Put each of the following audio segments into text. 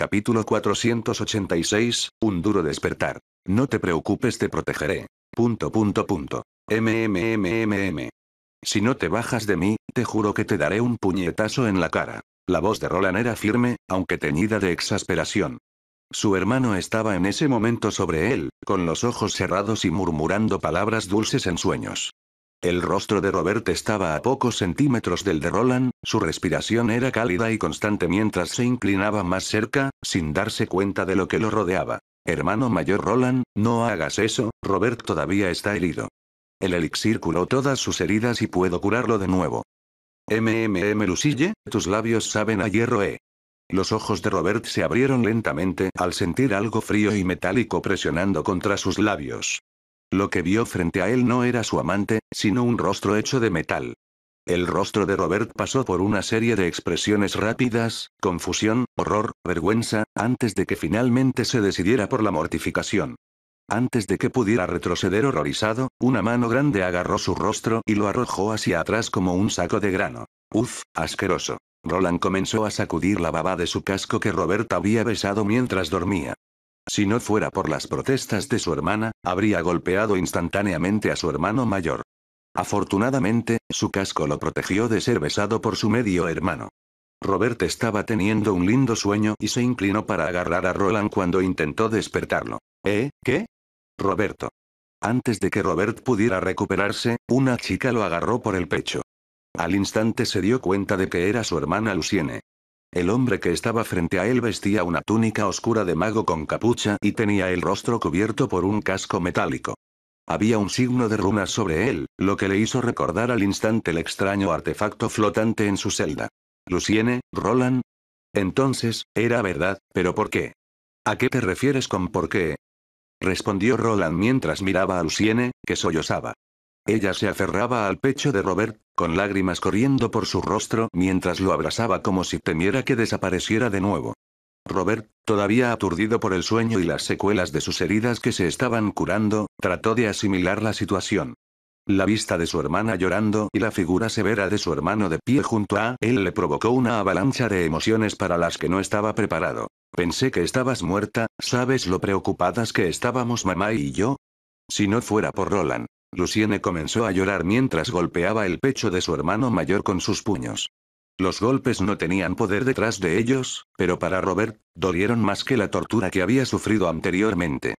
Capítulo 486, un duro despertar. No te preocupes, te protegeré. Punto, punto, punto. Si no te bajas de mí, te juro que te daré un puñetazo en la cara. La voz de Roland era firme, aunque teñida de exasperación. Su hermano estaba en ese momento sobre él, con los ojos cerrados y murmurando palabras dulces en sueños. El rostro de Robert estaba a pocos centímetros del de Roland, su respiración era cálida y constante mientras se inclinaba más cerca, sin darse cuenta de lo que lo rodeaba. Hermano mayor Roland, no hagas eso, Robert todavía está herido. El elixir curó todas sus heridas y puedo curarlo de nuevo. MMM Lucille, tus labios saben a hierro eh. Los ojos de Robert se abrieron lentamente al sentir algo frío y metálico presionando contra sus labios. Lo que vio frente a él no era su amante, sino un rostro hecho de metal. El rostro de Robert pasó por una serie de expresiones rápidas, confusión, horror, vergüenza, antes de que finalmente se decidiera por la mortificación. Antes de que pudiera retroceder horrorizado, una mano grande agarró su rostro y lo arrojó hacia atrás como un saco de grano. Uf, asqueroso. Roland comenzó a sacudir la baba de su casco que Robert había besado mientras dormía. Si no fuera por las protestas de su hermana, habría golpeado instantáneamente a su hermano mayor. Afortunadamente, su casco lo protegió de ser besado por su medio hermano. Robert estaba teniendo un lindo sueño y se inclinó para agarrar a Roland cuando intentó despertarlo. ¿Eh? ¿Qué? Roberto. Antes de que Robert pudiera recuperarse, una chica lo agarró por el pecho. Al instante se dio cuenta de que era su hermana Luciene. El hombre que estaba frente a él vestía una túnica oscura de mago con capucha y tenía el rostro cubierto por un casco metálico. Había un signo de runas sobre él, lo que le hizo recordar al instante el extraño artefacto flotante en su celda. Luciene, Roland. Entonces, era verdad, pero ¿por qué? ¿A qué te refieres con por qué? Respondió Roland mientras miraba a Luciene, que sollozaba. Ella se aferraba al pecho de Robert, con lágrimas corriendo por su rostro mientras lo abrazaba como si temiera que desapareciera de nuevo. Robert, todavía aturdido por el sueño y las secuelas de sus heridas que se estaban curando, trató de asimilar la situación. La vista de su hermana llorando y la figura severa de su hermano de pie junto a él le provocó una avalancha de emociones para las que no estaba preparado. Pensé que estabas muerta, ¿sabes lo preocupadas que estábamos mamá y yo? Si no fuera por Roland, Luciene comenzó a llorar mientras golpeaba el pecho de su hermano mayor con sus puños. Los golpes no tenían poder detrás de ellos, pero para Robert, dolieron más que la tortura que había sufrido anteriormente.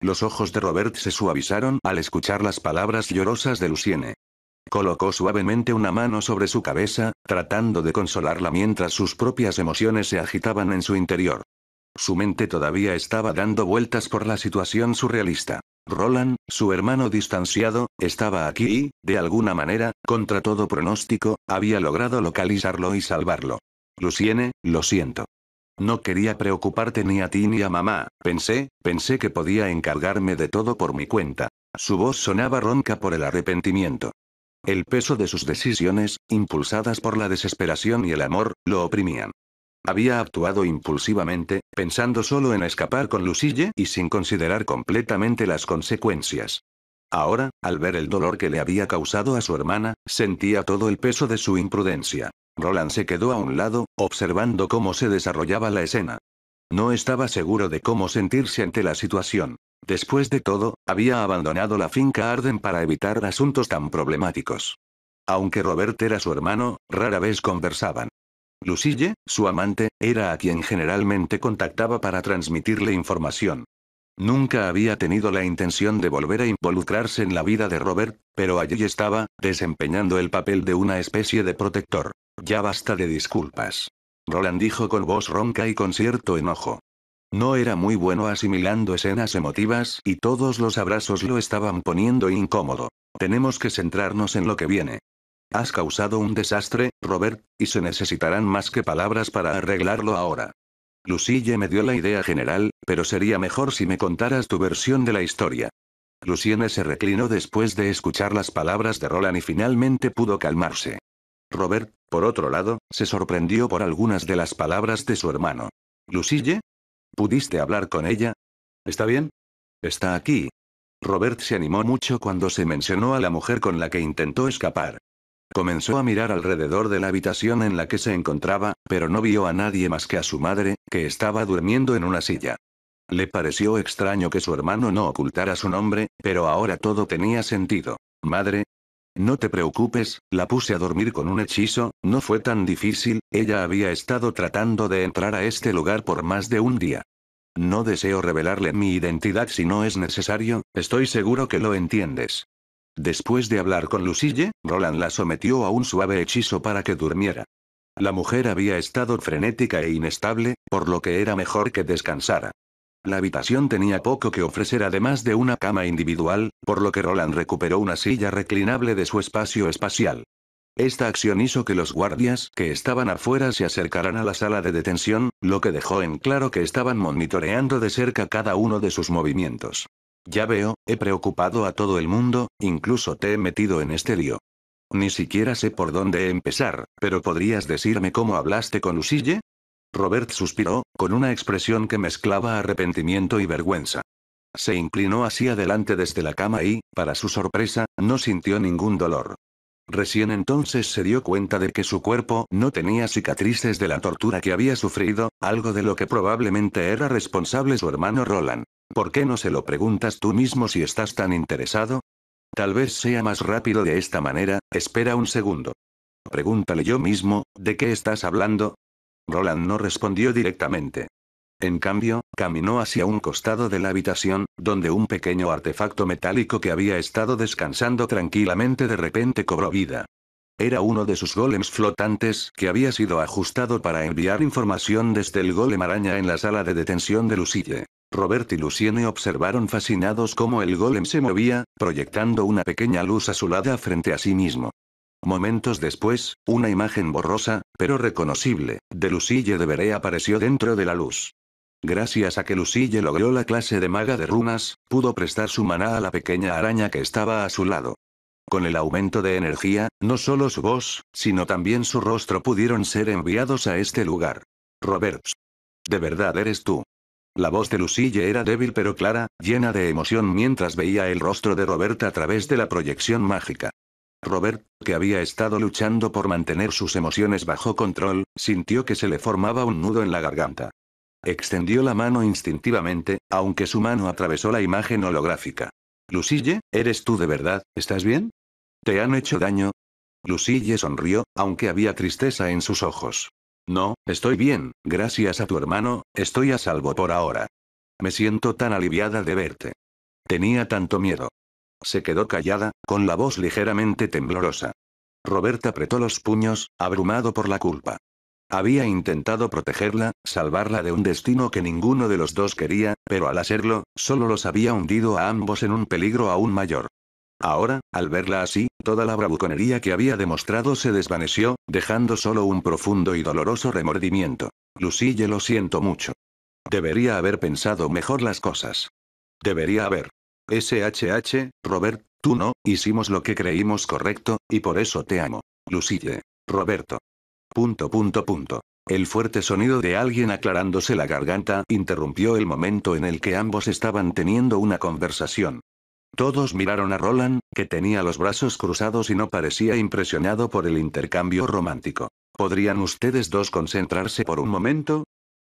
Los ojos de Robert se suavizaron al escuchar las palabras llorosas de Luciene. Colocó suavemente una mano sobre su cabeza, tratando de consolarla mientras sus propias emociones se agitaban en su interior. Su mente todavía estaba dando vueltas por la situación surrealista. Roland, su hermano distanciado, estaba aquí y, de alguna manera, contra todo pronóstico, había logrado localizarlo y salvarlo. Luciene, lo siento. No quería preocuparte ni a ti ni a mamá, pensé, pensé que podía encargarme de todo por mi cuenta. Su voz sonaba ronca por el arrepentimiento. El peso de sus decisiones, impulsadas por la desesperación y el amor, lo oprimían. Había actuado impulsivamente, pensando solo en escapar con Lucille y sin considerar completamente las consecuencias. Ahora, al ver el dolor que le había causado a su hermana, sentía todo el peso de su imprudencia. Roland se quedó a un lado, observando cómo se desarrollaba la escena. No estaba seguro de cómo sentirse ante la situación. Después de todo, había abandonado la finca Arden para evitar asuntos tan problemáticos. Aunque Robert era su hermano, rara vez conversaban. Lucille, su amante, era a quien generalmente contactaba para transmitirle información. Nunca había tenido la intención de volver a involucrarse en la vida de Robert, pero allí estaba, desempeñando el papel de una especie de protector. Ya basta de disculpas. Roland dijo con voz ronca y con cierto enojo. No era muy bueno asimilando escenas emotivas y todos los abrazos lo estaban poniendo incómodo. Tenemos que centrarnos en lo que viene. Has causado un desastre, Robert, y se necesitarán más que palabras para arreglarlo ahora. Lucille me dio la idea general, pero sería mejor si me contaras tu versión de la historia. Lucienne se reclinó después de escuchar las palabras de Roland y finalmente pudo calmarse. Robert, por otro lado, se sorprendió por algunas de las palabras de su hermano. ¿Lucille? ¿Pudiste hablar con ella? ¿Está bien? Está aquí. Robert se animó mucho cuando se mencionó a la mujer con la que intentó escapar. Comenzó a mirar alrededor de la habitación en la que se encontraba, pero no vio a nadie más que a su madre, que estaba durmiendo en una silla. Le pareció extraño que su hermano no ocultara su nombre, pero ahora todo tenía sentido. Madre. No te preocupes, la puse a dormir con un hechizo, no fue tan difícil, ella había estado tratando de entrar a este lugar por más de un día. No deseo revelarle mi identidad si no es necesario, estoy seguro que lo entiendes. Después de hablar con Lucille, Roland la sometió a un suave hechizo para que durmiera. La mujer había estado frenética e inestable, por lo que era mejor que descansara. La habitación tenía poco que ofrecer además de una cama individual, por lo que Roland recuperó una silla reclinable de su espacio espacial. Esta acción hizo que los guardias que estaban afuera se acercaran a la sala de detención, lo que dejó en claro que estaban monitoreando de cerca cada uno de sus movimientos. Ya veo, he preocupado a todo el mundo, incluso te he metido en este lío. Ni siquiera sé por dónde empezar, pero ¿podrías decirme cómo hablaste con Usille? Robert suspiró, con una expresión que mezclaba arrepentimiento y vergüenza. Se inclinó hacia adelante desde la cama y, para su sorpresa, no sintió ningún dolor. Recién entonces se dio cuenta de que su cuerpo no tenía cicatrices de la tortura que había sufrido, algo de lo que probablemente era responsable su hermano Roland. ¿Por qué no se lo preguntas tú mismo si estás tan interesado? Tal vez sea más rápido de esta manera, espera un segundo. Pregúntale yo mismo, ¿de qué estás hablando? Roland no respondió directamente. En cambio, caminó hacia un costado de la habitación, donde un pequeño artefacto metálico que había estado descansando tranquilamente de repente cobró vida. Era uno de sus golems flotantes que había sido ajustado para enviar información desde el golem araña en la sala de detención de Lucille. Robert y Luciene observaron fascinados cómo el golem se movía, proyectando una pequeña luz azulada frente a sí mismo. Momentos después, una imagen borrosa, pero reconocible, de Lucille de Beret apareció dentro de la luz. Gracias a que Lucille logró la clase de maga de runas, pudo prestar su maná a la pequeña araña que estaba a su lado. Con el aumento de energía, no solo su voz, sino también su rostro pudieron ser enviados a este lugar. Roberts. De verdad eres tú. La voz de Lucille era débil pero clara, llena de emoción mientras veía el rostro de Robert a través de la proyección mágica. Robert, que había estado luchando por mantener sus emociones bajo control, sintió que se le formaba un nudo en la garganta. Extendió la mano instintivamente, aunque su mano atravesó la imagen holográfica. Lucille, ¿eres tú de verdad? ¿Estás bien? ¿Te han hecho daño? Lucille sonrió, aunque había tristeza en sus ojos. No, estoy bien, gracias a tu hermano, estoy a salvo por ahora. Me siento tan aliviada de verte. Tenía tanto miedo. Se quedó callada, con la voz ligeramente temblorosa. Roberta apretó los puños, abrumado por la culpa. Había intentado protegerla, salvarla de un destino que ninguno de los dos quería, pero al hacerlo, solo los había hundido a ambos en un peligro aún mayor. Ahora, al verla así, toda la bravuconería que había demostrado se desvaneció, dejando solo un profundo y doloroso remordimiento. Lucille lo siento mucho. Debería haber pensado mejor las cosas. Debería haber. SHH, Robert, tú no, hicimos lo que creímos correcto, y por eso te amo. Lucille. Roberto. Punto punto punto. El fuerte sonido de alguien aclarándose la garganta interrumpió el momento en el que ambos estaban teniendo una conversación. Todos miraron a Roland, que tenía los brazos cruzados y no parecía impresionado por el intercambio romántico. ¿Podrían ustedes dos concentrarse por un momento?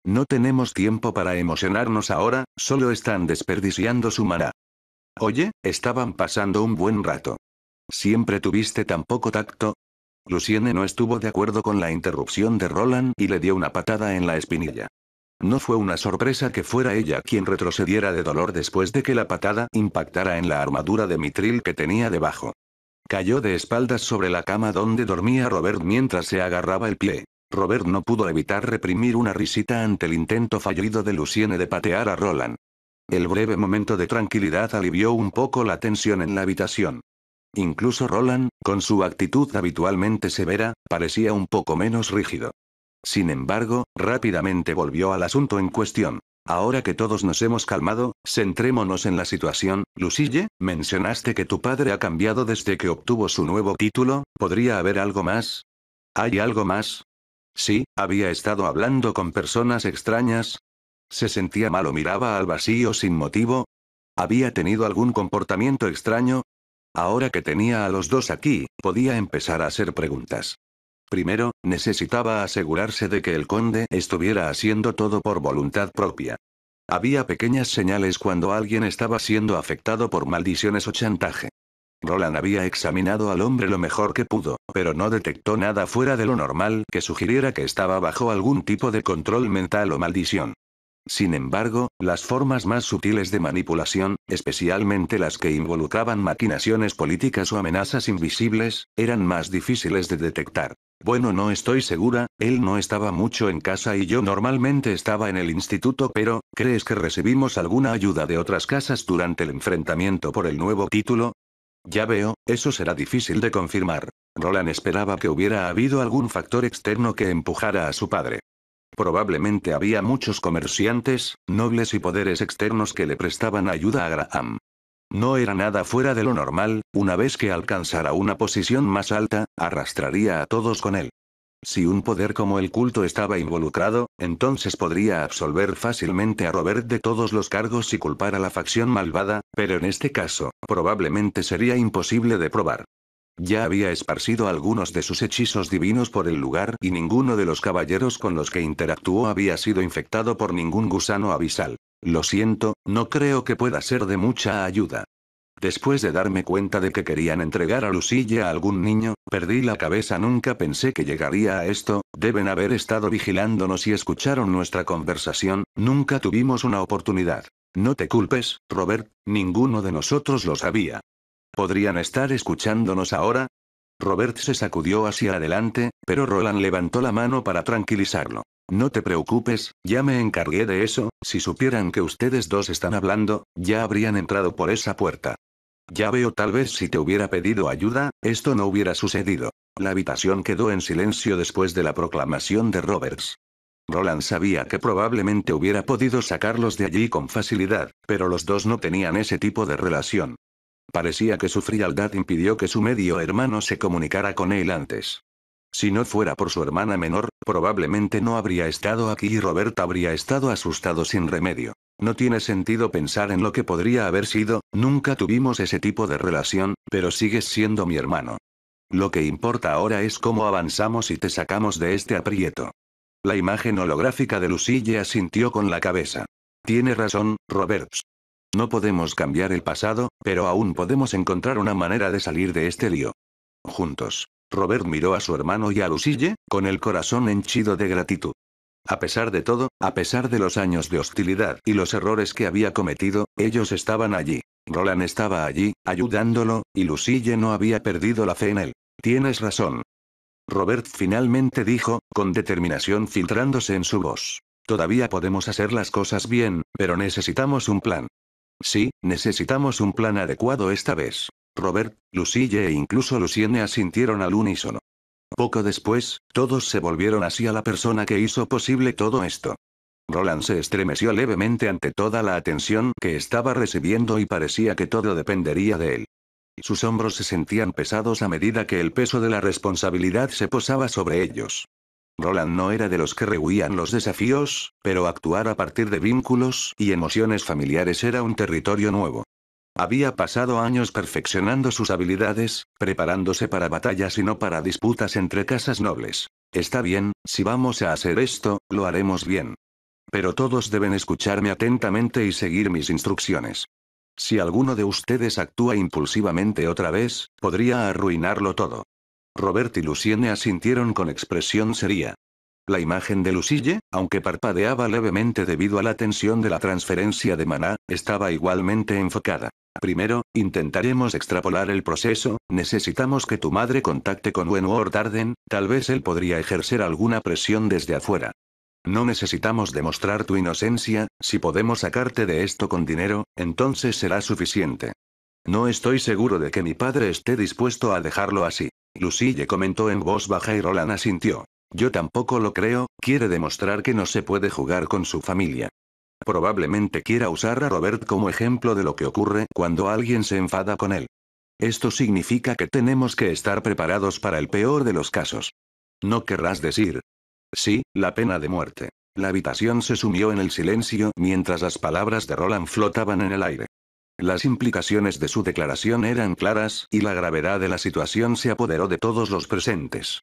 No tenemos tiempo para emocionarnos ahora, solo están desperdiciando su maná. Oye, estaban pasando un buen rato. ¿Siempre tuviste tan poco tacto? Luciene no estuvo de acuerdo con la interrupción de Roland y le dio una patada en la espinilla. No fue una sorpresa que fuera ella quien retrocediera de dolor después de que la patada impactara en la armadura de mitril que tenía debajo. Cayó de espaldas sobre la cama donde dormía Robert mientras se agarraba el pie. Robert no pudo evitar reprimir una risita ante el intento fallido de Luciene de patear a Roland. El breve momento de tranquilidad alivió un poco la tensión en la habitación. Incluso Roland, con su actitud habitualmente severa, parecía un poco menos rígido. Sin embargo, rápidamente volvió al asunto en cuestión. Ahora que todos nos hemos calmado, centrémonos en la situación. Lucille, mencionaste que tu padre ha cambiado desde que obtuvo su nuevo título, ¿podría haber algo más? ¿Hay algo más? Sí, había estado hablando con personas extrañas. Se sentía mal o miraba al vacío sin motivo. ¿Había tenido algún comportamiento extraño? Ahora que tenía a los dos aquí, podía empezar a hacer preguntas. Primero, necesitaba asegurarse de que el conde estuviera haciendo todo por voluntad propia. Había pequeñas señales cuando alguien estaba siendo afectado por maldiciones o chantaje. Roland había examinado al hombre lo mejor que pudo, pero no detectó nada fuera de lo normal que sugiriera que estaba bajo algún tipo de control mental o maldición. Sin embargo, las formas más sutiles de manipulación, especialmente las que involucraban maquinaciones políticas o amenazas invisibles, eran más difíciles de detectar. Bueno, no estoy segura, él no estaba mucho en casa y yo normalmente estaba en el instituto, pero, ¿crees que recibimos alguna ayuda de otras casas durante el enfrentamiento por el nuevo título? Ya veo, eso será difícil de confirmar. Roland esperaba que hubiera habido algún factor externo que empujara a su padre. Probablemente había muchos comerciantes, nobles y poderes externos que le prestaban ayuda a Graham. No era nada fuera de lo normal, una vez que alcanzara una posición más alta, arrastraría a todos con él. Si un poder como el culto estaba involucrado, entonces podría absolver fácilmente a Robert de todos los cargos y culpar a la facción malvada, pero en este caso, probablemente sería imposible de probar. Ya había esparcido algunos de sus hechizos divinos por el lugar y ninguno de los caballeros con los que interactuó había sido infectado por ningún gusano abisal. Lo siento, no creo que pueda ser de mucha ayuda. Después de darme cuenta de que querían entregar a Lucilla a algún niño, perdí la cabeza, nunca pensé que llegaría a esto, deben haber estado vigilándonos y escucharon nuestra conversación, nunca tuvimos una oportunidad. No te culpes, Robert, ninguno de nosotros lo sabía. ¿Podrían estar escuchándonos ahora? Robert se sacudió hacia adelante, pero Roland levantó la mano para tranquilizarlo. No te preocupes, ya me encargué de eso, si supieran que ustedes dos están hablando, ya habrían entrado por esa puerta. Ya veo, tal vez si te hubiera pedido ayuda, esto no hubiera sucedido. La habitación quedó en silencio después de la proclamación de Roberts. Roland sabía que probablemente hubiera podido sacarlos de allí con facilidad, pero los dos no tenían ese tipo de relación. Parecía que su frialdad impidió que su medio hermano se comunicara con él antes. Si no fuera por su hermana menor, probablemente no habría estado aquí y Robert habría estado asustado sin remedio. No tiene sentido pensar en lo que podría haber sido, nunca tuvimos ese tipo de relación, pero sigues siendo mi hermano. Lo que importa ahora es cómo avanzamos y te sacamos de este aprieto. La imagen holográfica de Lucille asintió con la cabeza. Tiene razón, Roberts. No podemos cambiar el pasado, pero aún podemos encontrar una manera de salir de este lío. Juntos. Robert miró a su hermano y a Lucille, con el corazón henchido de gratitud. A pesar de todo, a pesar de los años de hostilidad y los errores que había cometido, ellos estaban allí. Roland estaba allí, ayudándolo, y Lucille no había perdido la fe en él. Tienes razón. Robert finalmente dijo, con determinación filtrándose en su voz. Todavía podemos hacer las cosas bien, pero necesitamos un plan. Sí, necesitamos un plan adecuado esta vez. Robert, Lucille e incluso Luciene asintieron al unísono. Poco después, todos se volvieron hacia la persona que hizo posible todo esto. Roland se estremeció levemente ante toda la atención que estaba recibiendo y parecía que todo dependería de él. Sus hombros se sentían pesados a medida que el peso de la responsabilidad se posaba sobre ellos. Roland no era de los que rehuían los desafíos, pero actuar a partir de vínculos y emociones familiares era un territorio nuevo. Había pasado años perfeccionando sus habilidades, preparándose para batallas y no para disputas entre casas nobles. Está bien, si vamos a hacer esto, lo haremos bien. Pero todos deben escucharme atentamente y seguir mis instrucciones. Si alguno de ustedes actúa impulsivamente otra vez, podría arruinarlo todo. Robert y Lucienne asintieron con expresión seria. La imagen de Lucille, aunque parpadeaba levemente debido a la tensión de la transferencia de maná, estaba igualmente enfocada. Primero, intentaremos extrapolar el proceso, necesitamos que tu madre contacte con Wenward Arden, tal vez él podría ejercer alguna presión desde afuera. No necesitamos demostrar tu inocencia, si podemos sacarte de esto con dinero, entonces será suficiente. No estoy seguro de que mi padre esté dispuesto a dejarlo así. Lucille comentó en voz baja y Roland asintió. Yo tampoco lo creo, quiere demostrar que no se puede jugar con su familia. Probablemente quiera usar a Robert como ejemplo de lo que ocurre cuando alguien se enfada con él. Esto significa que tenemos que estar preparados para el peor de los casos. No querrás decir. Sí, la pena de muerte. La habitación se sumió en el silencio mientras las palabras de Roland flotaban en el aire. Las implicaciones de su declaración eran claras, y la gravedad de la situación se apoderó de todos los presentes.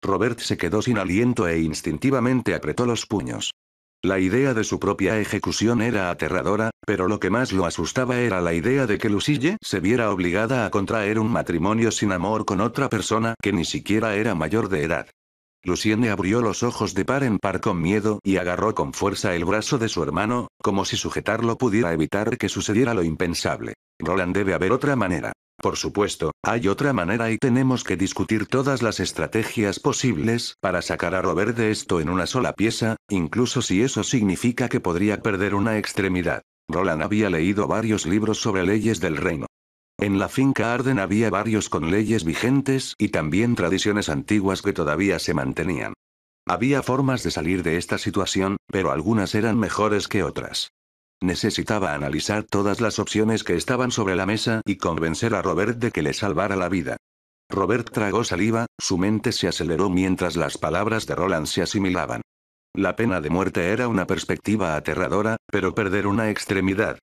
Robert se quedó sin aliento e instintivamente apretó los puños. La idea de su propia ejecución era aterradora, pero lo que más lo asustaba era la idea de que Lucille se viera obligada a contraer un matrimonio sin amor con otra persona que ni siquiera era mayor de edad. Lucienne abrió los ojos de par en par con miedo y agarró con fuerza el brazo de su hermano, como si sujetarlo pudiera evitar que sucediera lo impensable. Roland debe haber otra manera. Por supuesto, hay otra manera y tenemos que discutir todas las estrategias posibles para sacar a Robert de esto en una sola pieza, incluso si eso significa que podría perder una extremidad. Roland había leído varios libros sobre leyes del reino. En la finca Arden había varios con leyes vigentes y también tradiciones antiguas que todavía se mantenían. Había formas de salir de esta situación, pero algunas eran mejores que otras. Necesitaba analizar todas las opciones que estaban sobre la mesa y convencer a Robert de que le salvara la vida. Robert tragó saliva, su mente se aceleró mientras las palabras de Roland se asimilaban. La pena de muerte era una perspectiva aterradora, pero perder una extremidad,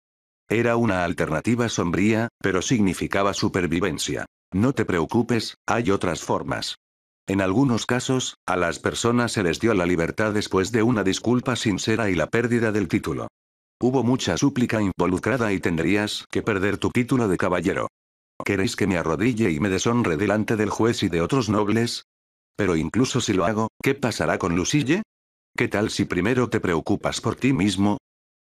era una alternativa sombría, pero significaba supervivencia. No te preocupes, hay otras formas. En algunos casos, a las personas se les dio la libertad después de una disculpa sincera y la pérdida del título. Hubo mucha súplica involucrada y tendrías que perder tu título de caballero. ¿Queréis que me arrodille y me deshonre delante del juez y de otros nobles? Pero incluso si lo hago, ¿qué pasará con Lucille? ¿Qué tal si primero te preocupas por ti mismo?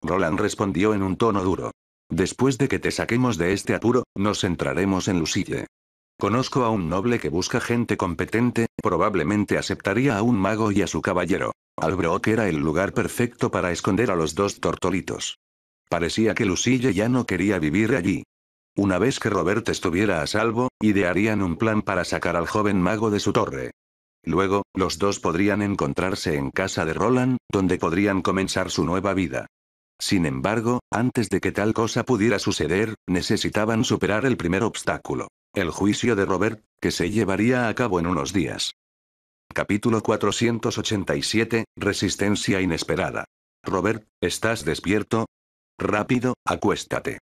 Roland respondió en un tono duro. Después de que te saquemos de este apuro, nos centraremos en Lucille. Conozco a un noble que busca gente competente, probablemente aceptaría a un mago y a su caballero. Albrook era el lugar perfecto para esconder a los dos tortolitos. Parecía que Lucille ya no quería vivir allí. Una vez que Robert estuviera a salvo, idearían un plan para sacar al joven mago de su torre. Luego, los dos podrían encontrarse en casa de Roland, donde podrían comenzar su nueva vida. Sin embargo, antes de que tal cosa pudiera suceder, necesitaban superar el primer obstáculo. El juicio de Robert, que se llevaría a cabo en unos días. Capítulo 487, Resistencia Inesperada. Robert, ¿estás despierto? Rápido, acuéstate.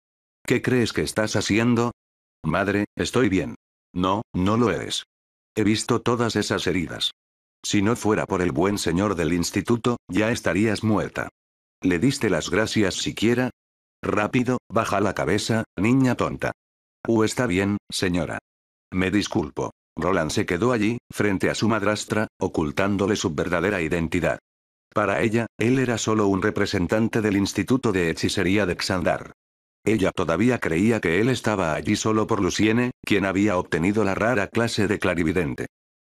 ¿Qué crees que estás haciendo? Madre, estoy bien. No, no lo eres. He visto todas esas heridas. Si no fuera por el buen señor del instituto, ya estarías muerta. ¿Le diste las gracias siquiera? Rápido, baja la cabeza, niña tonta. Uh, está bien, señora. Me disculpo. Roland se quedó allí, frente a su madrastra, ocultándole su verdadera identidad. Para ella, él era solo un representante del Instituto de Hechicería de Xandar. Ella todavía creía que él estaba allí solo por Luciene, quien había obtenido la rara clase de clarividente.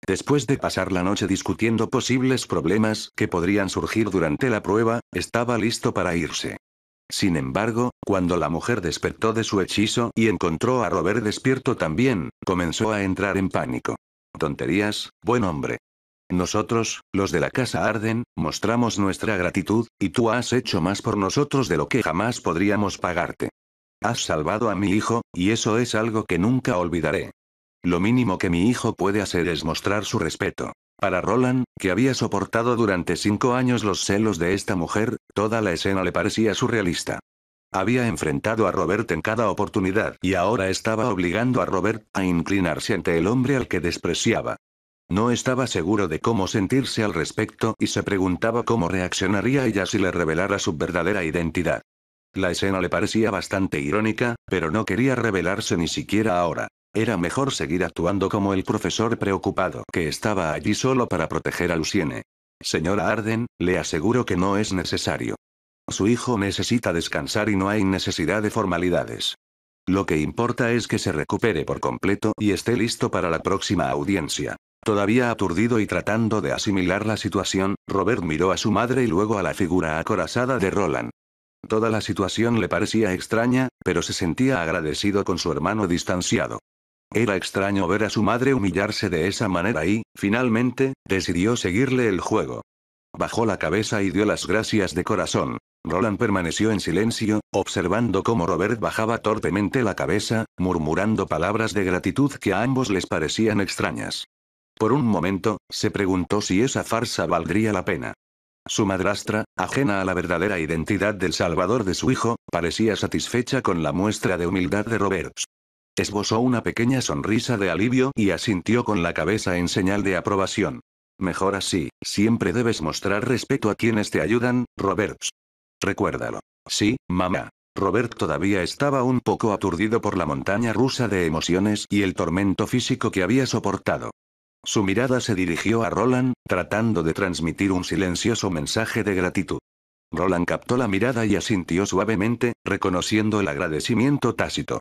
Después de pasar la noche discutiendo posibles problemas que podrían surgir durante la prueba, estaba listo para irse. Sin embargo, cuando la mujer despertó de su hechizo y encontró a Robert despierto también, comenzó a entrar en pánico. Tonterías, buen hombre. Nosotros, los de la casa Arden, mostramos nuestra gratitud, y tú has hecho más por nosotros de lo que jamás podríamos pagarte. Has salvado a mi hijo, y eso es algo que nunca olvidaré. Lo mínimo que mi hijo puede hacer es mostrar su respeto. Para Roland, que había soportado durante cinco años los celos de esta mujer, toda la escena le parecía surrealista. Había enfrentado a Robert en cada oportunidad y ahora estaba obligando a Robert a inclinarse ante el hombre al que despreciaba. No estaba seguro de cómo sentirse al respecto y se preguntaba cómo reaccionaría ella si le revelara su verdadera identidad. La escena le parecía bastante irónica, pero no quería revelarse ni siquiera ahora. Era mejor seguir actuando como el profesor preocupado que estaba allí solo para proteger a Luciene. Señora Arden, le aseguro que no es necesario. Su hijo necesita descansar y no hay necesidad de formalidades. Lo que importa es que se recupere por completo y esté listo para la próxima audiencia. Todavía aturdido y tratando de asimilar la situación, Robert miró a su madre y luego a la figura acorazada de Roland. Toda la situación le parecía extraña, pero se sentía agradecido con su hermano distanciado. Era extraño ver a su madre humillarse de esa manera y, finalmente, decidió seguirle el juego. Bajó la cabeza y dio las gracias de corazón. Roland permaneció en silencio, observando cómo Robert bajaba torpemente la cabeza, murmurando palabras de gratitud que a ambos les parecían extrañas. Por un momento, se preguntó si esa farsa valdría la pena. Su madrastra, ajena a la verdadera identidad del salvador de su hijo, parecía satisfecha con la muestra de humildad de Robert. Esbozó una pequeña sonrisa de alivio y asintió con la cabeza en señal de aprobación. Mejor así, siempre debes mostrar respeto a quienes te ayudan, Roberts. Recuérdalo. Sí, mamá. Robert todavía estaba un poco aturdido por la montaña rusa de emociones y el tormento físico que había soportado. Su mirada se dirigió a Roland, tratando de transmitir un silencioso mensaje de gratitud. Roland captó la mirada y asintió suavemente, reconociendo el agradecimiento tácito.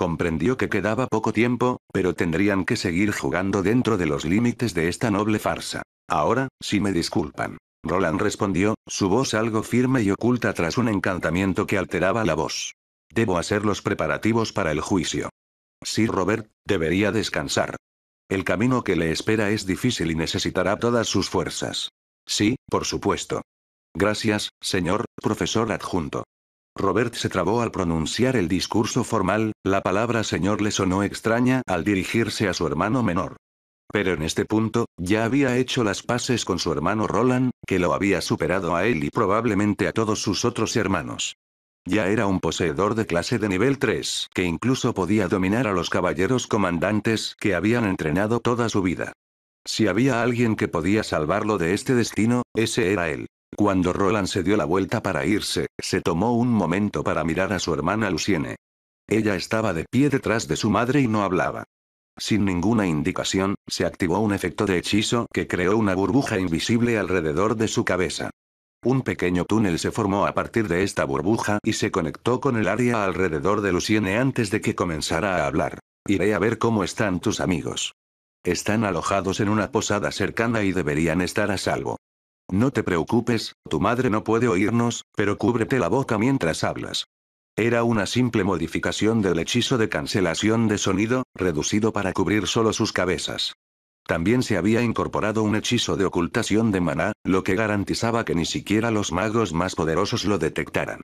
Comprendió que quedaba poco tiempo, pero tendrían que seguir jugando dentro de los límites de esta noble farsa. Ahora, si me disculpan. Roland respondió, su voz algo firme y oculta tras un encantamiento que alteraba la voz. Debo hacer los preparativos para el juicio. Sí, Robert, debería descansar. El camino que le espera es difícil y necesitará todas sus fuerzas. Sí, por supuesto. Gracias, señor, profesor adjunto. Robert se trabó al pronunciar el discurso formal, la palabra señor le sonó extraña al dirigirse a su hermano menor. Pero en este punto, ya había hecho las paces con su hermano Roland, que lo había superado a él y probablemente a todos sus otros hermanos. Ya era un poseedor de clase de nivel 3, que incluso podía dominar a los caballeros comandantes que habían entrenado toda su vida. Si había alguien que podía salvarlo de este destino, ese era él. Cuando Roland se dio la vuelta para irse, se tomó un momento para mirar a su hermana Luciene. Ella estaba de pie detrás de su madre y no hablaba. Sin ninguna indicación, se activó un efecto de hechizo que creó una burbuja invisible alrededor de su cabeza. Un pequeño túnel se formó a partir de esta burbuja y se conectó con el área alrededor de Luciene antes de que comenzara a hablar. Iré a ver cómo están tus amigos. Están alojados en una posada cercana y deberían estar a salvo. No te preocupes, tu madre no puede oírnos, pero cúbrete la boca mientras hablas. Era una simple modificación del hechizo de cancelación de sonido, reducido para cubrir solo sus cabezas. También se había incorporado un hechizo de ocultación de maná, lo que garantizaba que ni siquiera los magos más poderosos lo detectaran.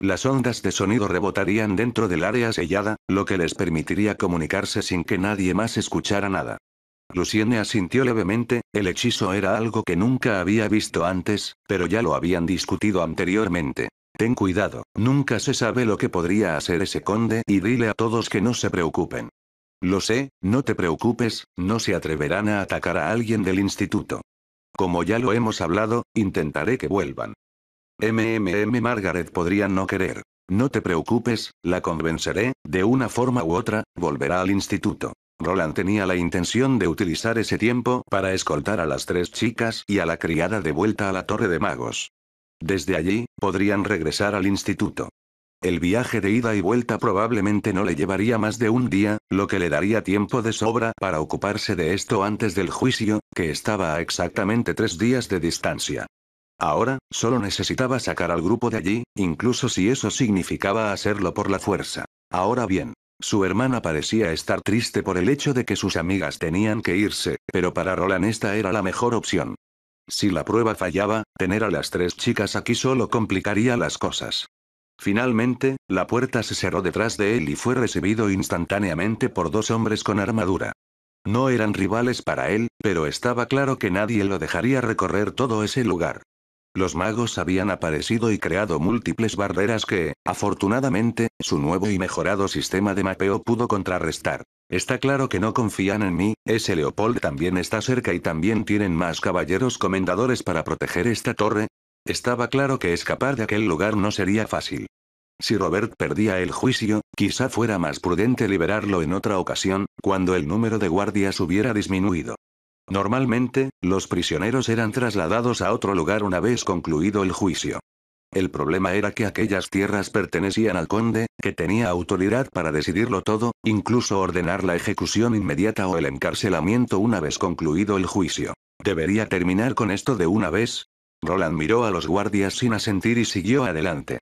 Las ondas de sonido rebotarían dentro del área sellada, lo que les permitiría comunicarse sin que nadie más escuchara nada. Lucienne asintió levemente, el hechizo era algo que nunca había visto antes, pero ya lo habían discutido anteriormente. Ten cuidado, nunca se sabe lo que podría hacer ese conde y dile a todos que no se preocupen. Lo sé, no te preocupes, no se atreverán a atacar a alguien del instituto. Como ya lo hemos hablado, intentaré que vuelvan. MMM Margaret podría no querer. No te preocupes, la convenceré, de una forma u otra, volverá al instituto. Roland tenía la intención de utilizar ese tiempo para escoltar a las tres chicas y a la criada de vuelta a la torre de magos. Desde allí, podrían regresar al instituto. El viaje de ida y vuelta probablemente no le llevaría más de un día, lo que le daría tiempo de sobra para ocuparse de esto antes del juicio, que estaba a exactamente tres días de distancia. Ahora, solo necesitaba sacar al grupo de allí, incluso si eso significaba hacerlo por la fuerza. Ahora bien, su hermana parecía estar triste por el hecho de que sus amigas tenían que irse, pero para Roland esta era la mejor opción. Si la prueba fallaba, tener a las tres chicas aquí solo complicaría las cosas. Finalmente, la puerta se cerró detrás de él y fue recibido instantáneamente por dos hombres con armadura. No eran rivales para él, pero estaba claro que nadie lo dejaría recorrer todo ese lugar. Los magos habían aparecido y creado múltiples barreras que, afortunadamente, su nuevo y mejorado sistema de mapeo pudo contrarrestar. Está claro que no confían en mí, ese Leopold también está cerca y también tienen más caballeros comendadores para proteger esta torre. Estaba claro que escapar de aquel lugar no sería fácil. Si Robert perdía el juicio, quizá fuera más prudente liberarlo en otra ocasión, cuando el número de guardias hubiera disminuido. Normalmente, los prisioneros eran trasladados a otro lugar una vez concluido el juicio. El problema era que aquellas tierras pertenecían al conde, que tenía autoridad para decidirlo todo, incluso ordenar la ejecución inmediata o el encarcelamiento una vez concluido el juicio. ¿Debería terminar con esto de una vez? Roland miró a los guardias sin asentir y siguió adelante.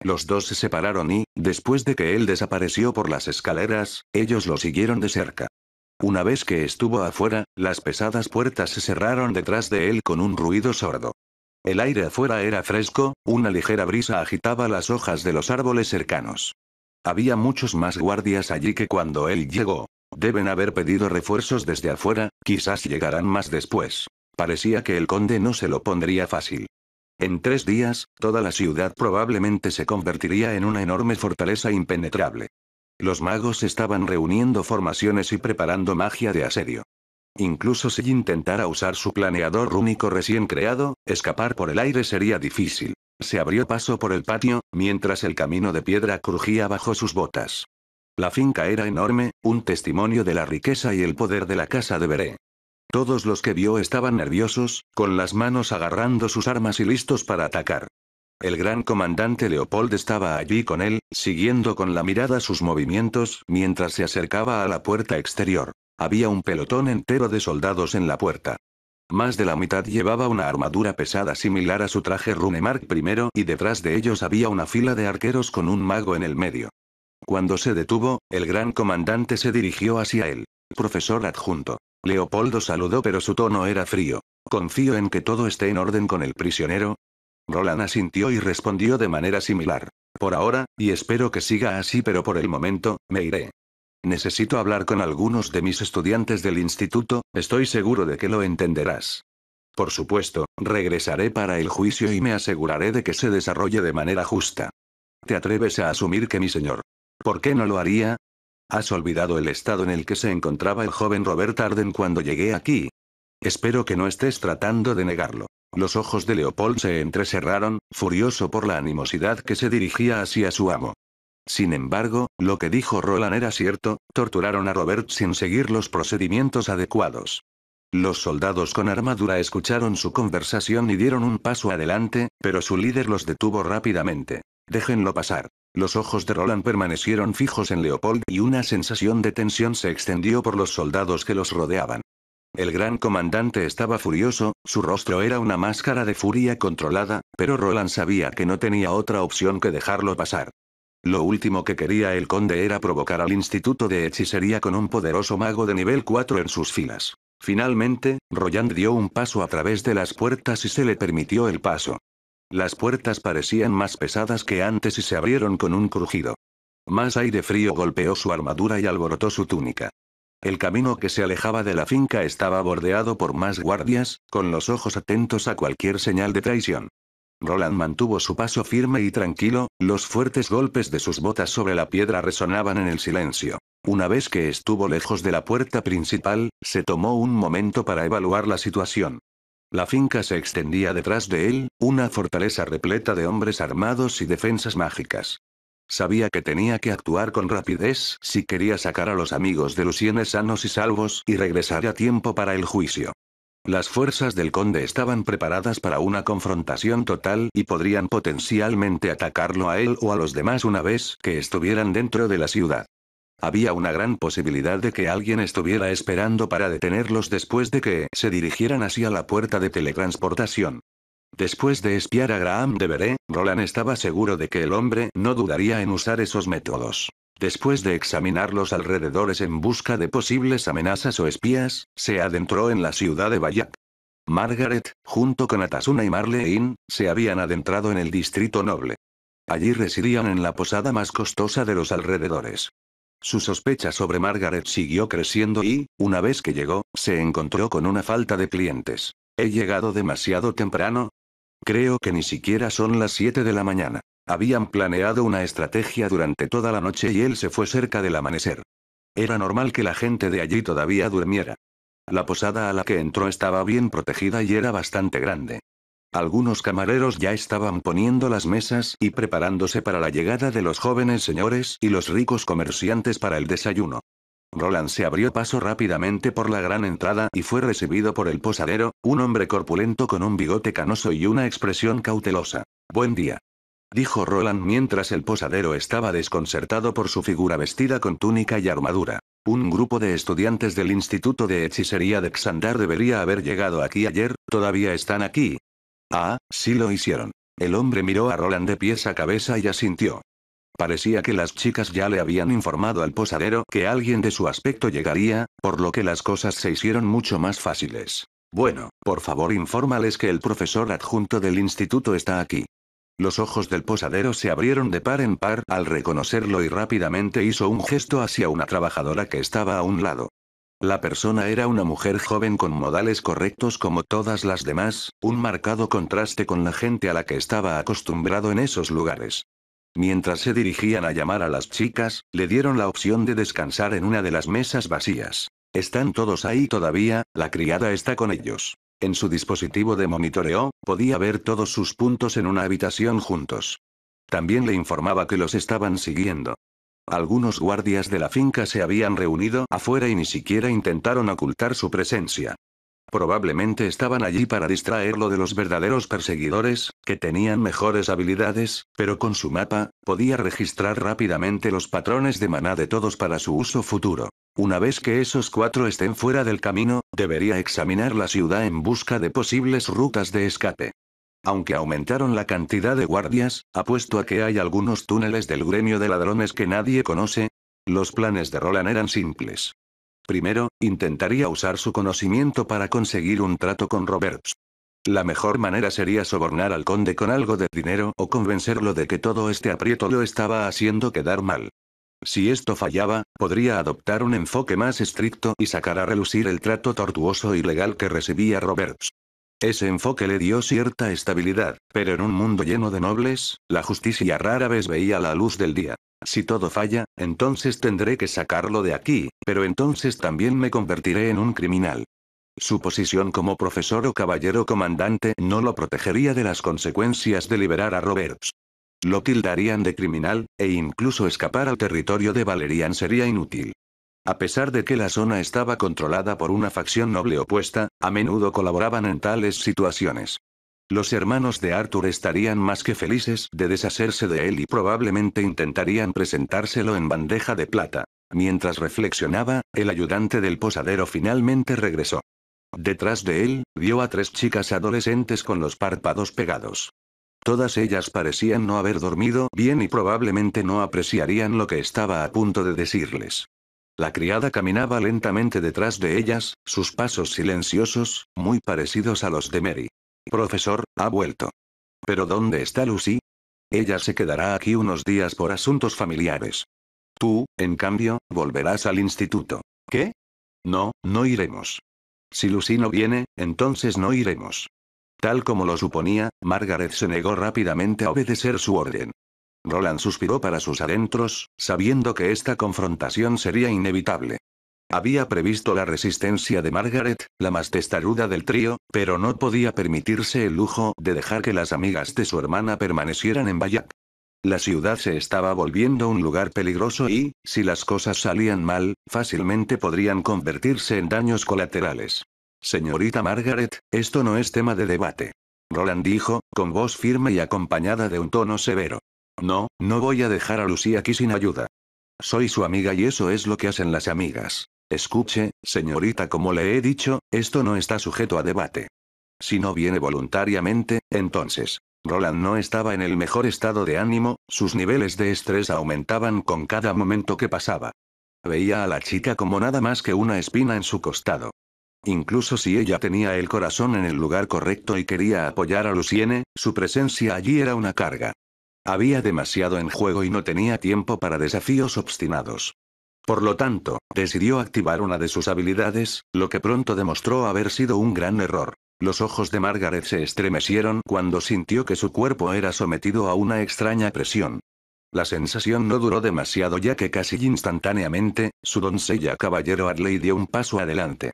Los dos se separaron y, después de que él desapareció por las escaleras, ellos lo siguieron de cerca. Una vez que estuvo afuera, las pesadas puertas se cerraron detrás de él con un ruido sordo. El aire afuera era fresco, una ligera brisa agitaba las hojas de los árboles cercanos. Había muchos más guardias allí que cuando él llegó. Deben haber pedido refuerzos desde afuera, quizás llegarán más después. Parecía que el conde no se lo pondría fácil. En tres días, toda la ciudad probablemente se convertiría en una enorme fortaleza impenetrable. Los magos estaban reuniendo formaciones y preparando magia de asedio. Incluso si intentara usar su planeador rúnico recién creado, escapar por el aire sería difícil. Se abrió paso por el patio, mientras el camino de piedra crujía bajo sus botas. La finca era enorme, un testimonio de la riqueza y el poder de la casa de veré. Todos los que vio estaban nerviosos, con las manos agarrando sus armas y listos para atacar. El gran comandante Leopold estaba allí con él, siguiendo con la mirada sus movimientos mientras se acercaba a la puerta exterior. Había un pelotón entero de soldados en la puerta. Más de la mitad llevaba una armadura pesada similar a su traje Runemark I, y detrás de ellos había una fila de arqueros con un mago en el medio. Cuando se detuvo, el gran comandante se dirigió hacia él. Profesor adjunto. Leopoldo saludó pero su tono era frío. Confío en que todo esté en orden con el prisionero, Roland asintió y respondió de manera similar. Por ahora, y espero que siga así, pero por el momento, me iré. Necesito hablar con algunos de mis estudiantes del instituto, estoy seguro de que lo entenderás. Por supuesto, regresaré para el juicio y me aseguraré de que se desarrolle de manera justa. ¿Te atreves a asumir que mi señor? ¿Por qué no lo haría? Has olvidado el estado en el que se encontraba el joven Robert Arden cuando llegué aquí. Espero que no estés tratando de negarlo. Los ojos de Leopold se entrecerraron, furioso por la animosidad que se dirigía hacia su amo. Sin embargo, lo que dijo Roland era cierto, torturaron a Robert sin seguir los procedimientos adecuados. Los soldados con armadura escucharon su conversación y dieron un paso adelante, pero su líder los detuvo rápidamente. Déjenlo pasar. Los ojos de Roland permanecieron fijos en Leopold y una sensación de tensión se extendió por los soldados que los rodeaban. El gran comandante estaba furioso, su rostro era una máscara de furia controlada, pero Roland sabía que no tenía otra opción que dejarlo pasar. Lo último que quería el conde era provocar al Instituto de Hechicería con un poderoso mago de nivel 4 en sus filas. Finalmente, Roland dio un paso a través de las puertas y se le permitió el paso. Las puertas parecían más pesadas que antes y se abrieron con un crujido. Más aire frío golpeó su armadura y alborotó su túnica. El camino que se alejaba de la finca estaba bordeado por más guardias, con los ojos atentos a cualquier señal de traición. Roland mantuvo su paso firme y tranquilo, los fuertes golpes de sus botas sobre la piedra resonaban en el silencio. Una vez que estuvo lejos de la puerta principal, se tomó un momento para evaluar la situación. La finca se extendía detrás de él, una fortaleza repleta de hombres armados y defensas mágicas. Sabía que tenía que actuar con rapidez si quería sacar a los amigos de Lucienes sanos y salvos y regresar a tiempo para el juicio. Las fuerzas del conde estaban preparadas para una confrontación total y podrían potencialmente atacarlo a él o a los demás una vez que estuvieran dentro de la ciudad. Había una gran posibilidad de que alguien estuviera esperando para detenerlos después de que se dirigieran hacia la puerta de teletransportación. Después de espiar a Graham de Beret, Roland estaba seguro de que el hombre no dudaría en usar esos métodos. Después de examinar los alrededores en busca de posibles amenazas o espías, se adentró en la ciudad de Bayak. Margaret, junto con Atasuna y Marlene, se habían adentrado en el distrito noble. Allí residían en la posada más costosa de los alrededores. Su sospecha sobre Margaret siguió creciendo y, una vez que llegó, se encontró con una falta de clientes. He llegado demasiado temprano. Creo que ni siquiera son las 7 de la mañana. Habían planeado una estrategia durante toda la noche y él se fue cerca del amanecer. Era normal que la gente de allí todavía durmiera. La posada a la que entró estaba bien protegida y era bastante grande. Algunos camareros ya estaban poniendo las mesas y preparándose para la llegada de los jóvenes señores y los ricos comerciantes para el desayuno. Roland se abrió paso rápidamente por la gran entrada y fue recibido por el posadero, un hombre corpulento con un bigote canoso y una expresión cautelosa. Buen día. Dijo Roland mientras el posadero estaba desconcertado por su figura vestida con túnica y armadura. Un grupo de estudiantes del Instituto de Hechicería de Xandar debería haber llegado aquí ayer, todavía están aquí. Ah, sí lo hicieron. El hombre miró a Roland de pies a cabeza y asintió. Parecía que las chicas ya le habían informado al posadero que alguien de su aspecto llegaría, por lo que las cosas se hicieron mucho más fáciles. Bueno, por favor infórmales que el profesor adjunto del instituto está aquí. Los ojos del posadero se abrieron de par en par al reconocerlo y rápidamente hizo un gesto hacia una trabajadora que estaba a un lado. La persona era una mujer joven con modales correctos como todas las demás, un marcado contraste con la gente a la que estaba acostumbrado en esos lugares. Mientras se dirigían a llamar a las chicas, le dieron la opción de descansar en una de las mesas vacías. Están todos ahí todavía, la criada está con ellos. En su dispositivo de monitoreo, podía ver todos sus puntos en una habitación juntos. También le informaba que los estaban siguiendo. Algunos guardias de la finca se habían reunido afuera y ni siquiera intentaron ocultar su presencia. Probablemente estaban allí para distraerlo de los verdaderos perseguidores, que tenían mejores habilidades, pero con su mapa, podía registrar rápidamente los patrones de maná de todos para su uso futuro. Una vez que esos cuatro estén fuera del camino, debería examinar la ciudad en busca de posibles rutas de escape. Aunque aumentaron la cantidad de guardias, apuesto a que hay algunos túneles del gremio de ladrones que nadie conoce. Los planes de Roland eran simples. Primero, intentaría usar su conocimiento para conseguir un trato con Roberts. La mejor manera sería sobornar al conde con algo de dinero o convencerlo de que todo este aprieto lo estaba haciendo quedar mal. Si esto fallaba, podría adoptar un enfoque más estricto y sacar a relucir el trato tortuoso y legal que recibía Roberts. Ese enfoque le dio cierta estabilidad, pero en un mundo lleno de nobles, la justicia rara vez veía la luz del día. Si todo falla, entonces tendré que sacarlo de aquí, pero entonces también me convertiré en un criminal. Su posición como profesor o caballero comandante no lo protegería de las consecuencias de liberar a Roberts. Lo tildarían de criminal, e incluso escapar al territorio de Valerian sería inútil. A pesar de que la zona estaba controlada por una facción noble opuesta, a menudo colaboraban en tales situaciones. Los hermanos de Arthur estarían más que felices de deshacerse de él y probablemente intentarían presentárselo en bandeja de plata. Mientras reflexionaba, el ayudante del posadero finalmente regresó. Detrás de él, vio a tres chicas adolescentes con los párpados pegados. Todas ellas parecían no haber dormido bien y probablemente no apreciarían lo que estaba a punto de decirles. La criada caminaba lentamente detrás de ellas, sus pasos silenciosos, muy parecidos a los de Mary. Profesor, ha vuelto. ¿Pero dónde está Lucy? Ella se quedará aquí unos días por asuntos familiares. Tú, en cambio, volverás al instituto. ¿Qué? No, no iremos. Si Lucy no viene, entonces no iremos. Tal como lo suponía, Margaret se negó rápidamente a obedecer su orden. Roland suspiró para sus adentros, sabiendo que esta confrontación sería inevitable. Había previsto la resistencia de Margaret, la más testaruda del trío, pero no podía permitirse el lujo de dejar que las amigas de su hermana permanecieran en Bayak. La ciudad se estaba volviendo un lugar peligroso y, si las cosas salían mal, fácilmente podrían convertirse en daños colaterales. Señorita Margaret, esto no es tema de debate. Roland dijo, con voz firme y acompañada de un tono severo. No, no voy a dejar a Lucy aquí sin ayuda. Soy su amiga y eso es lo que hacen las amigas. Escuche, señorita, como le he dicho, esto no está sujeto a debate. Si no viene voluntariamente, entonces. Roland no estaba en el mejor estado de ánimo, sus niveles de estrés aumentaban con cada momento que pasaba. Veía a la chica como nada más que una espina en su costado. Incluso si ella tenía el corazón en el lugar correcto y quería apoyar a Luciene, su presencia allí era una carga. Había demasiado en juego y no tenía tiempo para desafíos obstinados. Por lo tanto, decidió activar una de sus habilidades, lo que pronto demostró haber sido un gran error. Los ojos de Margaret se estremecieron cuando sintió que su cuerpo era sometido a una extraña presión. La sensación no duró demasiado ya que casi instantáneamente, su doncella caballero Adley dio un paso adelante.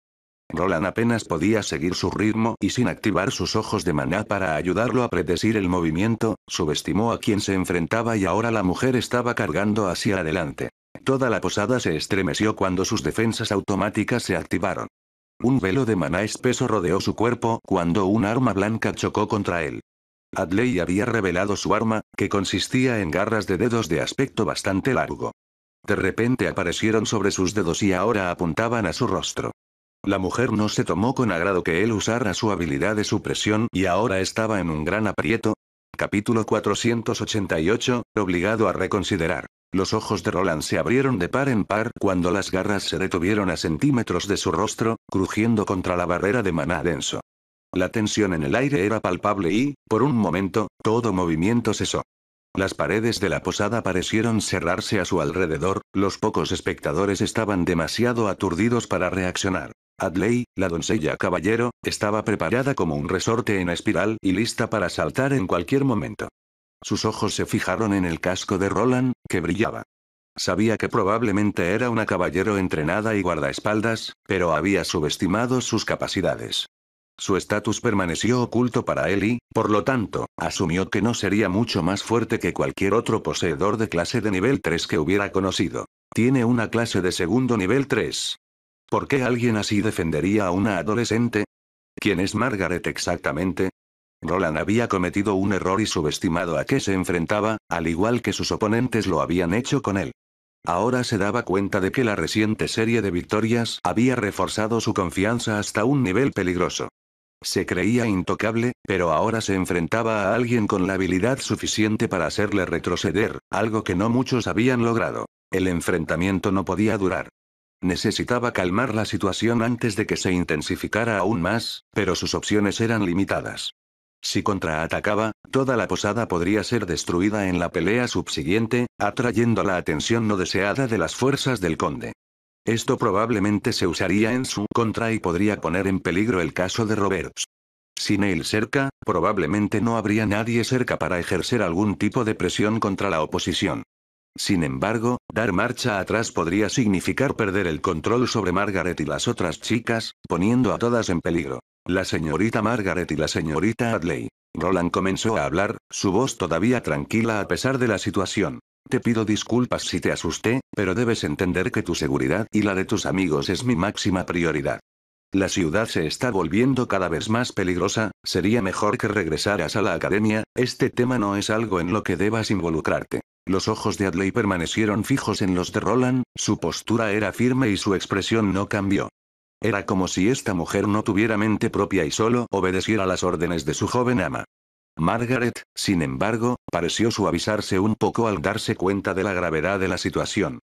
Roland apenas podía seguir su ritmo y sin activar sus ojos de maná para ayudarlo a predecir el movimiento, subestimó a quien se enfrentaba y ahora la mujer estaba cargando hacia adelante. Toda la posada se estremeció cuando sus defensas automáticas se activaron. Un velo de maná espeso rodeó su cuerpo cuando un arma blanca chocó contra él. Adley había revelado su arma, que consistía en garras de dedos de aspecto bastante largo. De repente aparecieron sobre sus dedos y ahora apuntaban a su rostro. La mujer no se tomó con agrado que él usara su habilidad de supresión y ahora estaba en un gran aprieto. Capítulo 488, obligado a reconsiderar. Los ojos de Roland se abrieron de par en par cuando las garras se detuvieron a centímetros de su rostro, crujiendo contra la barrera de maná denso. La tensión en el aire era palpable y, por un momento, todo movimiento cesó. Las paredes de la posada parecieron cerrarse a su alrededor, los pocos espectadores estaban demasiado aturdidos para reaccionar. Adley, la doncella caballero, estaba preparada como un resorte en espiral y lista para saltar en cualquier momento. Sus ojos se fijaron en el casco de Roland, que brillaba. Sabía que probablemente era una caballero entrenada y guardaespaldas, pero había subestimado sus capacidades. Su estatus permaneció oculto para él y, por lo tanto, asumió que no sería mucho más fuerte que cualquier otro poseedor de clase de nivel 3 que hubiera conocido. Tiene una clase de segundo nivel 3. ¿Por qué alguien así defendería a una adolescente? ¿Quién es Margaret exactamente? Roland había cometido un error y subestimado a qué se enfrentaba, al igual que sus oponentes lo habían hecho con él. Ahora se daba cuenta de que la reciente serie de victorias había reforzado su confianza hasta un nivel peligroso. Se creía intocable, pero ahora se enfrentaba a alguien con la habilidad suficiente para hacerle retroceder, algo que no muchos habían logrado. El enfrentamiento no podía durar. Necesitaba calmar la situación antes de que se intensificara aún más, pero sus opciones eran limitadas. Si contraatacaba, toda la posada podría ser destruida en la pelea subsiguiente, atrayendo la atención no deseada de las fuerzas del conde. Esto probablemente se usaría en su contra y podría poner en peligro el caso de Roberts. Sin él cerca, probablemente no habría nadie cerca para ejercer algún tipo de presión contra la oposición. Sin embargo, dar marcha atrás podría significar perder el control sobre Margaret y las otras chicas, poniendo a todas en peligro. La señorita Margaret y la señorita Adley. Roland comenzó a hablar, su voz todavía tranquila a pesar de la situación. Te pido disculpas si te asusté, pero debes entender que tu seguridad y la de tus amigos es mi máxima prioridad. La ciudad se está volviendo cada vez más peligrosa, sería mejor que regresaras a la academia, este tema no es algo en lo que debas involucrarte. Los ojos de Adley permanecieron fijos en los de Roland, su postura era firme y su expresión no cambió. Era como si esta mujer no tuviera mente propia y solo obedeciera las órdenes de su joven ama. Margaret, sin embargo, pareció suavizarse un poco al darse cuenta de la gravedad de la situación.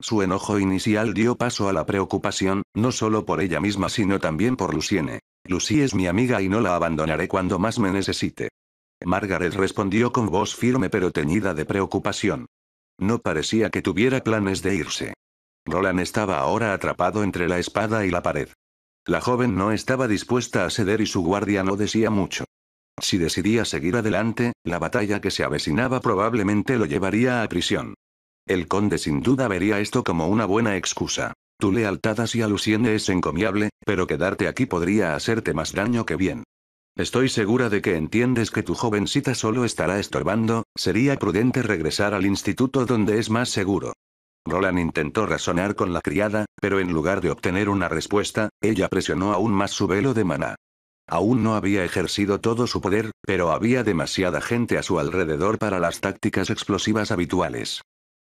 Su enojo inicial dio paso a la preocupación, no solo por ella misma sino también por Luciene. Lucy es mi amiga y no la abandonaré cuando más me necesite. Margaret respondió con voz firme pero teñida de preocupación. No parecía que tuviera planes de irse. Roland estaba ahora atrapado entre la espada y la pared. La joven no estaba dispuesta a ceder y su guardia no decía mucho. Si decidía seguir adelante, la batalla que se avecinaba probablemente lo llevaría a prisión. El conde sin duda vería esto como una buena excusa. Tu lealtad hacia Lucienne es encomiable, pero quedarte aquí podría hacerte más daño que bien. Estoy segura de que entiendes que tu jovencita solo estará estorbando, sería prudente regresar al instituto donde es más seguro. Roland intentó razonar con la criada, pero en lugar de obtener una respuesta, ella presionó aún más su velo de maná. Aún no había ejercido todo su poder, pero había demasiada gente a su alrededor para las tácticas explosivas habituales.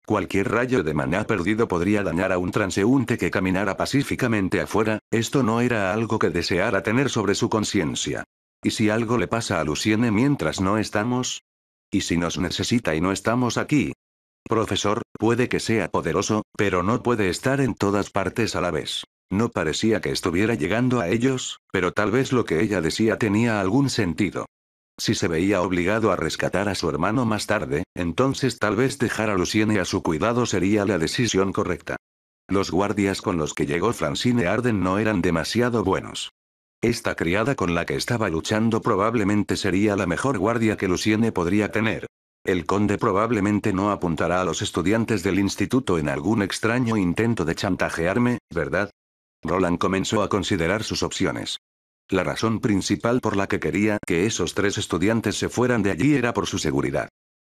Cualquier rayo de maná perdido podría dañar a un transeúnte que caminara pacíficamente afuera, esto no era algo que deseara tener sobre su conciencia. ¿Y si algo le pasa a Luciene mientras no estamos? ¿Y si nos necesita y no estamos aquí? Profesor, puede que sea poderoso, pero no puede estar en todas partes a la vez. No parecía que estuviera llegando a ellos, pero tal vez lo que ella decía tenía algún sentido. Si se veía obligado a rescatar a su hermano más tarde, entonces tal vez dejar a Luciene a su cuidado sería la decisión correcta. Los guardias con los que llegó Francine Arden no eran demasiado buenos. Esta criada con la que estaba luchando probablemente sería la mejor guardia que Luciene podría tener, el conde probablemente no apuntará a los estudiantes del instituto en algún extraño intento de chantajearme, ¿verdad? Roland comenzó a considerar sus opciones. La razón principal por la que quería que esos tres estudiantes se fueran de allí era por su seguridad.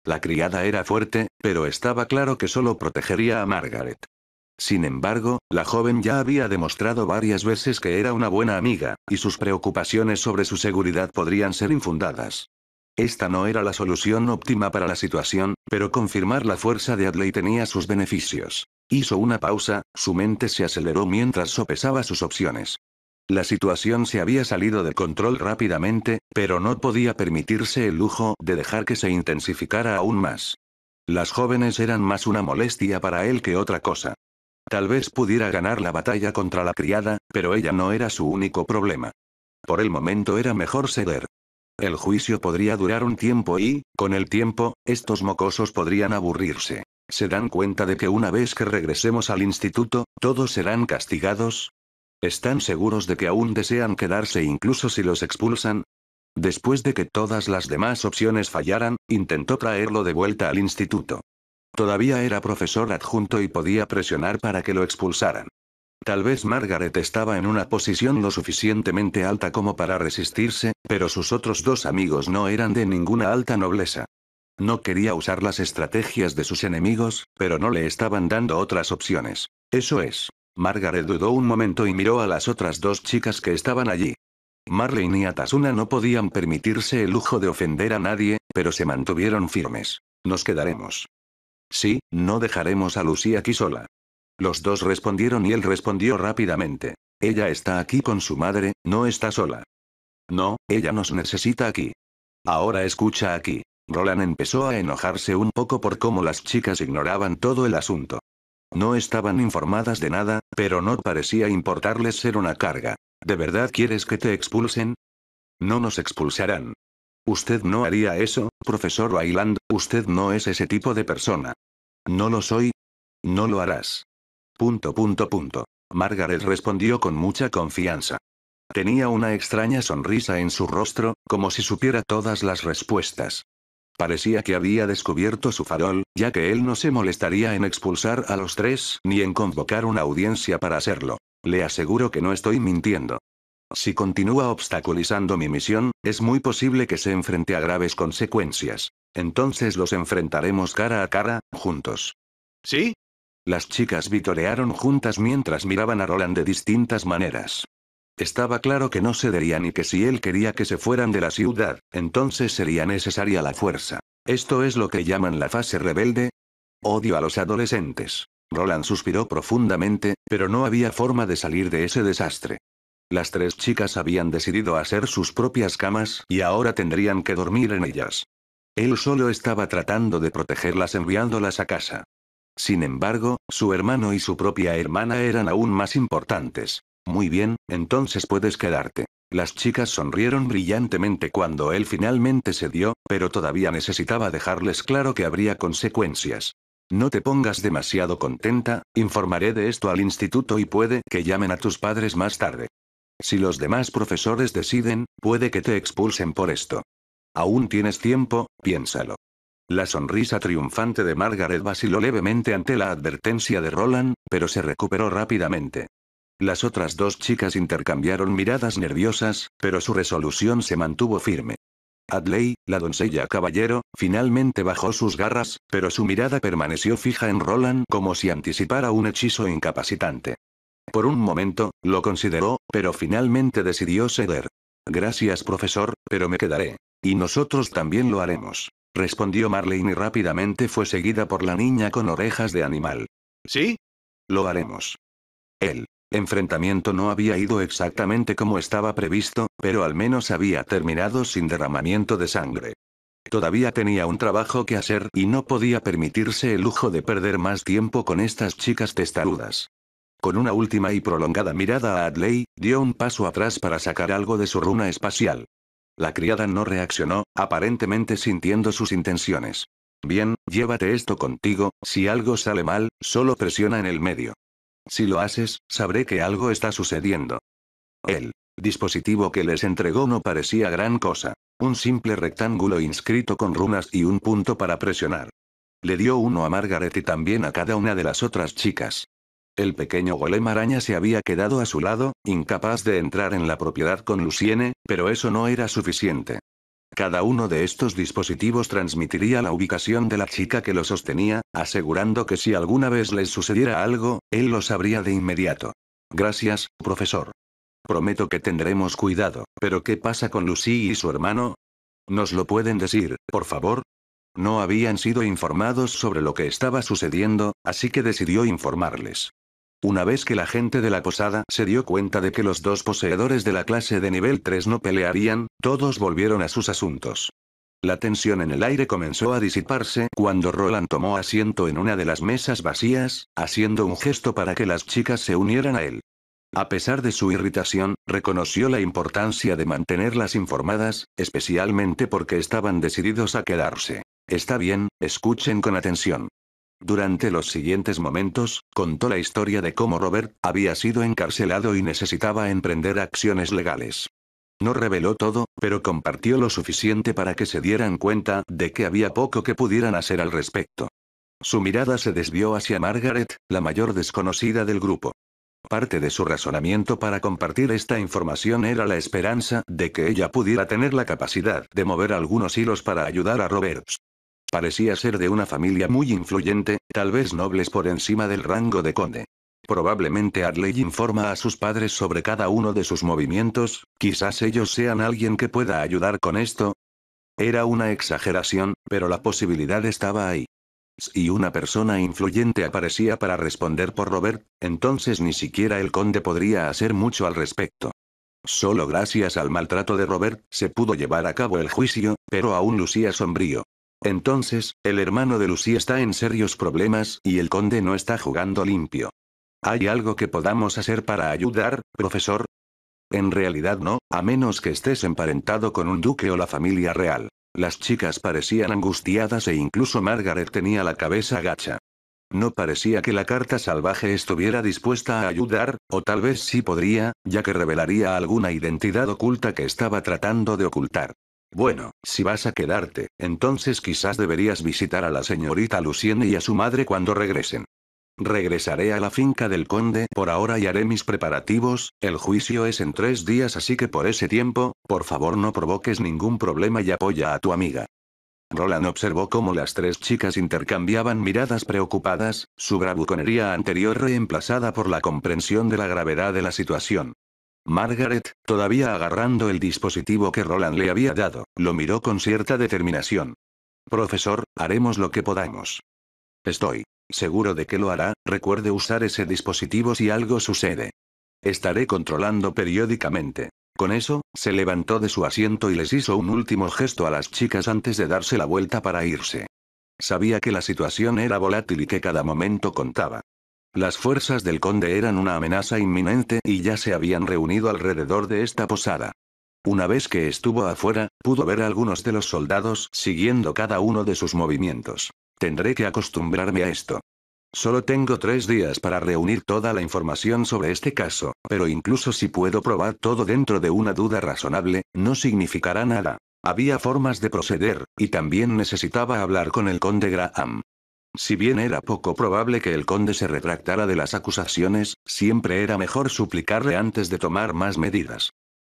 La criada era fuerte, pero estaba claro que solo protegería a Margaret. Sin embargo, la joven ya había demostrado varias veces que era una buena amiga, y sus preocupaciones sobre su seguridad podrían ser infundadas. Esta no era la solución óptima para la situación, pero confirmar la fuerza de Adley tenía sus beneficios. Hizo una pausa, su mente se aceleró mientras sopesaba sus opciones. La situación se había salido de control rápidamente, pero no podía permitirse el lujo de dejar que se intensificara aún más. Las jóvenes eran más una molestia para él que otra cosa. Tal vez pudiera ganar la batalla contra la criada, pero ella no era su único problema. Por el momento era mejor ceder. El juicio podría durar un tiempo y, con el tiempo, estos mocosos podrían aburrirse. ¿Se dan cuenta de que una vez que regresemos al instituto, todos serán castigados? ¿Están seguros de que aún desean quedarse incluso si los expulsan? Después de que todas las demás opciones fallaran, intentó traerlo de vuelta al instituto. Todavía era profesor adjunto y podía presionar para que lo expulsaran. Tal vez Margaret estaba en una posición lo suficientemente alta como para resistirse, pero sus otros dos amigos no eran de ninguna alta nobleza. No quería usar las estrategias de sus enemigos, pero no le estaban dando otras opciones. Eso es. Margaret dudó un momento y miró a las otras dos chicas que estaban allí. Marlene y Atasuna no podían permitirse el lujo de ofender a nadie, pero se mantuvieron firmes. Nos quedaremos. Sí, no dejaremos a Lucy aquí sola. Los dos respondieron y él respondió rápidamente. Ella está aquí con su madre, no está sola. No, ella nos necesita aquí. Ahora escucha aquí. Roland empezó a enojarse un poco por cómo las chicas ignoraban todo el asunto. No estaban informadas de nada, pero no parecía importarles ser una carga. ¿De verdad quieres que te expulsen? No nos expulsarán. Usted no haría eso, profesor Wayland, usted no es ese tipo de persona. No lo soy. No lo harás. Punto punto punto. Margaret respondió con mucha confianza. Tenía una extraña sonrisa en su rostro, como si supiera todas las respuestas. Parecía que había descubierto su farol, ya que él no se molestaría en expulsar a los tres ni en convocar una audiencia para hacerlo. Le aseguro que no estoy mintiendo. Si continúa obstaculizando mi misión, es muy posible que se enfrente a graves consecuencias. Entonces los enfrentaremos cara a cara, juntos. ¿Sí? Las chicas vitorearon juntas mientras miraban a Roland de distintas maneras. Estaba claro que no cederían y que si él quería que se fueran de la ciudad, entonces sería necesaria la fuerza. ¿Esto es lo que llaman la fase rebelde? Odio a los adolescentes. Roland suspiró profundamente, pero no había forma de salir de ese desastre. Las tres chicas habían decidido hacer sus propias camas y ahora tendrían que dormir en ellas. Él solo estaba tratando de protegerlas enviándolas a casa. Sin embargo, su hermano y su propia hermana eran aún más importantes. Muy bien, entonces puedes quedarte. Las chicas sonrieron brillantemente cuando él finalmente se dio, pero todavía necesitaba dejarles claro que habría consecuencias. No te pongas demasiado contenta, informaré de esto al instituto y puede que llamen a tus padres más tarde. Si los demás profesores deciden, puede que te expulsen por esto. Aún tienes tiempo, piénsalo. La sonrisa triunfante de Margaret vaciló levemente ante la advertencia de Roland, pero se recuperó rápidamente. Las otras dos chicas intercambiaron miradas nerviosas, pero su resolución se mantuvo firme. Adley, la doncella caballero, finalmente bajó sus garras, pero su mirada permaneció fija en Roland como si anticipara un hechizo incapacitante. Por un momento, lo consideró, pero finalmente decidió ceder. Gracias profesor, pero me quedaré. Y nosotros también lo haremos. Respondió Marlene y rápidamente fue seguida por la niña con orejas de animal. ¿Sí? Lo haremos. El enfrentamiento no había ido exactamente como estaba previsto, pero al menos había terminado sin derramamiento de sangre. Todavía tenía un trabajo que hacer y no podía permitirse el lujo de perder más tiempo con estas chicas testarudas. Con una última y prolongada mirada a Adley, dio un paso atrás para sacar algo de su runa espacial. La criada no reaccionó, aparentemente sintiendo sus intenciones. Bien, llévate esto contigo, si algo sale mal, solo presiona en el medio. Si lo haces, sabré que algo está sucediendo. El dispositivo que les entregó no parecía gran cosa. Un simple rectángulo inscrito con runas y un punto para presionar. Le dio uno a Margaret y también a cada una de las otras chicas. El pequeño golem araña se había quedado a su lado, incapaz de entrar en la propiedad con Luciene, pero eso no era suficiente. Cada uno de estos dispositivos transmitiría la ubicación de la chica que lo sostenía, asegurando que si alguna vez les sucediera algo, él lo sabría de inmediato. Gracias, profesor. Prometo que tendremos cuidado, pero ¿qué pasa con Lucy y su hermano? ¿Nos lo pueden decir, por favor? No habían sido informados sobre lo que estaba sucediendo, así que decidió informarles. Una vez que la gente de la posada se dio cuenta de que los dos poseedores de la clase de nivel 3 no pelearían, todos volvieron a sus asuntos. La tensión en el aire comenzó a disiparse cuando Roland tomó asiento en una de las mesas vacías, haciendo un gesto para que las chicas se unieran a él. A pesar de su irritación, reconoció la importancia de mantenerlas informadas, especialmente porque estaban decididos a quedarse. Está bien, escuchen con atención. Durante los siguientes momentos, contó la historia de cómo Robert había sido encarcelado y necesitaba emprender acciones legales. No reveló todo, pero compartió lo suficiente para que se dieran cuenta de que había poco que pudieran hacer al respecto. Su mirada se desvió hacia Margaret, la mayor desconocida del grupo. Parte de su razonamiento para compartir esta información era la esperanza de que ella pudiera tener la capacidad de mover algunos hilos para ayudar a Roberts. Parecía ser de una familia muy influyente, tal vez nobles por encima del rango de conde. Probablemente Adley informa a sus padres sobre cada uno de sus movimientos, quizás ellos sean alguien que pueda ayudar con esto. Era una exageración, pero la posibilidad estaba ahí. Si una persona influyente aparecía para responder por Robert, entonces ni siquiera el conde podría hacer mucho al respecto. Solo gracias al maltrato de Robert se pudo llevar a cabo el juicio, pero aún lucía sombrío. Entonces, el hermano de Lucy está en serios problemas y el conde no está jugando limpio. ¿Hay algo que podamos hacer para ayudar, profesor? En realidad no, a menos que estés emparentado con un duque o la familia real. Las chicas parecían angustiadas e incluso Margaret tenía la cabeza gacha. No parecía que la carta salvaje estuviera dispuesta a ayudar, o tal vez sí podría, ya que revelaría alguna identidad oculta que estaba tratando de ocultar. Bueno, si vas a quedarte, entonces quizás deberías visitar a la señorita Lucien y a su madre cuando regresen. Regresaré a la finca del conde por ahora y haré mis preparativos, el juicio es en tres días así que por ese tiempo, por favor no provoques ningún problema y apoya a tu amiga. Roland observó cómo las tres chicas intercambiaban miradas preocupadas, su bravuconería anterior reemplazada por la comprensión de la gravedad de la situación. Margaret, todavía agarrando el dispositivo que Roland le había dado, lo miró con cierta determinación. Profesor, haremos lo que podamos. Estoy seguro de que lo hará, recuerde usar ese dispositivo si algo sucede. Estaré controlando periódicamente. Con eso, se levantó de su asiento y les hizo un último gesto a las chicas antes de darse la vuelta para irse. Sabía que la situación era volátil y que cada momento contaba. Las fuerzas del conde eran una amenaza inminente y ya se habían reunido alrededor de esta posada. Una vez que estuvo afuera, pudo ver a algunos de los soldados siguiendo cada uno de sus movimientos. Tendré que acostumbrarme a esto. Solo tengo tres días para reunir toda la información sobre este caso, pero incluso si puedo probar todo dentro de una duda razonable, no significará nada. Había formas de proceder, y también necesitaba hablar con el conde Graham. Si bien era poco probable que el conde se retractara de las acusaciones, siempre era mejor suplicarle antes de tomar más medidas.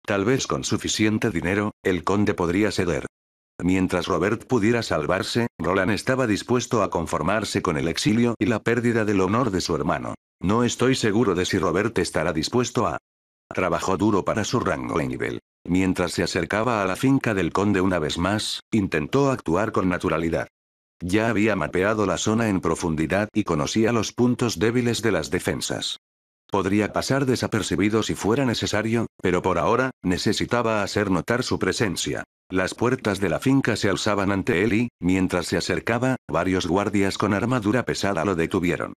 Tal vez con suficiente dinero, el conde podría ceder. Mientras Robert pudiera salvarse, Roland estaba dispuesto a conformarse con el exilio y la pérdida del honor de su hermano. No estoy seguro de si Robert estará dispuesto a... Trabajó duro para su rango y nivel. Mientras se acercaba a la finca del conde una vez más, intentó actuar con naturalidad. Ya había mapeado la zona en profundidad y conocía los puntos débiles de las defensas. Podría pasar desapercibido si fuera necesario, pero por ahora, necesitaba hacer notar su presencia. Las puertas de la finca se alzaban ante él y, mientras se acercaba, varios guardias con armadura pesada lo detuvieron.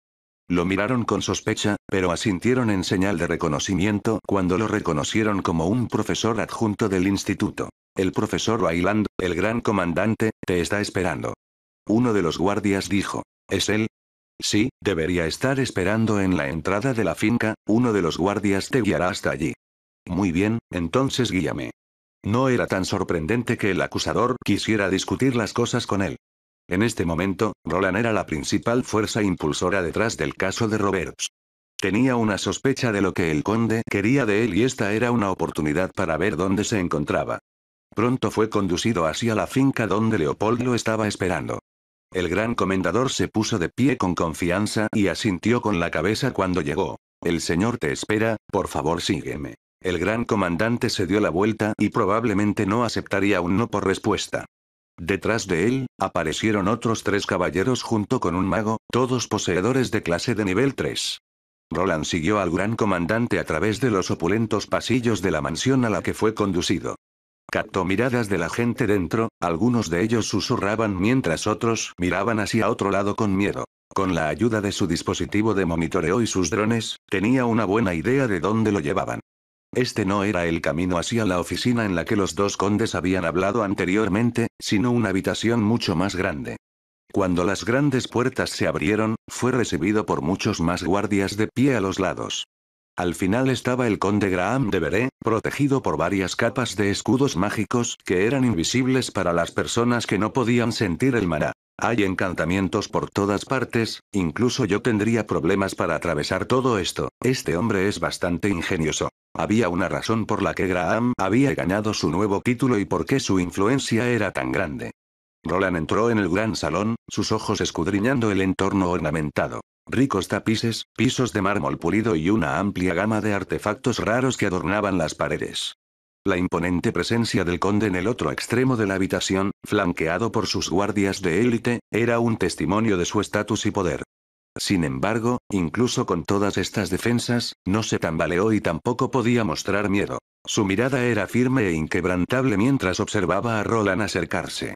Lo miraron con sospecha, pero asintieron en señal de reconocimiento cuando lo reconocieron como un profesor adjunto del instituto. El profesor Bailando, el gran comandante, te está esperando. Uno de los guardias dijo. ¿Es él? Sí, debería estar esperando en la entrada de la finca, uno de los guardias te guiará hasta allí. Muy bien, entonces guíame. No era tan sorprendente que el acusador quisiera discutir las cosas con él. En este momento, Roland era la principal fuerza impulsora detrás del caso de Roberts. Tenía una sospecha de lo que el conde quería de él y esta era una oportunidad para ver dónde se encontraba. Pronto fue conducido hacia la finca donde Leopoldo estaba esperando. El gran comendador se puso de pie con confianza y asintió con la cabeza cuando llegó. El señor te espera, por favor sígueme. El gran comandante se dio la vuelta y probablemente no aceptaría un no por respuesta. Detrás de él, aparecieron otros tres caballeros junto con un mago, todos poseedores de clase de nivel 3. Roland siguió al gran comandante a través de los opulentos pasillos de la mansión a la que fue conducido. Captó miradas de la gente dentro, algunos de ellos susurraban mientras otros miraban hacia otro lado con miedo. Con la ayuda de su dispositivo de monitoreo y sus drones, tenía una buena idea de dónde lo llevaban. Este no era el camino hacia la oficina en la que los dos condes habían hablado anteriormente, sino una habitación mucho más grande. Cuando las grandes puertas se abrieron, fue recibido por muchos más guardias de pie a los lados. Al final estaba el conde Graham de Beret, protegido por varias capas de escudos mágicos que eran invisibles para las personas que no podían sentir el maná. Hay encantamientos por todas partes, incluso yo tendría problemas para atravesar todo esto. Este hombre es bastante ingenioso. Había una razón por la que Graham había ganado su nuevo título y por qué su influencia era tan grande. Roland entró en el gran salón, sus ojos escudriñando el entorno ornamentado ricos tapices, pisos de mármol pulido y una amplia gama de artefactos raros que adornaban las paredes. La imponente presencia del conde en el otro extremo de la habitación, flanqueado por sus guardias de élite, era un testimonio de su estatus y poder. Sin embargo, incluso con todas estas defensas, no se tambaleó y tampoco podía mostrar miedo. Su mirada era firme e inquebrantable mientras observaba a Roland acercarse.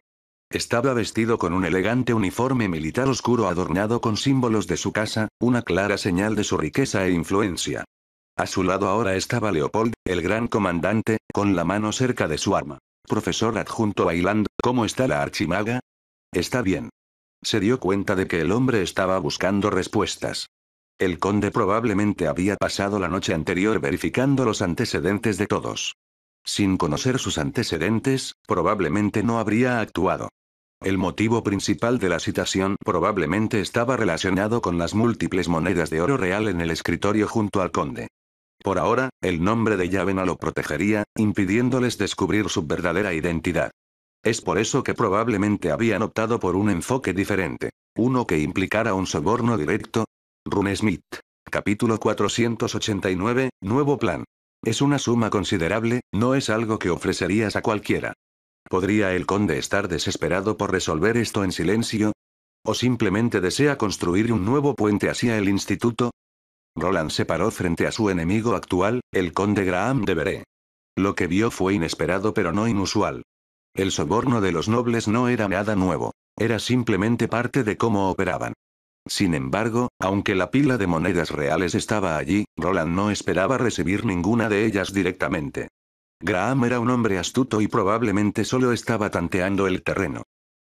Estaba vestido con un elegante uniforme militar oscuro adornado con símbolos de su casa, una clara señal de su riqueza e influencia. A su lado ahora estaba Leopold, el gran comandante, con la mano cerca de su arma. Profesor adjunto bailando, ¿cómo está la archimaga? Está bien. Se dio cuenta de que el hombre estaba buscando respuestas. El conde probablemente había pasado la noche anterior verificando los antecedentes de todos. Sin conocer sus antecedentes, probablemente no habría actuado. El motivo principal de la citación probablemente estaba relacionado con las múltiples monedas de oro real en el escritorio junto al conde. Por ahora, el nombre de Yavena lo protegería, impidiéndoles descubrir su verdadera identidad. Es por eso que probablemente habían optado por un enfoque diferente, uno que implicara un soborno directo. Rune Smith. Capítulo 489, Nuevo Plan. Es una suma considerable, no es algo que ofrecerías a cualquiera. ¿Podría el conde estar desesperado por resolver esto en silencio? ¿O simplemente desea construir un nuevo puente hacia el instituto? Roland se paró frente a su enemigo actual, el conde Graham de Beret. Lo que vio fue inesperado pero no inusual. El soborno de los nobles no era nada nuevo, era simplemente parte de cómo operaban. Sin embargo, aunque la pila de monedas reales estaba allí, Roland no esperaba recibir ninguna de ellas directamente. Graham era un hombre astuto y probablemente solo estaba tanteando el terreno.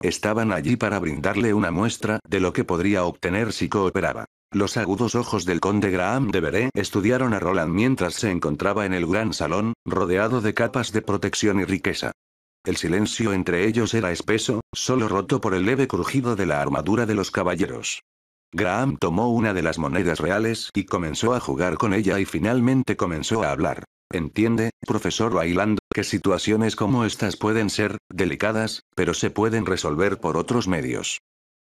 Estaban allí para brindarle una muestra de lo que podría obtener si cooperaba. Los agudos ojos del conde Graham de Beret estudiaron a Roland mientras se encontraba en el gran salón, rodeado de capas de protección y riqueza. El silencio entre ellos era espeso, solo roto por el leve crujido de la armadura de los caballeros. Graham tomó una de las monedas reales y comenzó a jugar con ella y finalmente comenzó a hablar. Entiende, profesor Bailando, que situaciones como estas pueden ser delicadas, pero se pueden resolver por otros medios.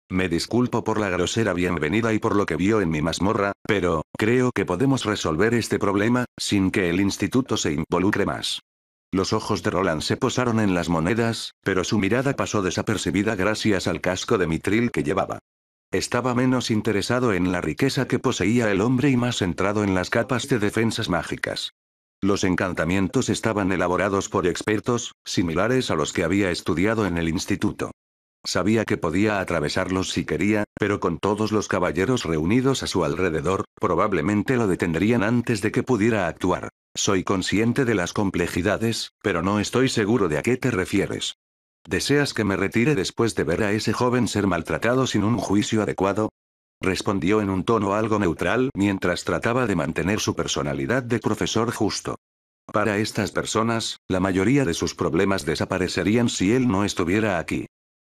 Me disculpo por la grosera bienvenida y por lo que vio en mi mazmorra, pero, creo que podemos resolver este problema, sin que el instituto se involucre más. Los ojos de Roland se posaron en las monedas, pero su mirada pasó desapercibida gracias al casco de mitril que llevaba. Estaba menos interesado en la riqueza que poseía el hombre y más centrado en las capas de defensas mágicas. Los encantamientos estaban elaborados por expertos, similares a los que había estudiado en el instituto. Sabía que podía atravesarlos si quería, pero con todos los caballeros reunidos a su alrededor, probablemente lo detendrían antes de que pudiera actuar. Soy consciente de las complejidades, pero no estoy seguro de a qué te refieres. ¿Deseas que me retire después de ver a ese joven ser maltratado sin un juicio adecuado? respondió en un tono algo neutral mientras trataba de mantener su personalidad de profesor justo. Para estas personas, la mayoría de sus problemas desaparecerían si él no estuviera aquí.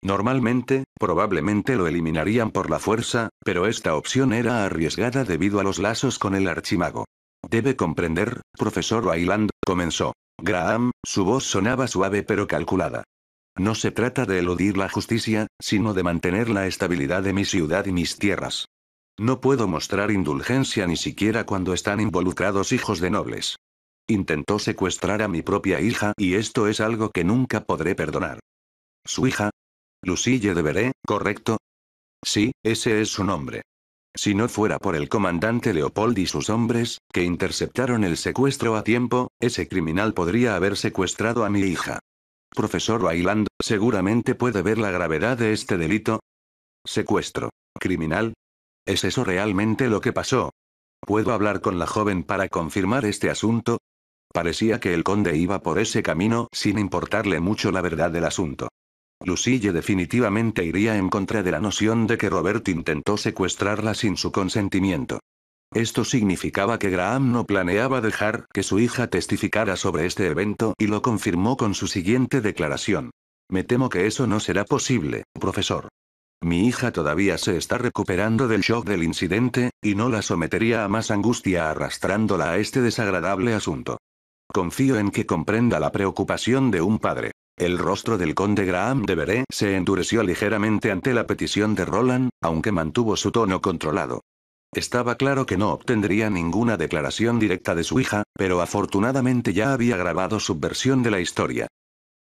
Normalmente, probablemente lo eliminarían por la fuerza, pero esta opción era arriesgada debido a los lazos con el archimago. Debe comprender, profesor Wayland, comenzó. Graham, su voz sonaba suave pero calculada. No se trata de eludir la justicia, sino de mantener la estabilidad de mi ciudad y mis tierras. No puedo mostrar indulgencia ni siquiera cuando están involucrados hijos de nobles. Intentó secuestrar a mi propia hija y esto es algo que nunca podré perdonar. ¿Su hija? Lucille de Veré, ¿correcto? Sí, ese es su nombre. Si no fuera por el comandante Leopold y sus hombres, que interceptaron el secuestro a tiempo, ese criminal podría haber secuestrado a mi hija. Profesor Wayland seguramente puede ver la gravedad de este delito. Secuestro. Criminal. ¿Es eso realmente lo que pasó? ¿Puedo hablar con la joven para confirmar este asunto? Parecía que el conde iba por ese camino sin importarle mucho la verdad del asunto. Lucille definitivamente iría en contra de la noción de que Robert intentó secuestrarla sin su consentimiento. Esto significaba que Graham no planeaba dejar que su hija testificara sobre este evento y lo confirmó con su siguiente declaración. Me temo que eso no será posible, profesor. Mi hija todavía se está recuperando del shock del incidente, y no la sometería a más angustia arrastrándola a este desagradable asunto. Confío en que comprenda la preocupación de un padre. El rostro del conde Graham de Beret se endureció ligeramente ante la petición de Roland, aunque mantuvo su tono controlado. Estaba claro que no obtendría ninguna declaración directa de su hija, pero afortunadamente ya había grabado su versión de la historia.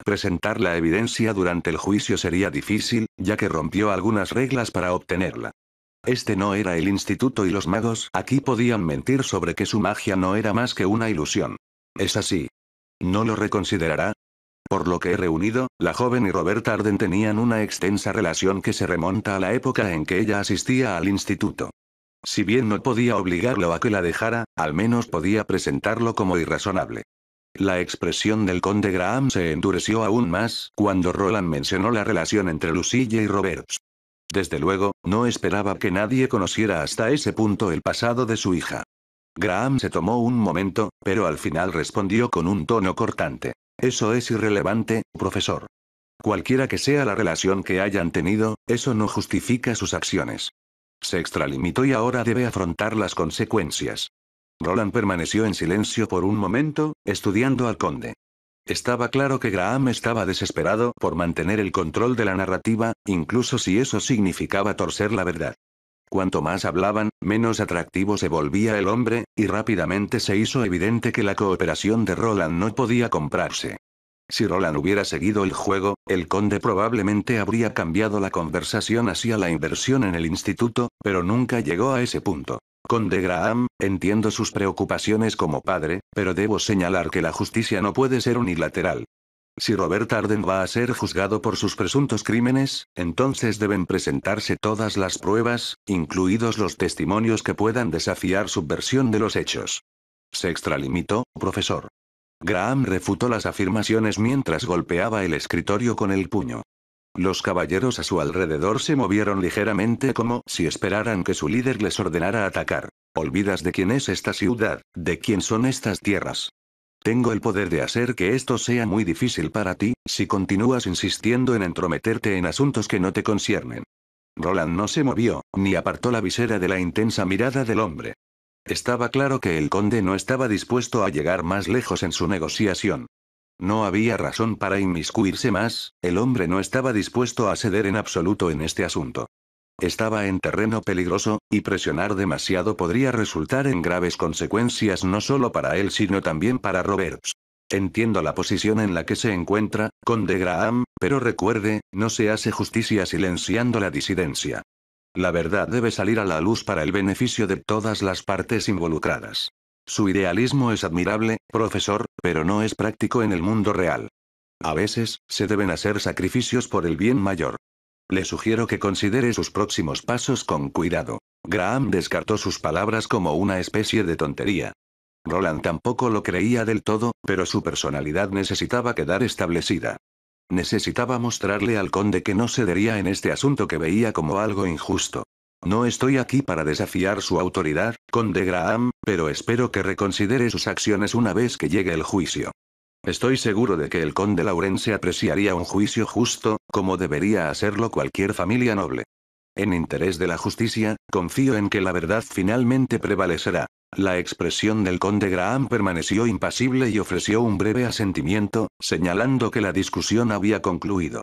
Presentar la evidencia durante el juicio sería difícil, ya que rompió algunas reglas para obtenerla. Este no era el instituto y los magos aquí podían mentir sobre que su magia no era más que una ilusión. Es así. ¿No lo reconsiderará? Por lo que he reunido, la joven y Robert Arden tenían una extensa relación que se remonta a la época en que ella asistía al instituto. Si bien no podía obligarlo a que la dejara, al menos podía presentarlo como irrazonable. La expresión del conde Graham se endureció aún más cuando Roland mencionó la relación entre Lucille y Roberts. Desde luego, no esperaba que nadie conociera hasta ese punto el pasado de su hija. Graham se tomó un momento, pero al final respondió con un tono cortante. Eso es irrelevante, profesor. Cualquiera que sea la relación que hayan tenido, eso no justifica sus acciones. Se extralimitó y ahora debe afrontar las consecuencias. Roland permaneció en silencio por un momento, estudiando al conde. Estaba claro que Graham estaba desesperado por mantener el control de la narrativa, incluso si eso significaba torcer la verdad. Cuanto más hablaban, menos atractivo se volvía el hombre, y rápidamente se hizo evidente que la cooperación de Roland no podía comprarse. Si Roland hubiera seguido el juego, el conde probablemente habría cambiado la conversación hacia la inversión en el instituto, pero nunca llegó a ese punto. Conde Graham, entiendo sus preocupaciones como padre, pero debo señalar que la justicia no puede ser unilateral. Si Robert Arden va a ser juzgado por sus presuntos crímenes, entonces deben presentarse todas las pruebas, incluidos los testimonios que puedan desafiar su versión de los hechos. Se extralimitó, profesor. Graham refutó las afirmaciones mientras golpeaba el escritorio con el puño. Los caballeros a su alrededor se movieron ligeramente como si esperaran que su líder les ordenara atacar. Olvidas de quién es esta ciudad, de quién son estas tierras. Tengo el poder de hacer que esto sea muy difícil para ti, si continúas insistiendo en entrometerte en asuntos que no te conciernen. Roland no se movió, ni apartó la visera de la intensa mirada del hombre. Estaba claro que el conde no estaba dispuesto a llegar más lejos en su negociación. No había razón para inmiscuirse más, el hombre no estaba dispuesto a ceder en absoluto en este asunto. Estaba en terreno peligroso, y presionar demasiado podría resultar en graves consecuencias no solo para él sino también para Roberts. Entiendo la posición en la que se encuentra, conde Graham, pero recuerde, no se hace justicia silenciando la disidencia. La verdad debe salir a la luz para el beneficio de todas las partes involucradas. Su idealismo es admirable, profesor, pero no es práctico en el mundo real. A veces, se deben hacer sacrificios por el bien mayor. Le sugiero que considere sus próximos pasos con cuidado. Graham descartó sus palabras como una especie de tontería. Roland tampoco lo creía del todo, pero su personalidad necesitaba quedar establecida. Necesitaba mostrarle al conde que no cedería en este asunto que veía como algo injusto. No estoy aquí para desafiar su autoridad, conde Graham, pero espero que reconsidere sus acciones una vez que llegue el juicio. Estoy seguro de que el conde Laurence apreciaría un juicio justo, como debería hacerlo cualquier familia noble. En interés de la justicia, confío en que la verdad finalmente prevalecerá. La expresión del conde Graham permaneció impasible y ofreció un breve asentimiento, señalando que la discusión había concluido.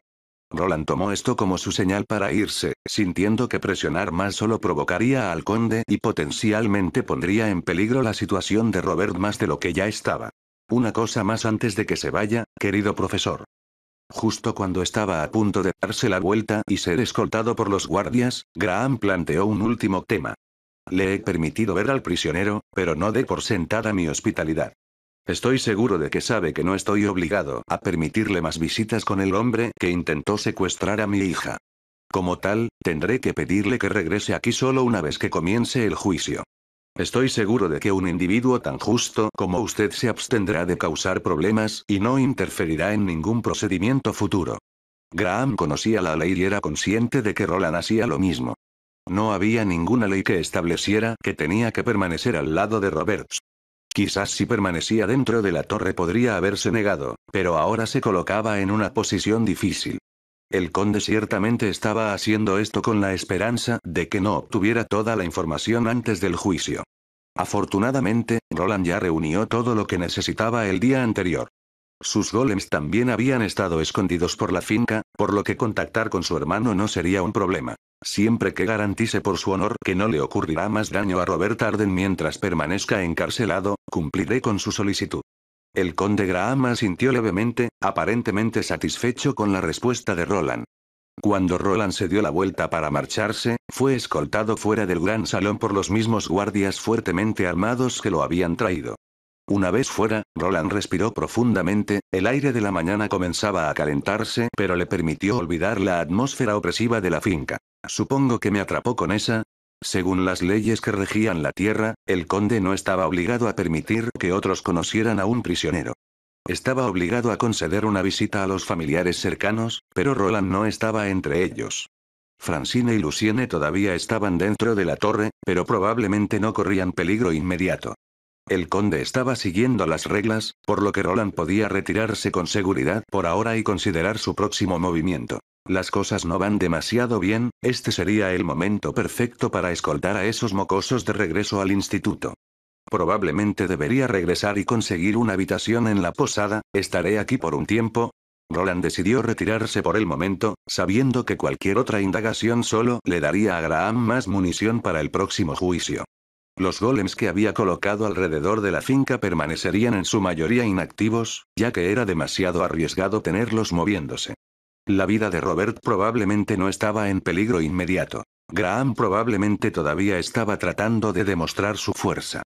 Roland tomó esto como su señal para irse, sintiendo que presionar más solo provocaría al conde y potencialmente pondría en peligro la situación de Robert más de lo que ya estaba. Una cosa más antes de que se vaya, querido profesor. Justo cuando estaba a punto de darse la vuelta y ser escoltado por los guardias, Graham planteó un último tema. Le he permitido ver al prisionero, pero no dé por sentada mi hospitalidad. Estoy seguro de que sabe que no estoy obligado a permitirle más visitas con el hombre que intentó secuestrar a mi hija. Como tal, tendré que pedirle que regrese aquí solo una vez que comience el juicio. Estoy seguro de que un individuo tan justo como usted se abstendrá de causar problemas y no interferirá en ningún procedimiento futuro. Graham conocía la ley y era consciente de que Roland hacía lo mismo. No había ninguna ley que estableciera que tenía que permanecer al lado de Roberts. Quizás si permanecía dentro de la torre podría haberse negado, pero ahora se colocaba en una posición difícil. El conde ciertamente estaba haciendo esto con la esperanza de que no obtuviera toda la información antes del juicio. Afortunadamente, Roland ya reunió todo lo que necesitaba el día anterior. Sus golems también habían estado escondidos por la finca, por lo que contactar con su hermano no sería un problema siempre que garantice por su honor que no le ocurrirá más daño a Robert Arden mientras permanezca encarcelado, cumpliré con su solicitud. El conde Graham sintió levemente, aparentemente satisfecho con la respuesta de Roland. Cuando Roland se dio la vuelta para marcharse, fue escoltado fuera del gran salón por los mismos guardias fuertemente armados que lo habían traído. Una vez fuera, Roland respiró profundamente, el aire de la mañana comenzaba a calentarse pero le permitió olvidar la atmósfera opresiva de la finca. Supongo que me atrapó con esa. Según las leyes que regían la tierra, el conde no estaba obligado a permitir que otros conocieran a un prisionero. Estaba obligado a conceder una visita a los familiares cercanos, pero Roland no estaba entre ellos. Francine y Lucienne todavía estaban dentro de la torre, pero probablemente no corrían peligro inmediato. El conde estaba siguiendo las reglas, por lo que Roland podía retirarse con seguridad por ahora y considerar su próximo movimiento. Las cosas no van demasiado bien, este sería el momento perfecto para escoltar a esos mocosos de regreso al instituto. Probablemente debería regresar y conseguir una habitación en la posada, estaré aquí por un tiempo. Roland decidió retirarse por el momento, sabiendo que cualquier otra indagación solo le daría a Graham más munición para el próximo juicio. Los golems que había colocado alrededor de la finca permanecerían en su mayoría inactivos, ya que era demasiado arriesgado tenerlos moviéndose. La vida de Robert probablemente no estaba en peligro inmediato. Graham probablemente todavía estaba tratando de demostrar su fuerza.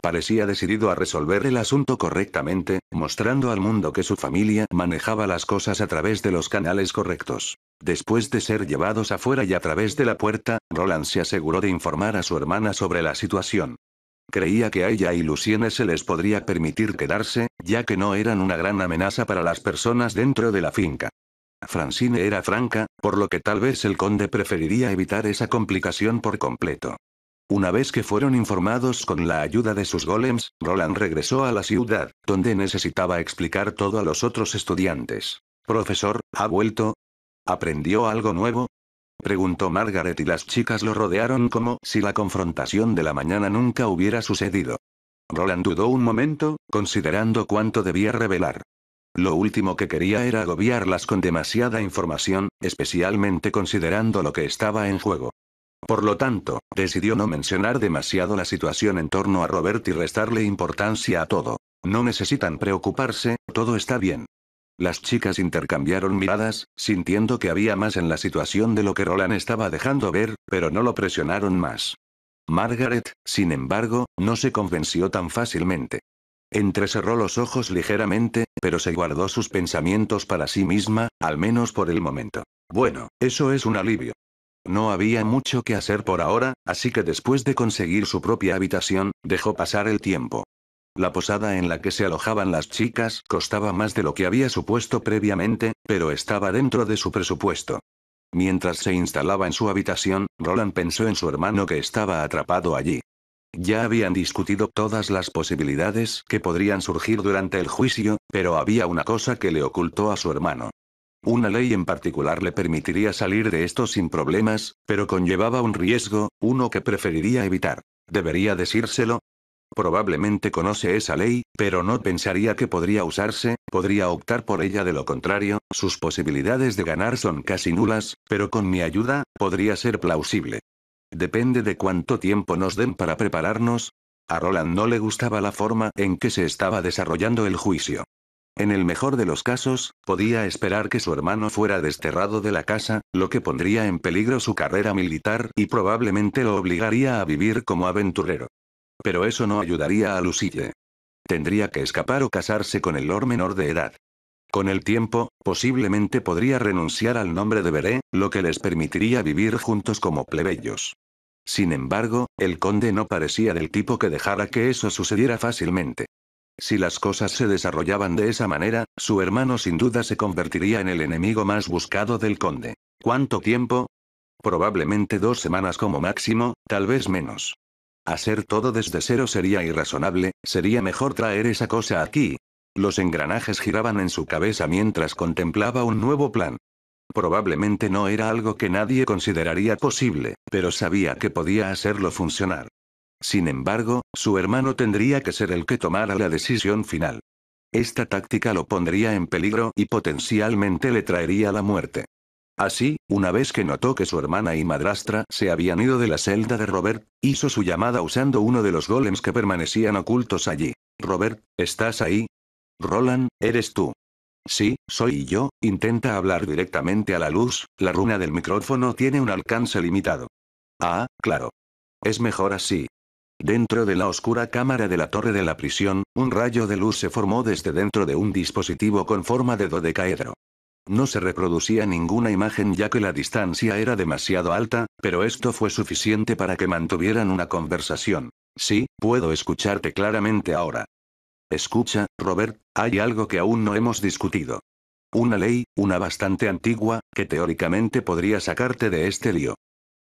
Parecía decidido a resolver el asunto correctamente, mostrando al mundo que su familia manejaba las cosas a través de los canales correctos. Después de ser llevados afuera y a través de la puerta, Roland se aseguró de informar a su hermana sobre la situación. Creía que a ella y Luciene se les podría permitir quedarse, ya que no eran una gran amenaza para las personas dentro de la finca. Francine era franca, por lo que tal vez el conde preferiría evitar esa complicación por completo. Una vez que fueron informados con la ayuda de sus golems, Roland regresó a la ciudad, donde necesitaba explicar todo a los otros estudiantes. Profesor, ha vuelto, ¿Aprendió algo nuevo? Preguntó Margaret y las chicas lo rodearon como si la confrontación de la mañana nunca hubiera sucedido. Roland dudó un momento, considerando cuánto debía revelar. Lo último que quería era agobiarlas con demasiada información, especialmente considerando lo que estaba en juego. Por lo tanto, decidió no mencionar demasiado la situación en torno a Robert y restarle importancia a todo. No necesitan preocuparse, todo está bien. Las chicas intercambiaron miradas, sintiendo que había más en la situación de lo que Roland estaba dejando ver, pero no lo presionaron más. Margaret, sin embargo, no se convenció tan fácilmente. Entrecerró los ojos ligeramente, pero se guardó sus pensamientos para sí misma, al menos por el momento. Bueno, eso es un alivio. No había mucho que hacer por ahora, así que después de conseguir su propia habitación, dejó pasar el tiempo. La posada en la que se alojaban las chicas costaba más de lo que había supuesto previamente, pero estaba dentro de su presupuesto. Mientras se instalaba en su habitación, Roland pensó en su hermano que estaba atrapado allí. Ya habían discutido todas las posibilidades que podrían surgir durante el juicio, pero había una cosa que le ocultó a su hermano. Una ley en particular le permitiría salir de esto sin problemas, pero conllevaba un riesgo, uno que preferiría evitar. Debería decírselo, Probablemente conoce esa ley, pero no pensaría que podría usarse, podría optar por ella de lo contrario, sus posibilidades de ganar son casi nulas, pero con mi ayuda, podría ser plausible. Depende de cuánto tiempo nos den para prepararnos. A Roland no le gustaba la forma en que se estaba desarrollando el juicio. En el mejor de los casos, podía esperar que su hermano fuera desterrado de la casa, lo que pondría en peligro su carrera militar y probablemente lo obligaría a vivir como aventurero. Pero eso no ayudaría a Lucille. Tendría que escapar o casarse con el Lord menor de edad. Con el tiempo, posiblemente podría renunciar al nombre de Beré, lo que les permitiría vivir juntos como plebeyos. Sin embargo, el conde no parecía del tipo que dejara que eso sucediera fácilmente. Si las cosas se desarrollaban de esa manera, su hermano sin duda se convertiría en el enemigo más buscado del conde. ¿Cuánto tiempo? Probablemente dos semanas como máximo, tal vez menos. Hacer todo desde cero sería irrazonable, sería mejor traer esa cosa aquí. Los engranajes giraban en su cabeza mientras contemplaba un nuevo plan. Probablemente no era algo que nadie consideraría posible, pero sabía que podía hacerlo funcionar. Sin embargo, su hermano tendría que ser el que tomara la decisión final. Esta táctica lo pondría en peligro y potencialmente le traería la muerte. Así, una vez que notó que su hermana y madrastra se habían ido de la celda de Robert, hizo su llamada usando uno de los golems que permanecían ocultos allí. Robert, ¿estás ahí? Roland, ¿eres tú? Sí, soy yo, intenta hablar directamente a la luz, la runa del micrófono tiene un alcance limitado. Ah, claro. Es mejor así. Dentro de la oscura cámara de la torre de la prisión, un rayo de luz se formó desde dentro de un dispositivo con forma de dodecaedro. No se reproducía ninguna imagen ya que la distancia era demasiado alta, pero esto fue suficiente para que mantuvieran una conversación. Sí, puedo escucharte claramente ahora. Escucha, Robert, hay algo que aún no hemos discutido. Una ley, una bastante antigua, que teóricamente podría sacarte de este lío.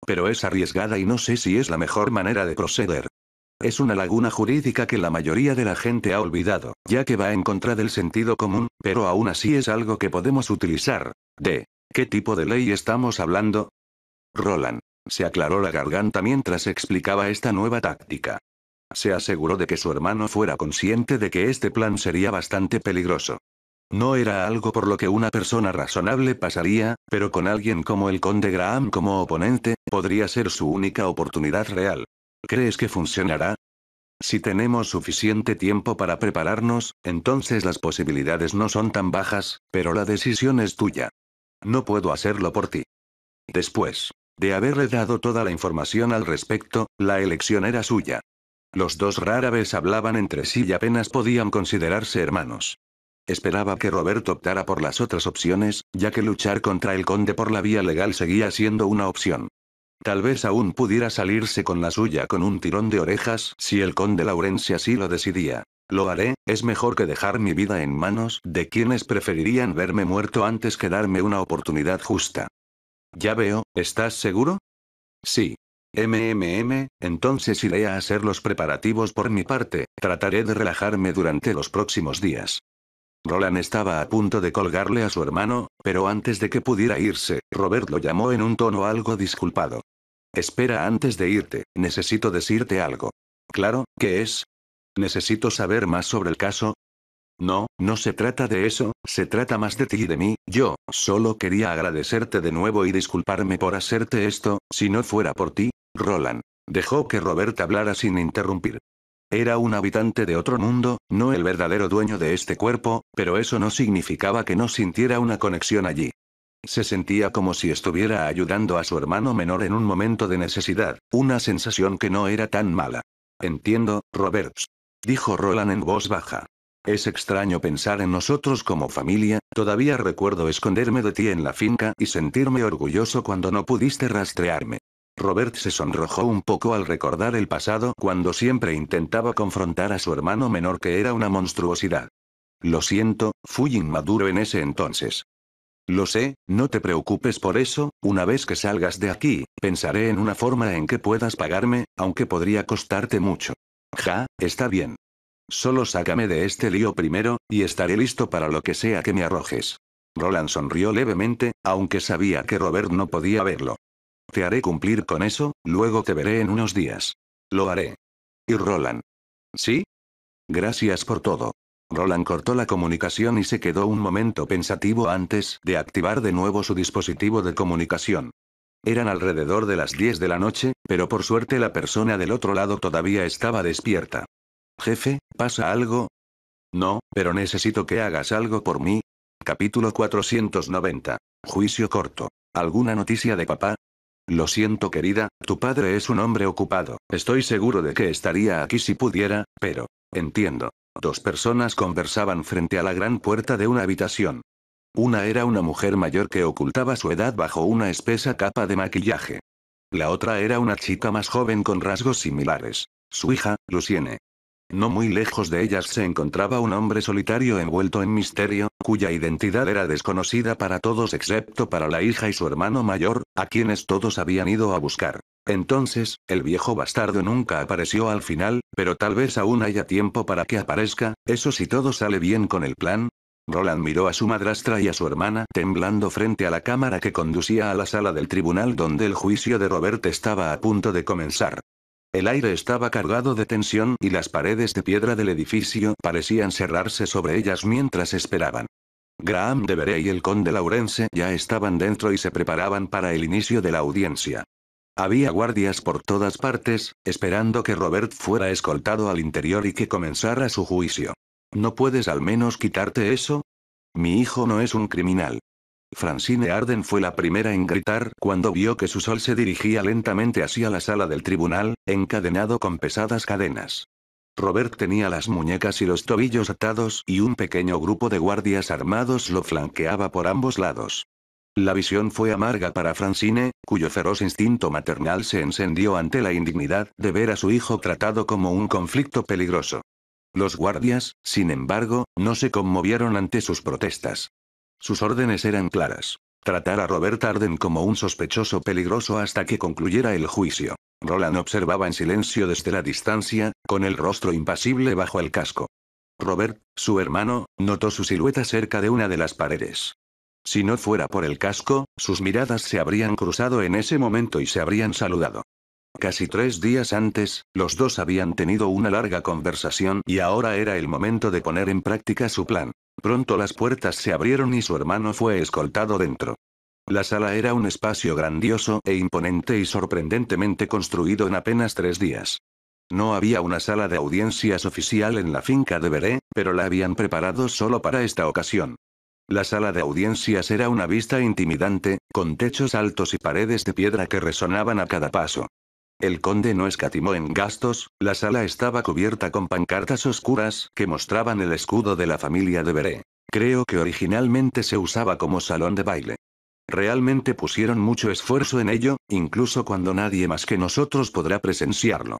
Pero es arriesgada y no sé si es la mejor manera de proceder. Es una laguna jurídica que la mayoría de la gente ha olvidado, ya que va en contra del sentido común, pero aún así es algo que podemos utilizar. ¿De qué tipo de ley estamos hablando? Roland. Se aclaró la garganta mientras explicaba esta nueva táctica. Se aseguró de que su hermano fuera consciente de que este plan sería bastante peligroso. No era algo por lo que una persona razonable pasaría, pero con alguien como el conde Graham como oponente, podría ser su única oportunidad real. ¿Crees que funcionará? Si tenemos suficiente tiempo para prepararnos, entonces las posibilidades no son tan bajas, pero la decisión es tuya. No puedo hacerlo por ti. Después de haberle dado toda la información al respecto, la elección era suya. Los dos rara vez hablaban entre sí y apenas podían considerarse hermanos. Esperaba que Roberto optara por las otras opciones, ya que luchar contra el conde por la vía legal seguía siendo una opción. Tal vez aún pudiera salirse con la suya con un tirón de orejas si el conde Laurencia así lo decidía. Lo haré, es mejor que dejar mi vida en manos de quienes preferirían verme muerto antes que darme una oportunidad justa. Ya veo, ¿estás seguro? Sí. MMM, entonces iré a hacer los preparativos por mi parte, trataré de relajarme durante los próximos días. Roland estaba a punto de colgarle a su hermano, pero antes de que pudiera irse, Robert lo llamó en un tono algo disculpado. Espera antes de irte, necesito decirte algo. Claro, ¿qué es? Necesito saber más sobre el caso. No, no se trata de eso, se trata más de ti y de mí, yo, solo quería agradecerte de nuevo y disculparme por hacerte esto, si no fuera por ti, Roland. Dejó que Robert hablara sin interrumpir. Era un habitante de otro mundo, no el verdadero dueño de este cuerpo, pero eso no significaba que no sintiera una conexión allí. Se sentía como si estuviera ayudando a su hermano menor en un momento de necesidad, una sensación que no era tan mala. Entiendo, Roberts. Dijo Roland en voz baja. Es extraño pensar en nosotros como familia, todavía recuerdo esconderme de ti en la finca y sentirme orgulloso cuando no pudiste rastrearme. Robert se sonrojó un poco al recordar el pasado cuando siempre intentaba confrontar a su hermano menor que era una monstruosidad. Lo siento, fui inmaduro en ese entonces. Lo sé, no te preocupes por eso, una vez que salgas de aquí, pensaré en una forma en que puedas pagarme, aunque podría costarte mucho. Ja, está bien. Solo sácame de este lío primero, y estaré listo para lo que sea que me arrojes. Roland sonrió levemente, aunque sabía que Robert no podía verlo. Te haré cumplir con eso, luego te veré en unos días. Lo haré. Y Roland. ¿Sí? Gracias por todo. Roland cortó la comunicación y se quedó un momento pensativo antes de activar de nuevo su dispositivo de comunicación. Eran alrededor de las 10 de la noche, pero por suerte la persona del otro lado todavía estaba despierta. Jefe, ¿pasa algo? No, pero necesito que hagas algo por mí. Capítulo 490. Juicio corto. ¿Alguna noticia de papá? Lo siento querida, tu padre es un hombre ocupado, estoy seguro de que estaría aquí si pudiera, pero... Entiendo. Dos personas conversaban frente a la gran puerta de una habitación. Una era una mujer mayor que ocultaba su edad bajo una espesa capa de maquillaje. La otra era una chica más joven con rasgos similares. Su hija, Luciene. No muy lejos de ellas se encontraba un hombre solitario envuelto en misterio, cuya identidad era desconocida para todos excepto para la hija y su hermano mayor, a quienes todos habían ido a buscar. Entonces, el viejo bastardo nunca apareció al final, pero tal vez aún haya tiempo para que aparezca, eso si todo sale bien con el plan. Roland miró a su madrastra y a su hermana temblando frente a la cámara que conducía a la sala del tribunal donde el juicio de Robert estaba a punto de comenzar. El aire estaba cargado de tensión y las paredes de piedra del edificio parecían cerrarse sobre ellas mientras esperaban. Graham de Beret y el conde Laurence ya estaban dentro y se preparaban para el inicio de la audiencia. Había guardias por todas partes, esperando que Robert fuera escoltado al interior y que comenzara su juicio. ¿No puedes al menos quitarte eso? Mi hijo no es un criminal. Francine Arden fue la primera en gritar cuando vio que su sol se dirigía lentamente hacia la sala del tribunal, encadenado con pesadas cadenas. Robert tenía las muñecas y los tobillos atados y un pequeño grupo de guardias armados lo flanqueaba por ambos lados. La visión fue amarga para Francine, cuyo feroz instinto maternal se encendió ante la indignidad de ver a su hijo tratado como un conflicto peligroso. Los guardias, sin embargo, no se conmovieron ante sus protestas. Sus órdenes eran claras. Tratar a Robert Arden como un sospechoso peligroso hasta que concluyera el juicio. Roland observaba en silencio desde la distancia, con el rostro impasible bajo el casco. Robert, su hermano, notó su silueta cerca de una de las paredes. Si no fuera por el casco, sus miradas se habrían cruzado en ese momento y se habrían saludado. Casi tres días antes, los dos habían tenido una larga conversación y ahora era el momento de poner en práctica su plan. Pronto las puertas se abrieron y su hermano fue escoltado dentro. La sala era un espacio grandioso e imponente y sorprendentemente construido en apenas tres días. No había una sala de audiencias oficial en la finca de Beré, pero la habían preparado solo para esta ocasión. La sala de audiencias era una vista intimidante, con techos altos y paredes de piedra que resonaban a cada paso. El conde no escatimó en gastos, la sala estaba cubierta con pancartas oscuras que mostraban el escudo de la familia de Beré. Creo que originalmente se usaba como salón de baile. Realmente pusieron mucho esfuerzo en ello, incluso cuando nadie más que nosotros podrá presenciarlo.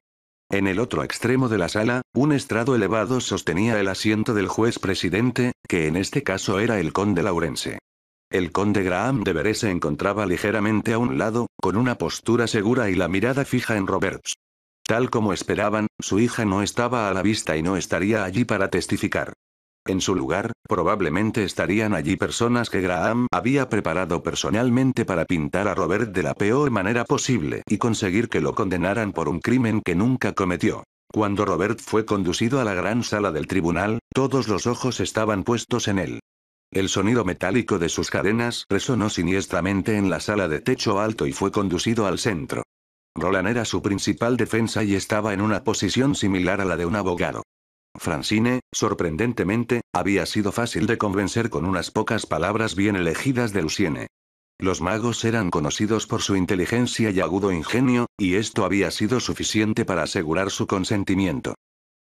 En el otro extremo de la sala, un estrado elevado sostenía el asiento del juez presidente, que en este caso era el conde Laurense. El conde Graham de Veré se encontraba ligeramente a un lado, con una postura segura y la mirada fija en Roberts. Tal como esperaban, su hija no estaba a la vista y no estaría allí para testificar. En su lugar, probablemente estarían allí personas que Graham había preparado personalmente para pintar a Robert de la peor manera posible y conseguir que lo condenaran por un crimen que nunca cometió. Cuando Robert fue conducido a la gran sala del tribunal, todos los ojos estaban puestos en él. El sonido metálico de sus cadenas resonó siniestramente en la sala de techo alto y fue conducido al centro. Roland era su principal defensa y estaba en una posición similar a la de un abogado. Francine, sorprendentemente, había sido fácil de convencer con unas pocas palabras bien elegidas de Luciene. Los magos eran conocidos por su inteligencia y agudo ingenio, y esto había sido suficiente para asegurar su consentimiento.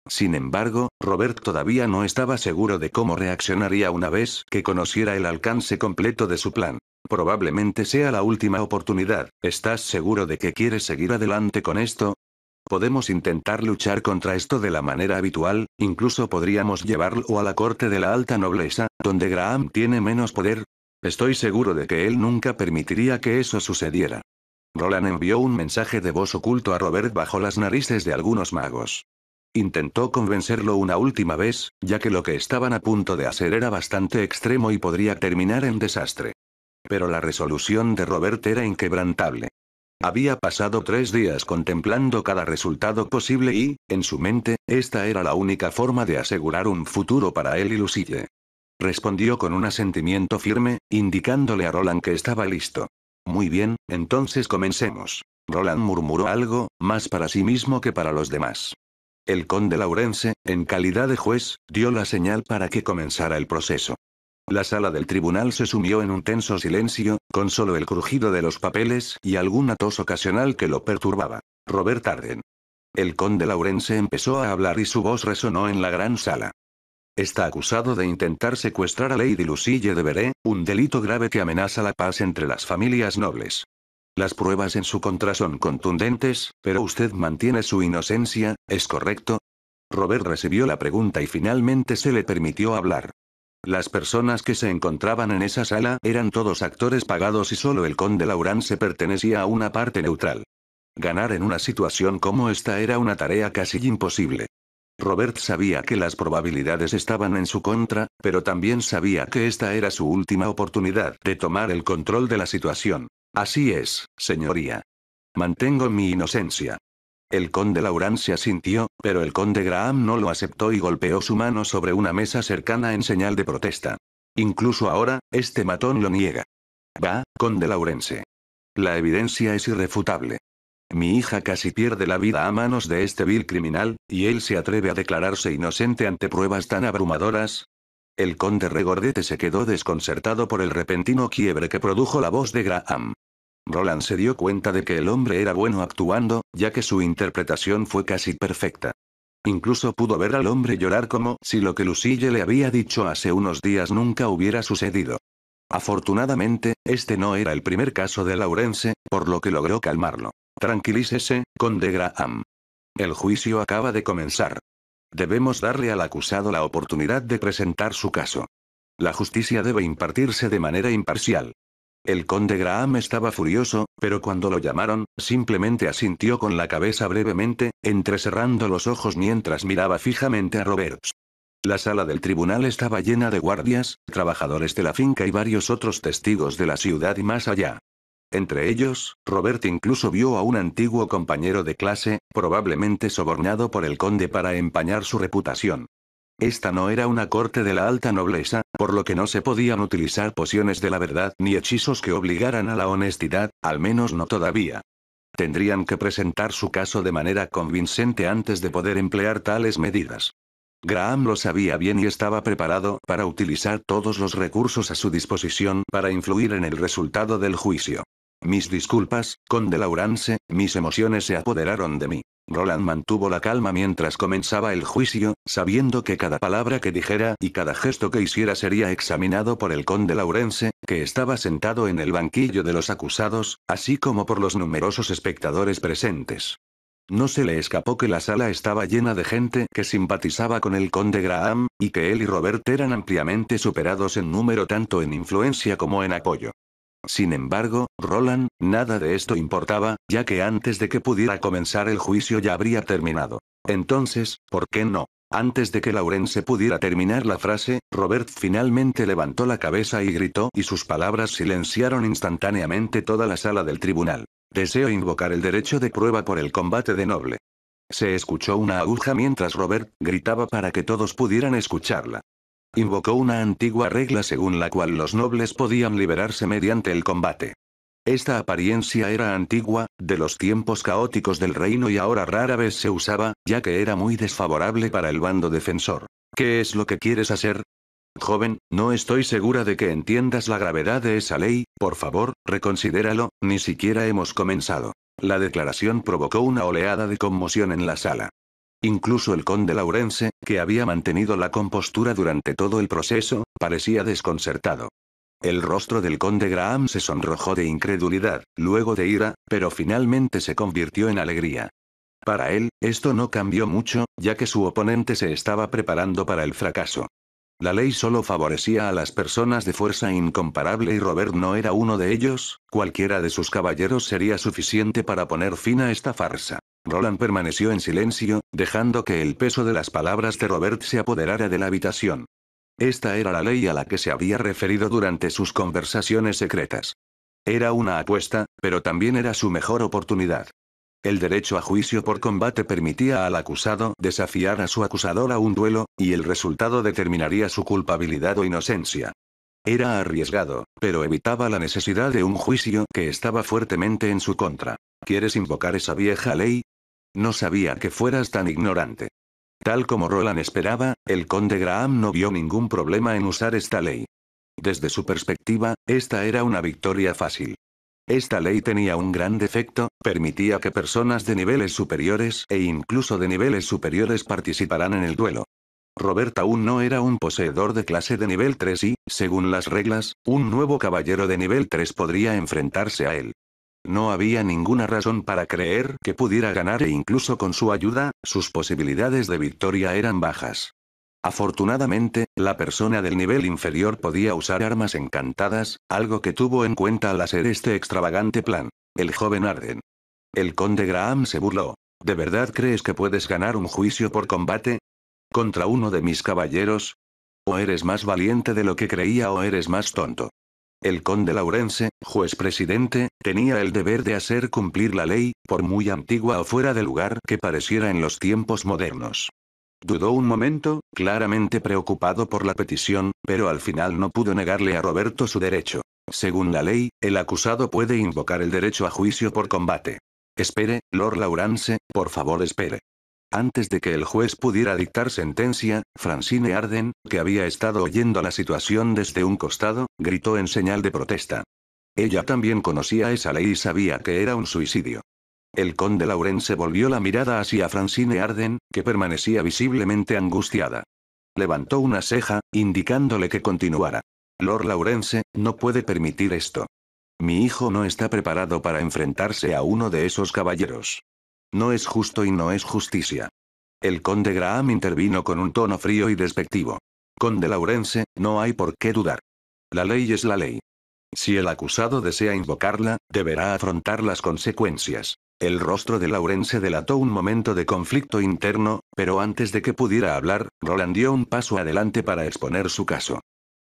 Sin embargo, Robert todavía no estaba seguro de cómo reaccionaría una vez que conociera el alcance completo de su plan. Probablemente sea la última oportunidad. ¿Estás seguro de que quieres seguir adelante con esto? Podemos intentar luchar contra esto de la manera habitual, incluso podríamos llevarlo a la corte de la alta nobleza, donde Graham tiene menos poder. Estoy seguro de que él nunca permitiría que eso sucediera. Roland envió un mensaje de voz oculto a Robert bajo las narices de algunos magos. Intentó convencerlo una última vez, ya que lo que estaban a punto de hacer era bastante extremo y podría terminar en desastre. Pero la resolución de Robert era inquebrantable. Había pasado tres días contemplando cada resultado posible y, en su mente, esta era la única forma de asegurar un futuro para él y Lucille. Respondió con un asentimiento firme, indicándole a Roland que estaba listo. Muy bien, entonces comencemos. Roland murmuró algo, más para sí mismo que para los demás. El conde Laurense, en calidad de juez, dio la señal para que comenzara el proceso. La sala del tribunal se sumió en un tenso silencio, con solo el crujido de los papeles y alguna tos ocasional que lo perturbaba. Robert Arden. El conde Laurense empezó a hablar y su voz resonó en la gran sala. Está acusado de intentar secuestrar a Lady Lucille de Veré, un delito grave que amenaza la paz entre las familias nobles. Las pruebas en su contra son contundentes, pero usted mantiene su inocencia, ¿es correcto? Robert recibió la pregunta y finalmente se le permitió hablar. Las personas que se encontraban en esa sala eran todos actores pagados y solo el conde se pertenecía a una parte neutral. Ganar en una situación como esta era una tarea casi imposible. Robert sabía que las probabilidades estaban en su contra, pero también sabía que esta era su última oportunidad de tomar el control de la situación. Así es, señoría. Mantengo mi inocencia. El conde Laurence se asintió, pero el conde Graham no lo aceptó y golpeó su mano sobre una mesa cercana en señal de protesta. Incluso ahora, este matón lo niega. Va, conde Laurense. La evidencia es irrefutable. Mi hija casi pierde la vida a manos de este vil criminal, y él se atreve a declararse inocente ante pruebas tan abrumadoras, el conde Regordete se quedó desconcertado por el repentino quiebre que produjo la voz de Graham. Roland se dio cuenta de que el hombre era bueno actuando, ya que su interpretación fue casi perfecta. Incluso pudo ver al hombre llorar como si lo que Lucille le había dicho hace unos días nunca hubiera sucedido. Afortunadamente, este no era el primer caso de Laurence, por lo que logró calmarlo. Tranquilícese, conde Graham. El juicio acaba de comenzar. Debemos darle al acusado la oportunidad de presentar su caso. La justicia debe impartirse de manera imparcial. El conde Graham estaba furioso, pero cuando lo llamaron, simplemente asintió con la cabeza brevemente, entrecerrando los ojos mientras miraba fijamente a Roberts. La sala del tribunal estaba llena de guardias, trabajadores de la finca y varios otros testigos de la ciudad y más allá. Entre ellos, Robert incluso vio a un antiguo compañero de clase, probablemente sobornado por el conde para empañar su reputación. Esta no era una corte de la alta nobleza, por lo que no se podían utilizar pociones de la verdad ni hechizos que obligaran a la honestidad, al menos no todavía. Tendrían que presentar su caso de manera convincente antes de poder emplear tales medidas. Graham lo sabía bien y estaba preparado para utilizar todos los recursos a su disposición para influir en el resultado del juicio. Mis disculpas, conde Laurence, mis emociones se apoderaron de mí. Roland mantuvo la calma mientras comenzaba el juicio, sabiendo que cada palabra que dijera y cada gesto que hiciera sería examinado por el conde Laurence, que estaba sentado en el banquillo de los acusados, así como por los numerosos espectadores presentes. No se le escapó que la sala estaba llena de gente que simpatizaba con el conde Graham, y que él y Robert eran ampliamente superados en número tanto en influencia como en apoyo. Sin embargo, Roland, nada de esto importaba, ya que antes de que pudiera comenzar el juicio ya habría terminado. Entonces, ¿por qué no? Antes de que Laurence pudiera terminar la frase, Robert finalmente levantó la cabeza y gritó y sus palabras silenciaron instantáneamente toda la sala del tribunal. Deseo invocar el derecho de prueba por el combate de noble. Se escuchó una aguja mientras Robert gritaba para que todos pudieran escucharla invocó una antigua regla según la cual los nobles podían liberarse mediante el combate. Esta apariencia era antigua, de los tiempos caóticos del reino y ahora rara vez se usaba, ya que era muy desfavorable para el bando defensor. ¿Qué es lo que quieres hacer? Joven, no estoy segura de que entiendas la gravedad de esa ley, por favor, reconsidéralo, ni siquiera hemos comenzado. La declaración provocó una oleada de conmoción en la sala. Incluso el conde Laurence, que había mantenido la compostura durante todo el proceso, parecía desconcertado. El rostro del conde Graham se sonrojó de incredulidad, luego de ira, pero finalmente se convirtió en alegría. Para él, esto no cambió mucho, ya que su oponente se estaba preparando para el fracaso. La ley solo favorecía a las personas de fuerza incomparable y Robert no era uno de ellos, cualquiera de sus caballeros sería suficiente para poner fin a esta farsa. Roland permaneció en silencio, dejando que el peso de las palabras de Robert se apoderara de la habitación. Esta era la ley a la que se había referido durante sus conversaciones secretas. Era una apuesta, pero también era su mejor oportunidad. El derecho a juicio por combate permitía al acusado desafiar a su acusador a un duelo, y el resultado determinaría su culpabilidad o inocencia. Era arriesgado, pero evitaba la necesidad de un juicio que estaba fuertemente en su contra. ¿Quieres invocar esa vieja ley? No sabía que fueras tan ignorante. Tal como Roland esperaba, el conde Graham no vio ningún problema en usar esta ley. Desde su perspectiva, esta era una victoria fácil. Esta ley tenía un gran defecto, permitía que personas de niveles superiores e incluso de niveles superiores participaran en el duelo. Robert aún no era un poseedor de clase de nivel 3 y, según las reglas, un nuevo caballero de nivel 3 podría enfrentarse a él. No había ninguna razón para creer que pudiera ganar e incluso con su ayuda, sus posibilidades de victoria eran bajas. Afortunadamente, la persona del nivel inferior podía usar armas encantadas, algo que tuvo en cuenta al hacer este extravagante plan. El joven Arden. El conde Graham se burló. ¿De verdad crees que puedes ganar un juicio por combate? ¿Contra uno de mis caballeros? ¿O eres más valiente de lo que creía o eres más tonto? El conde Laurence, juez presidente, tenía el deber de hacer cumplir la ley, por muy antigua o fuera de lugar que pareciera en los tiempos modernos. Dudó un momento, claramente preocupado por la petición, pero al final no pudo negarle a Roberto su derecho. Según la ley, el acusado puede invocar el derecho a juicio por combate. Espere, Lord Laurence, por favor espere. Antes de que el juez pudiera dictar sentencia, Francine Arden, que había estado oyendo la situación desde un costado, gritó en señal de protesta. Ella también conocía esa ley y sabía que era un suicidio. El conde Laurence volvió la mirada hacia Francine Arden, que permanecía visiblemente angustiada. Levantó una ceja, indicándole que continuara. Lord Laurence, no puede permitir esto. Mi hijo no está preparado para enfrentarse a uno de esos caballeros. No es justo y no es justicia. El conde Graham intervino con un tono frío y despectivo. Conde Laurence, no hay por qué dudar. La ley es la ley. Si el acusado desea invocarla, deberá afrontar las consecuencias. El rostro de Laurence delató un momento de conflicto interno, pero antes de que pudiera hablar, Roland dio un paso adelante para exponer su caso.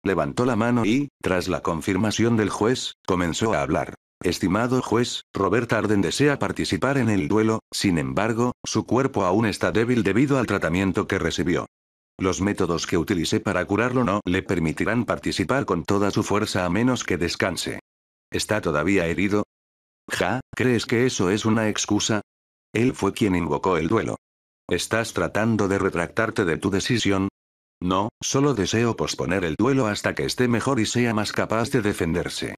Levantó la mano y, tras la confirmación del juez, comenzó a hablar. Estimado juez, Robert Arden desea participar en el duelo, sin embargo, su cuerpo aún está débil debido al tratamiento que recibió. Los métodos que utilicé para curarlo no le permitirán participar con toda su fuerza a menos que descanse. ¿Está todavía herido? Ja, ¿crees que eso es una excusa? Él fue quien invocó el duelo. ¿Estás tratando de retractarte de tu decisión? No, solo deseo posponer el duelo hasta que esté mejor y sea más capaz de defenderse.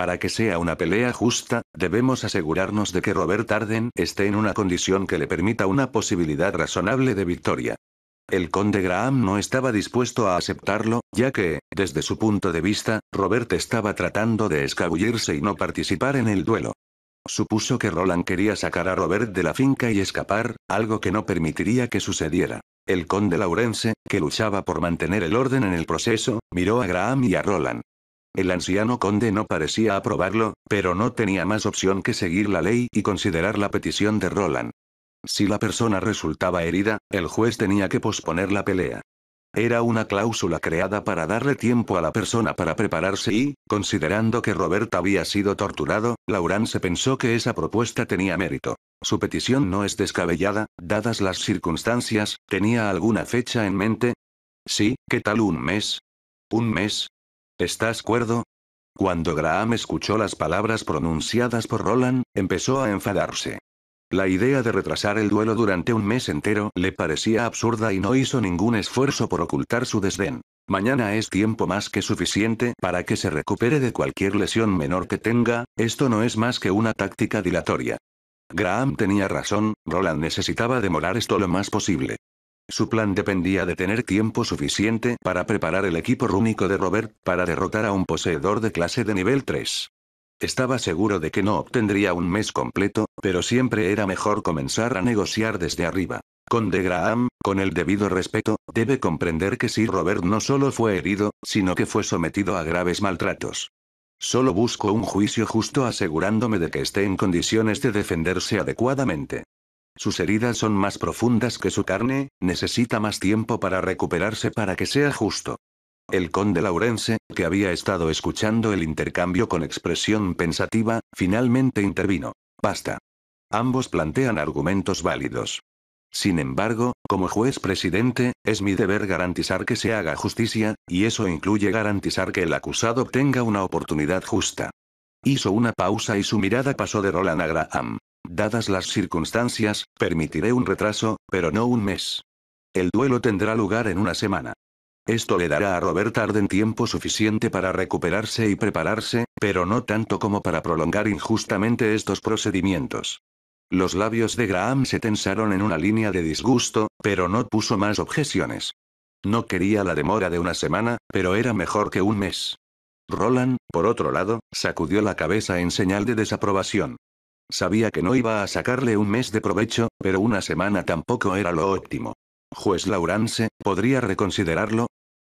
Para que sea una pelea justa, debemos asegurarnos de que Robert Arden esté en una condición que le permita una posibilidad razonable de victoria. El conde Graham no estaba dispuesto a aceptarlo, ya que, desde su punto de vista, Robert estaba tratando de escabullirse y no participar en el duelo. Supuso que Roland quería sacar a Robert de la finca y escapar, algo que no permitiría que sucediera. El conde Laurence, que luchaba por mantener el orden en el proceso, miró a Graham y a Roland. El anciano conde no parecía aprobarlo, pero no tenía más opción que seguir la ley y considerar la petición de Roland. Si la persona resultaba herida, el juez tenía que posponer la pelea. Era una cláusula creada para darle tiempo a la persona para prepararse y, considerando que Robert había sido torturado, se pensó que esa propuesta tenía mérito. Su petición no es descabellada, dadas las circunstancias, ¿tenía alguna fecha en mente? Sí, ¿qué tal un mes? ¿Un mes? ¿Estás cuerdo? Cuando Graham escuchó las palabras pronunciadas por Roland, empezó a enfadarse. La idea de retrasar el duelo durante un mes entero le parecía absurda y no hizo ningún esfuerzo por ocultar su desdén. Mañana es tiempo más que suficiente para que se recupere de cualquier lesión menor que tenga, esto no es más que una táctica dilatoria. Graham tenía razón, Roland necesitaba demorar esto lo más posible. Su plan dependía de tener tiempo suficiente para preparar el equipo rúnico de Robert, para derrotar a un poseedor de clase de nivel 3. Estaba seguro de que no obtendría un mes completo, pero siempre era mejor comenzar a negociar desde arriba. Con De Graham, con el debido respeto, debe comprender que Sir Robert no solo fue herido, sino que fue sometido a graves maltratos. Solo busco un juicio justo asegurándome de que esté en condiciones de defenderse adecuadamente. Sus heridas son más profundas que su carne, necesita más tiempo para recuperarse para que sea justo. El conde Laurence, que había estado escuchando el intercambio con expresión pensativa, finalmente intervino. Basta. Ambos plantean argumentos válidos. Sin embargo, como juez presidente, es mi deber garantizar que se haga justicia, y eso incluye garantizar que el acusado tenga una oportunidad justa. Hizo una pausa y su mirada pasó de Roland a Graham. Dadas las circunstancias, permitiré un retraso, pero no un mes. El duelo tendrá lugar en una semana. Esto le dará a Robert Arden tiempo suficiente para recuperarse y prepararse, pero no tanto como para prolongar injustamente estos procedimientos. Los labios de Graham se tensaron en una línea de disgusto, pero no puso más objeciones. No quería la demora de una semana, pero era mejor que un mes. Roland, por otro lado, sacudió la cabeza en señal de desaprobación. Sabía que no iba a sacarle un mes de provecho, pero una semana tampoco era lo óptimo. Juez Laurence, ¿podría reconsiderarlo?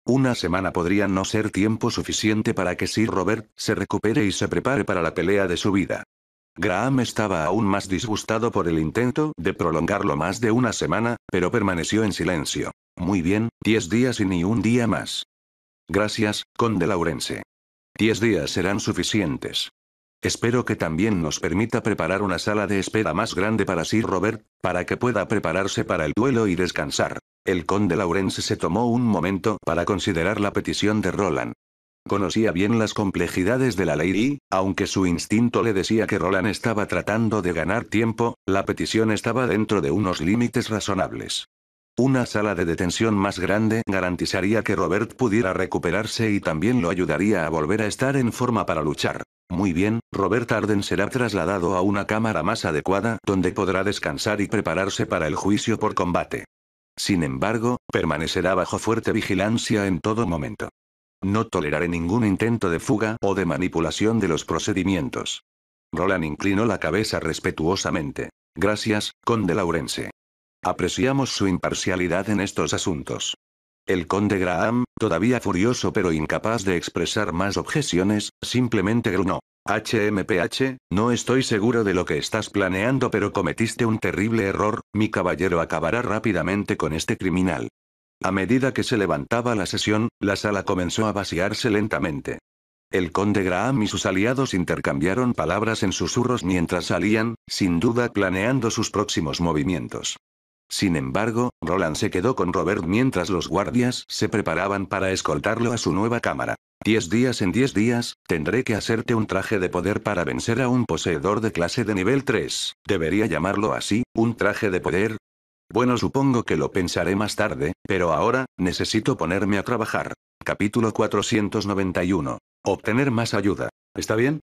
Una semana podría no ser tiempo suficiente para que Sir Robert se recupere y se prepare para la pelea de su vida. Graham estaba aún más disgustado por el intento de prolongarlo más de una semana, pero permaneció en silencio. Muy bien, diez días y ni un día más. Gracias, conde Laurence. Diez días serán suficientes. Espero que también nos permita preparar una sala de espera más grande para Sir Robert, para que pueda prepararse para el duelo y descansar. El conde Laurence se tomó un momento para considerar la petición de Roland. Conocía bien las complejidades de la ley y, aunque su instinto le decía que Roland estaba tratando de ganar tiempo, la petición estaba dentro de unos límites razonables. Una sala de detención más grande garantizaría que Robert pudiera recuperarse y también lo ayudaría a volver a estar en forma para luchar. Muy bien, Robert Arden será trasladado a una cámara más adecuada donde podrá descansar y prepararse para el juicio por combate. Sin embargo, permanecerá bajo fuerte vigilancia en todo momento. No toleraré ningún intento de fuga o de manipulación de los procedimientos. Roland inclinó la cabeza respetuosamente. Gracias, conde Laurence. Apreciamos su imparcialidad en estos asuntos. El conde Graham, todavía furioso pero incapaz de expresar más objeciones, simplemente grunó. HMPH, no estoy seguro de lo que estás planeando pero cometiste un terrible error, mi caballero acabará rápidamente con este criminal. A medida que se levantaba la sesión, la sala comenzó a vaciarse lentamente. El conde Graham y sus aliados intercambiaron palabras en susurros mientras salían, sin duda planeando sus próximos movimientos. Sin embargo, Roland se quedó con Robert mientras los guardias se preparaban para escoltarlo a su nueva cámara. Diez días en diez días, tendré que hacerte un traje de poder para vencer a un poseedor de clase de nivel 3. ¿Debería llamarlo así, un traje de poder? Bueno, supongo que lo pensaré más tarde, pero ahora, necesito ponerme a trabajar. Capítulo 491. Obtener más ayuda. ¿Está bien?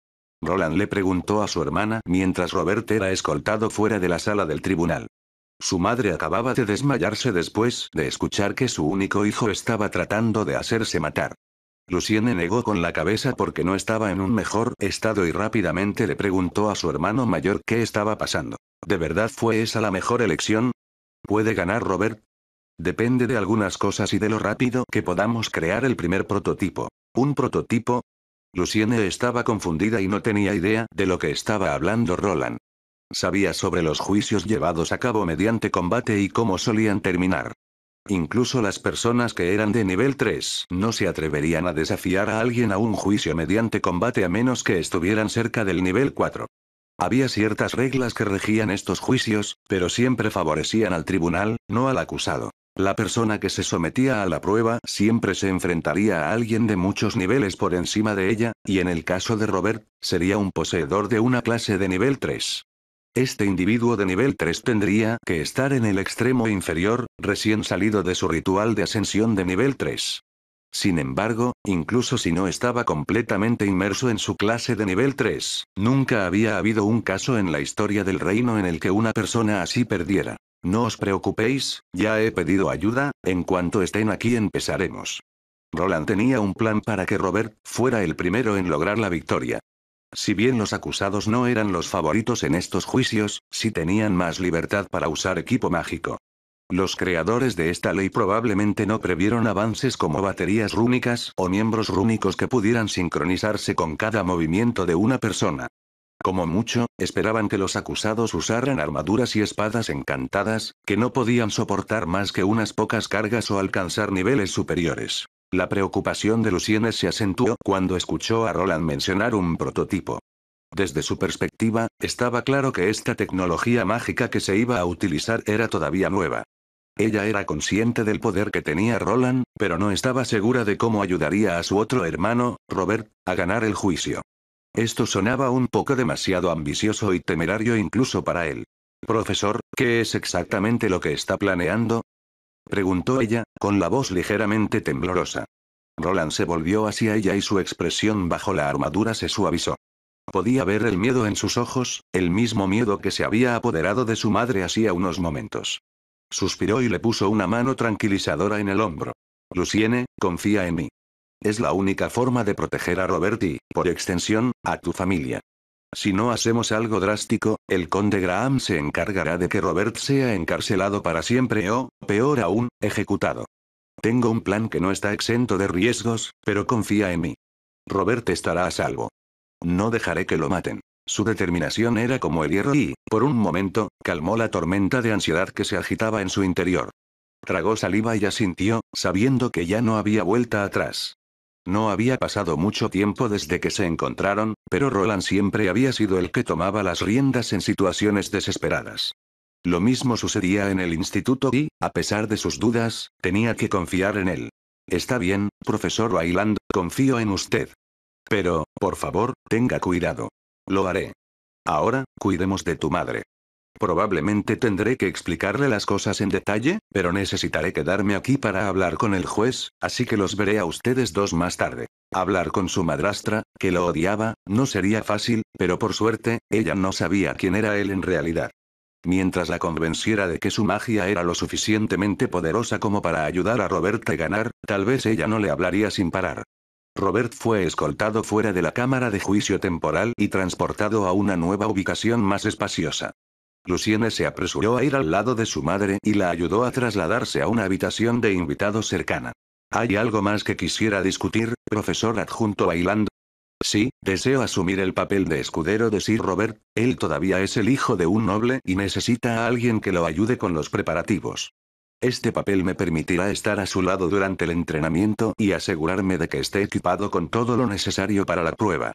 Roland le preguntó a su hermana mientras Robert era escoltado fuera de la sala del tribunal. Su madre acababa de desmayarse después de escuchar que su único hijo estaba tratando de hacerse matar. Luciene negó con la cabeza porque no estaba en un mejor estado y rápidamente le preguntó a su hermano mayor qué estaba pasando. ¿De verdad fue esa la mejor elección? ¿Puede ganar Robert? Depende de algunas cosas y de lo rápido que podamos crear el primer prototipo. ¿Un prototipo? Luciene estaba confundida y no tenía idea de lo que estaba hablando Roland. Sabía sobre los juicios llevados a cabo mediante combate y cómo solían terminar. Incluso las personas que eran de nivel 3 no se atreverían a desafiar a alguien a un juicio mediante combate a menos que estuvieran cerca del nivel 4. Había ciertas reglas que regían estos juicios, pero siempre favorecían al tribunal, no al acusado. La persona que se sometía a la prueba siempre se enfrentaría a alguien de muchos niveles por encima de ella, y en el caso de Robert, sería un poseedor de una clase de nivel 3. Este individuo de nivel 3 tendría que estar en el extremo inferior, recién salido de su ritual de ascensión de nivel 3. Sin embargo, incluso si no estaba completamente inmerso en su clase de nivel 3, nunca había habido un caso en la historia del reino en el que una persona así perdiera. No os preocupéis, ya he pedido ayuda, en cuanto estén aquí empezaremos. Roland tenía un plan para que Robert fuera el primero en lograr la victoria. Si bien los acusados no eran los favoritos en estos juicios, sí tenían más libertad para usar equipo mágico. Los creadores de esta ley probablemente no previeron avances como baterías rúnicas o miembros rúnicos que pudieran sincronizarse con cada movimiento de una persona. Como mucho, esperaban que los acusados usaran armaduras y espadas encantadas, que no podían soportar más que unas pocas cargas o alcanzar niveles superiores. La preocupación de Lucienes se acentuó cuando escuchó a Roland mencionar un prototipo. Desde su perspectiva, estaba claro que esta tecnología mágica que se iba a utilizar era todavía nueva. Ella era consciente del poder que tenía Roland, pero no estaba segura de cómo ayudaría a su otro hermano, Robert, a ganar el juicio. Esto sonaba un poco demasiado ambicioso y temerario incluso para él. Profesor, ¿qué es exactamente lo que está planeando? preguntó ella, con la voz ligeramente temblorosa. Roland se volvió hacia ella y su expresión bajo la armadura se suavizó. Podía ver el miedo en sus ojos, el mismo miedo que se había apoderado de su madre hacía unos momentos. Suspiró y le puso una mano tranquilizadora en el hombro. Luciene, confía en mí. Es la única forma de proteger a Robert y, por extensión, a tu familia. Si no hacemos algo drástico, el conde Graham se encargará de que Robert sea encarcelado para siempre o, peor aún, ejecutado. Tengo un plan que no está exento de riesgos, pero confía en mí. Robert estará a salvo. No dejaré que lo maten. Su determinación era como el hierro y, por un momento, calmó la tormenta de ansiedad que se agitaba en su interior. Tragó saliva y asintió, sabiendo que ya no había vuelta atrás. No había pasado mucho tiempo desde que se encontraron, pero Roland siempre había sido el que tomaba las riendas en situaciones desesperadas. Lo mismo sucedía en el instituto y, a pesar de sus dudas, tenía que confiar en él. Está bien, profesor Wayland, confío en usted. Pero, por favor, tenga cuidado. Lo haré. Ahora, cuidemos de tu madre. Probablemente tendré que explicarle las cosas en detalle, pero necesitaré quedarme aquí para hablar con el juez, así que los veré a ustedes dos más tarde. Hablar con su madrastra, que lo odiaba, no sería fácil, pero por suerte, ella no sabía quién era él en realidad. Mientras la convenciera de que su magia era lo suficientemente poderosa como para ayudar a Roberta a ganar, tal vez ella no le hablaría sin parar. Robert fue escoltado fuera de la cámara de juicio temporal y transportado a una nueva ubicación más espaciosa. Luciene se apresuró a ir al lado de su madre y la ayudó a trasladarse a una habitación de invitados cercana. ¿Hay algo más que quisiera discutir, profesor adjunto bailando? Sí, deseo asumir el papel de escudero de Sir Robert, él todavía es el hijo de un noble y necesita a alguien que lo ayude con los preparativos. Este papel me permitirá estar a su lado durante el entrenamiento y asegurarme de que esté equipado con todo lo necesario para la prueba.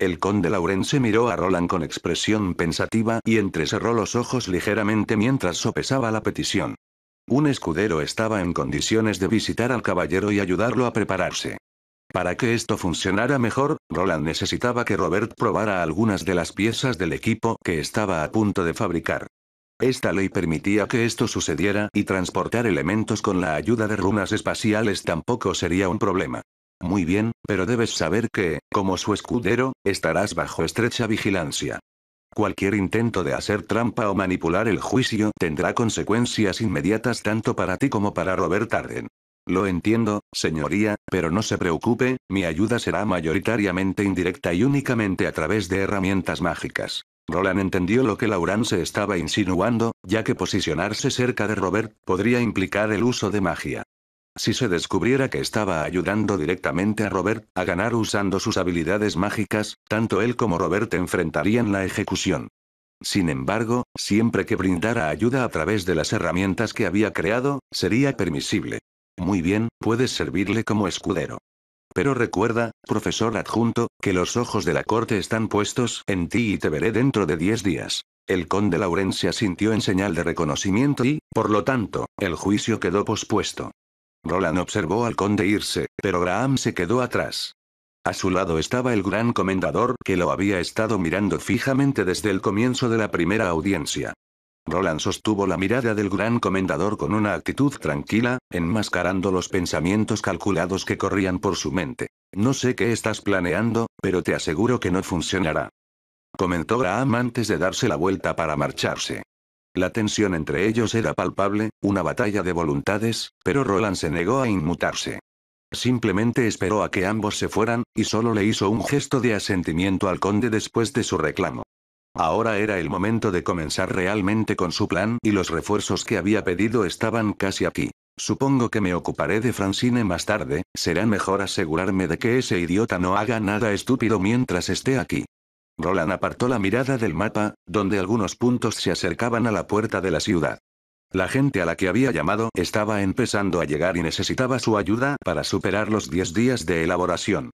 El conde Laurence miró a Roland con expresión pensativa y entrecerró los ojos ligeramente mientras sopesaba la petición. Un escudero estaba en condiciones de visitar al caballero y ayudarlo a prepararse. Para que esto funcionara mejor, Roland necesitaba que Robert probara algunas de las piezas del equipo que estaba a punto de fabricar. Esta ley permitía que esto sucediera y transportar elementos con la ayuda de runas espaciales tampoco sería un problema. Muy bien, pero debes saber que, como su escudero, estarás bajo estrecha vigilancia. Cualquier intento de hacer trampa o manipular el juicio tendrá consecuencias inmediatas tanto para ti como para Robert Arden. Lo entiendo, señoría, pero no se preocupe, mi ayuda será mayoritariamente indirecta y únicamente a través de herramientas mágicas. Roland entendió lo que Laurance se estaba insinuando, ya que posicionarse cerca de Robert podría implicar el uso de magia. Si se descubriera que estaba ayudando directamente a Robert, a ganar usando sus habilidades mágicas, tanto él como Robert enfrentarían la ejecución. Sin embargo, siempre que brindara ayuda a través de las herramientas que había creado, sería permisible. Muy bien, puedes servirle como escudero. Pero recuerda, profesor adjunto, que los ojos de la corte están puestos en ti y te veré dentro de diez días. El conde Laurencia sintió en señal de reconocimiento y, por lo tanto, el juicio quedó pospuesto. Roland observó al conde irse, pero Graham se quedó atrás. A su lado estaba el gran comendador que lo había estado mirando fijamente desde el comienzo de la primera audiencia. Roland sostuvo la mirada del gran comendador con una actitud tranquila, enmascarando los pensamientos calculados que corrían por su mente. No sé qué estás planeando, pero te aseguro que no funcionará. Comentó Graham antes de darse la vuelta para marcharse. La tensión entre ellos era palpable, una batalla de voluntades, pero Roland se negó a inmutarse. Simplemente esperó a que ambos se fueran, y solo le hizo un gesto de asentimiento al conde después de su reclamo. Ahora era el momento de comenzar realmente con su plan y los refuerzos que había pedido estaban casi aquí. Supongo que me ocuparé de Francine más tarde, será mejor asegurarme de que ese idiota no haga nada estúpido mientras esté aquí. Roland apartó la mirada del mapa, donde algunos puntos se acercaban a la puerta de la ciudad. La gente a la que había llamado estaba empezando a llegar y necesitaba su ayuda para superar los 10 días de elaboración.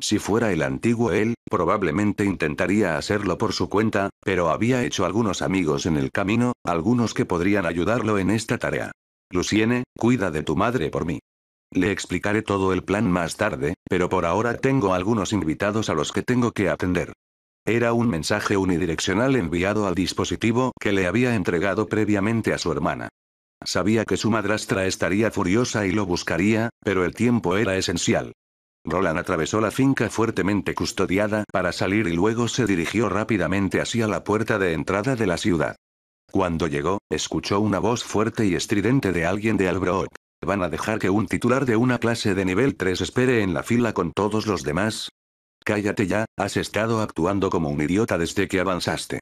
Si fuera el antiguo él, probablemente intentaría hacerlo por su cuenta, pero había hecho algunos amigos en el camino, algunos que podrían ayudarlo en esta tarea. Luciene, cuida de tu madre por mí. Le explicaré todo el plan más tarde, pero por ahora tengo algunos invitados a los que tengo que atender. Era un mensaje unidireccional enviado al dispositivo que le había entregado previamente a su hermana. Sabía que su madrastra estaría furiosa y lo buscaría, pero el tiempo era esencial. Roland atravesó la finca fuertemente custodiada para salir y luego se dirigió rápidamente hacia la puerta de entrada de la ciudad. Cuando llegó, escuchó una voz fuerte y estridente de alguien de Albrook. ¿Van a dejar que un titular de una clase de nivel 3 espere en la fila con todos los demás? Cállate ya, has estado actuando como un idiota desde que avanzaste.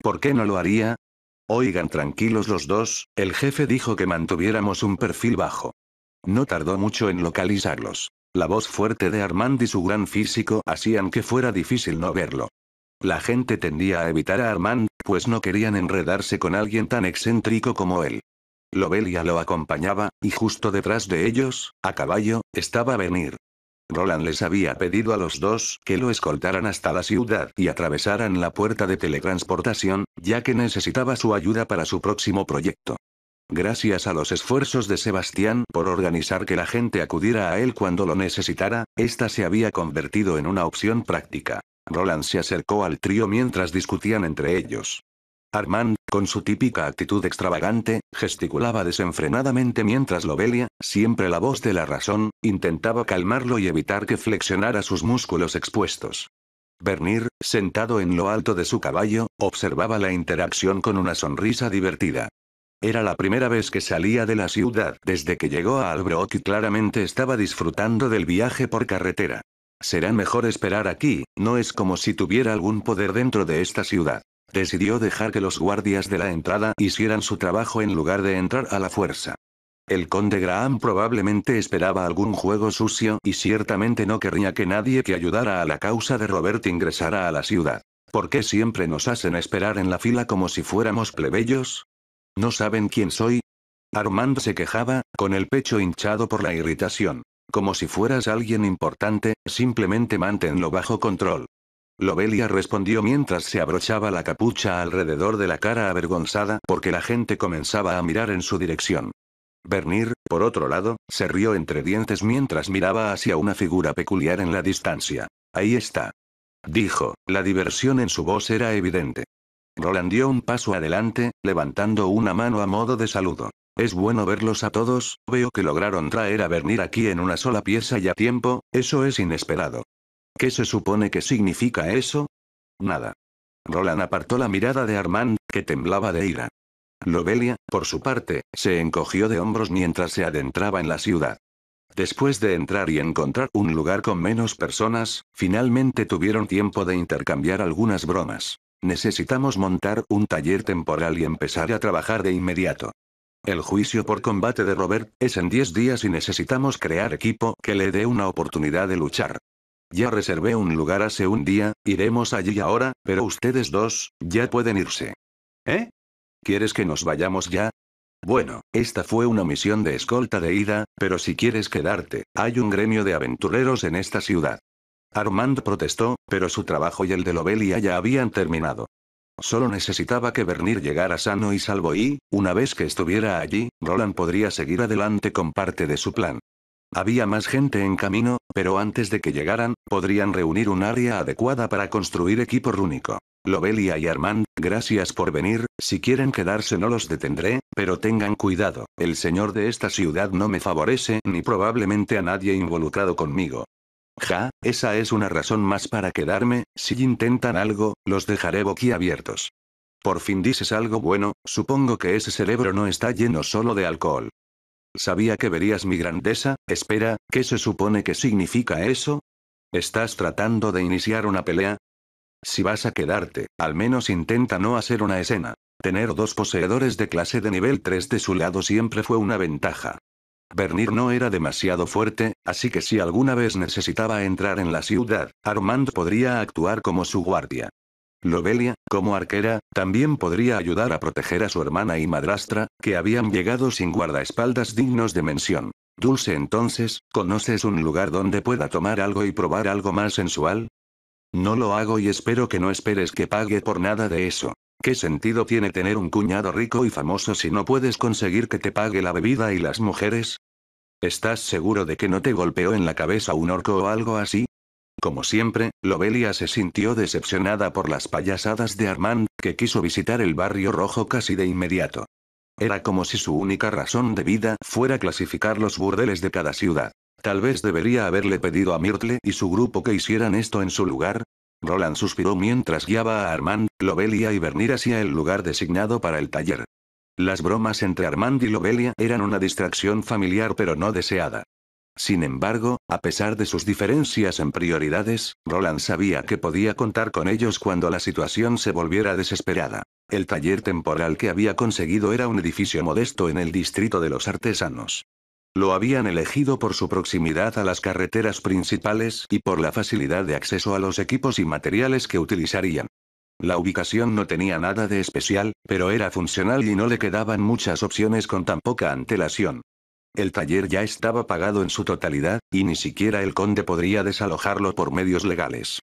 ¿Por qué no lo haría? Oigan tranquilos los dos, el jefe dijo que mantuviéramos un perfil bajo. No tardó mucho en localizarlos. La voz fuerte de Armand y su gran físico hacían que fuera difícil no verlo. La gente tendía a evitar a Armand, pues no querían enredarse con alguien tan excéntrico como él. Lobelia lo acompañaba, y justo detrás de ellos, a caballo, estaba Venir. Roland les había pedido a los dos que lo escoltaran hasta la ciudad y atravesaran la puerta de teletransportación, ya que necesitaba su ayuda para su próximo proyecto. Gracias a los esfuerzos de Sebastián por organizar que la gente acudiera a él cuando lo necesitara, esta se había convertido en una opción práctica. Roland se acercó al trío mientras discutían entre ellos. Armand, con su típica actitud extravagante, gesticulaba desenfrenadamente mientras Lovelia, siempre la voz de la razón, intentaba calmarlo y evitar que flexionara sus músculos expuestos. Bernir, sentado en lo alto de su caballo, observaba la interacción con una sonrisa divertida. Era la primera vez que salía de la ciudad desde que llegó a Albrook y claramente estaba disfrutando del viaje por carretera. Será mejor esperar aquí, no es como si tuviera algún poder dentro de esta ciudad. Decidió dejar que los guardias de la entrada hicieran su trabajo en lugar de entrar a la fuerza. El conde Graham probablemente esperaba algún juego sucio y ciertamente no querría que nadie que ayudara a la causa de Robert ingresara a la ciudad. ¿Por qué siempre nos hacen esperar en la fila como si fuéramos plebeyos? ¿No saben quién soy? Armand se quejaba, con el pecho hinchado por la irritación. Como si fueras alguien importante, simplemente manténlo bajo control. Lobelia respondió mientras se abrochaba la capucha alrededor de la cara avergonzada porque la gente comenzaba a mirar en su dirección. Vernir, por otro lado, se rió entre dientes mientras miraba hacia una figura peculiar en la distancia. Ahí está. Dijo, la diversión en su voz era evidente. Roland dio un paso adelante, levantando una mano a modo de saludo. Es bueno verlos a todos, veo que lograron traer a Bernir aquí en una sola pieza y a tiempo, eso es inesperado. ¿Qué se supone que significa eso? Nada. Roland apartó la mirada de Armand, que temblaba de ira. Lovelia, por su parte, se encogió de hombros mientras se adentraba en la ciudad. Después de entrar y encontrar un lugar con menos personas, finalmente tuvieron tiempo de intercambiar algunas bromas. Necesitamos montar un taller temporal y empezar a trabajar de inmediato. El juicio por combate de Robert es en 10 días y necesitamos crear equipo que le dé una oportunidad de luchar. Ya reservé un lugar hace un día, iremos allí ahora, pero ustedes dos, ya pueden irse. ¿Eh? ¿Quieres que nos vayamos ya? Bueno, esta fue una misión de escolta de ida, pero si quieres quedarte, hay un gremio de aventureros en esta ciudad. Armand protestó, pero su trabajo y el de Lobelia ya habían terminado. Solo necesitaba que Bernir llegara sano y salvo y, una vez que estuviera allí, Roland podría seguir adelante con parte de su plan. Había más gente en camino, pero antes de que llegaran, podrían reunir un área adecuada para construir equipo rúnico. Lobelia y Armand, gracias por venir, si quieren quedarse no los detendré, pero tengan cuidado, el señor de esta ciudad no me favorece ni probablemente a nadie involucrado conmigo. Ja, esa es una razón más para quedarme, si intentan algo, los dejaré boquiabiertos. Por fin dices algo bueno, supongo que ese cerebro no está lleno solo de alcohol. Sabía que verías mi grandeza, espera, ¿qué se supone que significa eso? ¿Estás tratando de iniciar una pelea? Si vas a quedarte, al menos intenta no hacer una escena. Tener dos poseedores de clase de nivel 3 de su lado siempre fue una ventaja. Vernir no era demasiado fuerte, así que si alguna vez necesitaba entrar en la ciudad, Armand podría actuar como su guardia. Lobelia, como arquera, también podría ayudar a proteger a su hermana y madrastra, que habían llegado sin guardaespaldas dignos de mención. Dulce entonces, ¿conoces un lugar donde pueda tomar algo y probar algo más sensual? No lo hago y espero que no esperes que pague por nada de eso. ¿Qué sentido tiene tener un cuñado rico y famoso si no puedes conseguir que te pague la bebida y las mujeres? ¿Estás seguro de que no te golpeó en la cabeza un orco o algo así? Como siempre, Lovelia se sintió decepcionada por las payasadas de Armand, que quiso visitar el barrio rojo casi de inmediato. Era como si su única razón de vida fuera clasificar los burdeles de cada ciudad. Tal vez debería haberle pedido a Myrtle y su grupo que hicieran esto en su lugar. Roland suspiró mientras guiaba a Armand, Lovelia y Bernir hacia el lugar designado para el taller. Las bromas entre Armand y Lovelia eran una distracción familiar pero no deseada. Sin embargo, a pesar de sus diferencias en prioridades, Roland sabía que podía contar con ellos cuando la situación se volviera desesperada. El taller temporal que había conseguido era un edificio modesto en el distrito de los artesanos. Lo habían elegido por su proximidad a las carreteras principales y por la facilidad de acceso a los equipos y materiales que utilizarían. La ubicación no tenía nada de especial, pero era funcional y no le quedaban muchas opciones con tan poca antelación. El taller ya estaba pagado en su totalidad, y ni siquiera el conde podría desalojarlo por medios legales.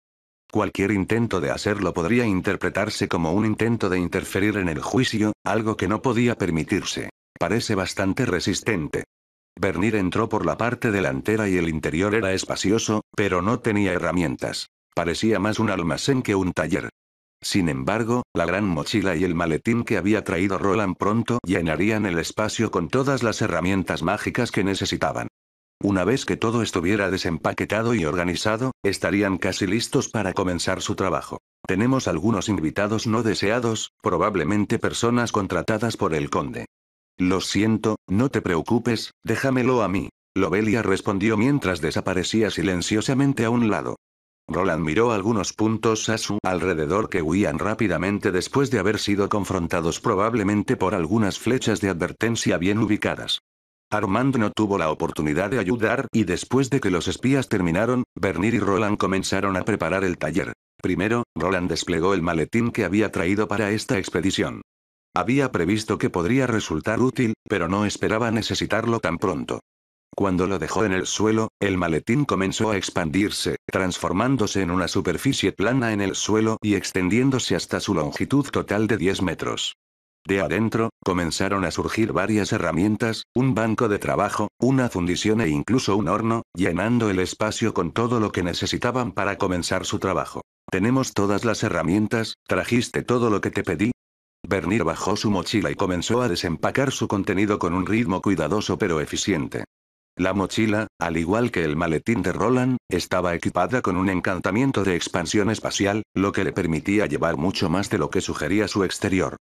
Cualquier intento de hacerlo podría interpretarse como un intento de interferir en el juicio, algo que no podía permitirse. Parece bastante resistente. Bernir entró por la parte delantera y el interior era espacioso, pero no tenía herramientas. Parecía más un almacén que un taller. Sin embargo, la gran mochila y el maletín que había traído Roland pronto llenarían el espacio con todas las herramientas mágicas que necesitaban. Una vez que todo estuviera desempaquetado y organizado, estarían casi listos para comenzar su trabajo. Tenemos algunos invitados no deseados, probablemente personas contratadas por el conde. Lo siento, no te preocupes, déjamelo a mí. Lobelia respondió mientras desaparecía silenciosamente a un lado. Roland miró algunos puntos a su alrededor que huían rápidamente después de haber sido confrontados probablemente por algunas flechas de advertencia bien ubicadas. Armand no tuvo la oportunidad de ayudar y después de que los espías terminaron, Bernier y Roland comenzaron a preparar el taller. Primero, Roland desplegó el maletín que había traído para esta expedición. Había previsto que podría resultar útil, pero no esperaba necesitarlo tan pronto. Cuando lo dejó en el suelo, el maletín comenzó a expandirse, transformándose en una superficie plana en el suelo y extendiéndose hasta su longitud total de 10 metros. De adentro, comenzaron a surgir varias herramientas, un banco de trabajo, una fundición e incluso un horno, llenando el espacio con todo lo que necesitaban para comenzar su trabajo. Tenemos todas las herramientas, trajiste todo lo que te pedí. Bernir bajó su mochila y comenzó a desempacar su contenido con un ritmo cuidadoso pero eficiente. La mochila, al igual que el maletín de Roland, estaba equipada con un encantamiento de expansión espacial, lo que le permitía llevar mucho más de lo que sugería su exterior.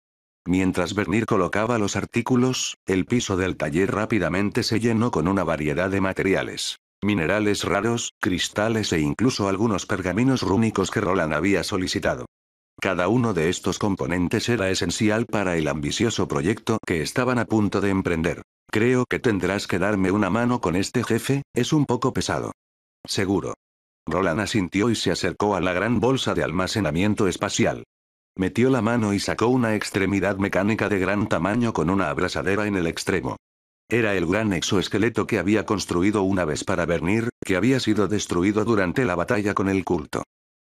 Mientras Bernir colocaba los artículos, el piso del taller rápidamente se llenó con una variedad de materiales. Minerales raros, cristales e incluso algunos pergaminos rúnicos que Roland había solicitado. Cada uno de estos componentes era esencial para el ambicioso proyecto que estaban a punto de emprender. Creo que tendrás que darme una mano con este jefe, es un poco pesado. Seguro. Roland asintió y se acercó a la gran bolsa de almacenamiento espacial. Metió la mano y sacó una extremidad mecánica de gran tamaño con una abrasadera en el extremo. Era el gran exoesqueleto que había construido una vez para Vernir, que había sido destruido durante la batalla con el culto.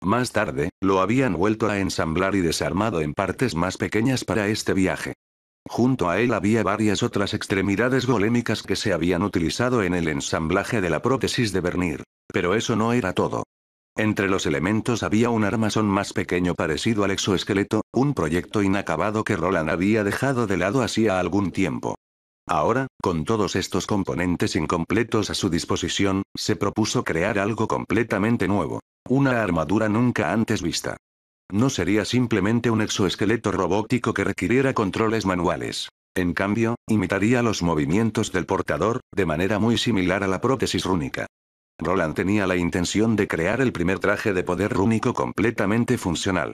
Más tarde, lo habían vuelto a ensamblar y desarmado en partes más pequeñas para este viaje. Junto a él había varias otras extremidades golémicas que se habían utilizado en el ensamblaje de la prótesis de Bernir. Pero eso no era todo. Entre los elementos había un armazón más pequeño parecido al exoesqueleto, un proyecto inacabado que Roland había dejado de lado hacía algún tiempo. Ahora, con todos estos componentes incompletos a su disposición, se propuso crear algo completamente nuevo. Una armadura nunca antes vista. No sería simplemente un exoesqueleto robótico que requiriera controles manuales. En cambio, imitaría los movimientos del portador, de manera muy similar a la prótesis rúnica. Roland tenía la intención de crear el primer traje de poder rúnico completamente funcional.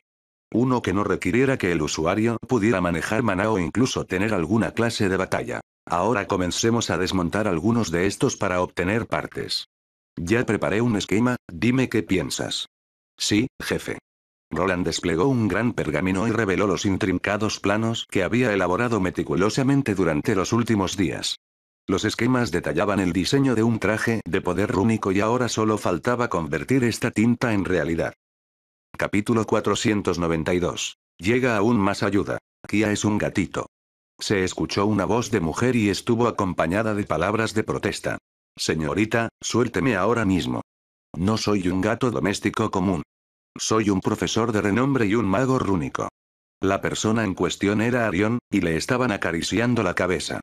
Uno que no requiriera que el usuario pudiera manejar maná o incluso tener alguna clase de batalla. Ahora comencemos a desmontar algunos de estos para obtener partes. Ya preparé un esquema, dime qué piensas. Sí, jefe. Roland desplegó un gran pergamino y reveló los intrincados planos que había elaborado meticulosamente durante los últimos días. Los esquemas detallaban el diseño de un traje de poder rúnico y ahora solo faltaba convertir esta tinta en realidad. Capítulo 492. Llega aún más ayuda. Kia es un gatito. Se escuchó una voz de mujer y estuvo acompañada de palabras de protesta. Señorita, suélteme ahora mismo. No soy un gato doméstico común. Soy un profesor de renombre y un mago rúnico. La persona en cuestión era Arión, y le estaban acariciando la cabeza.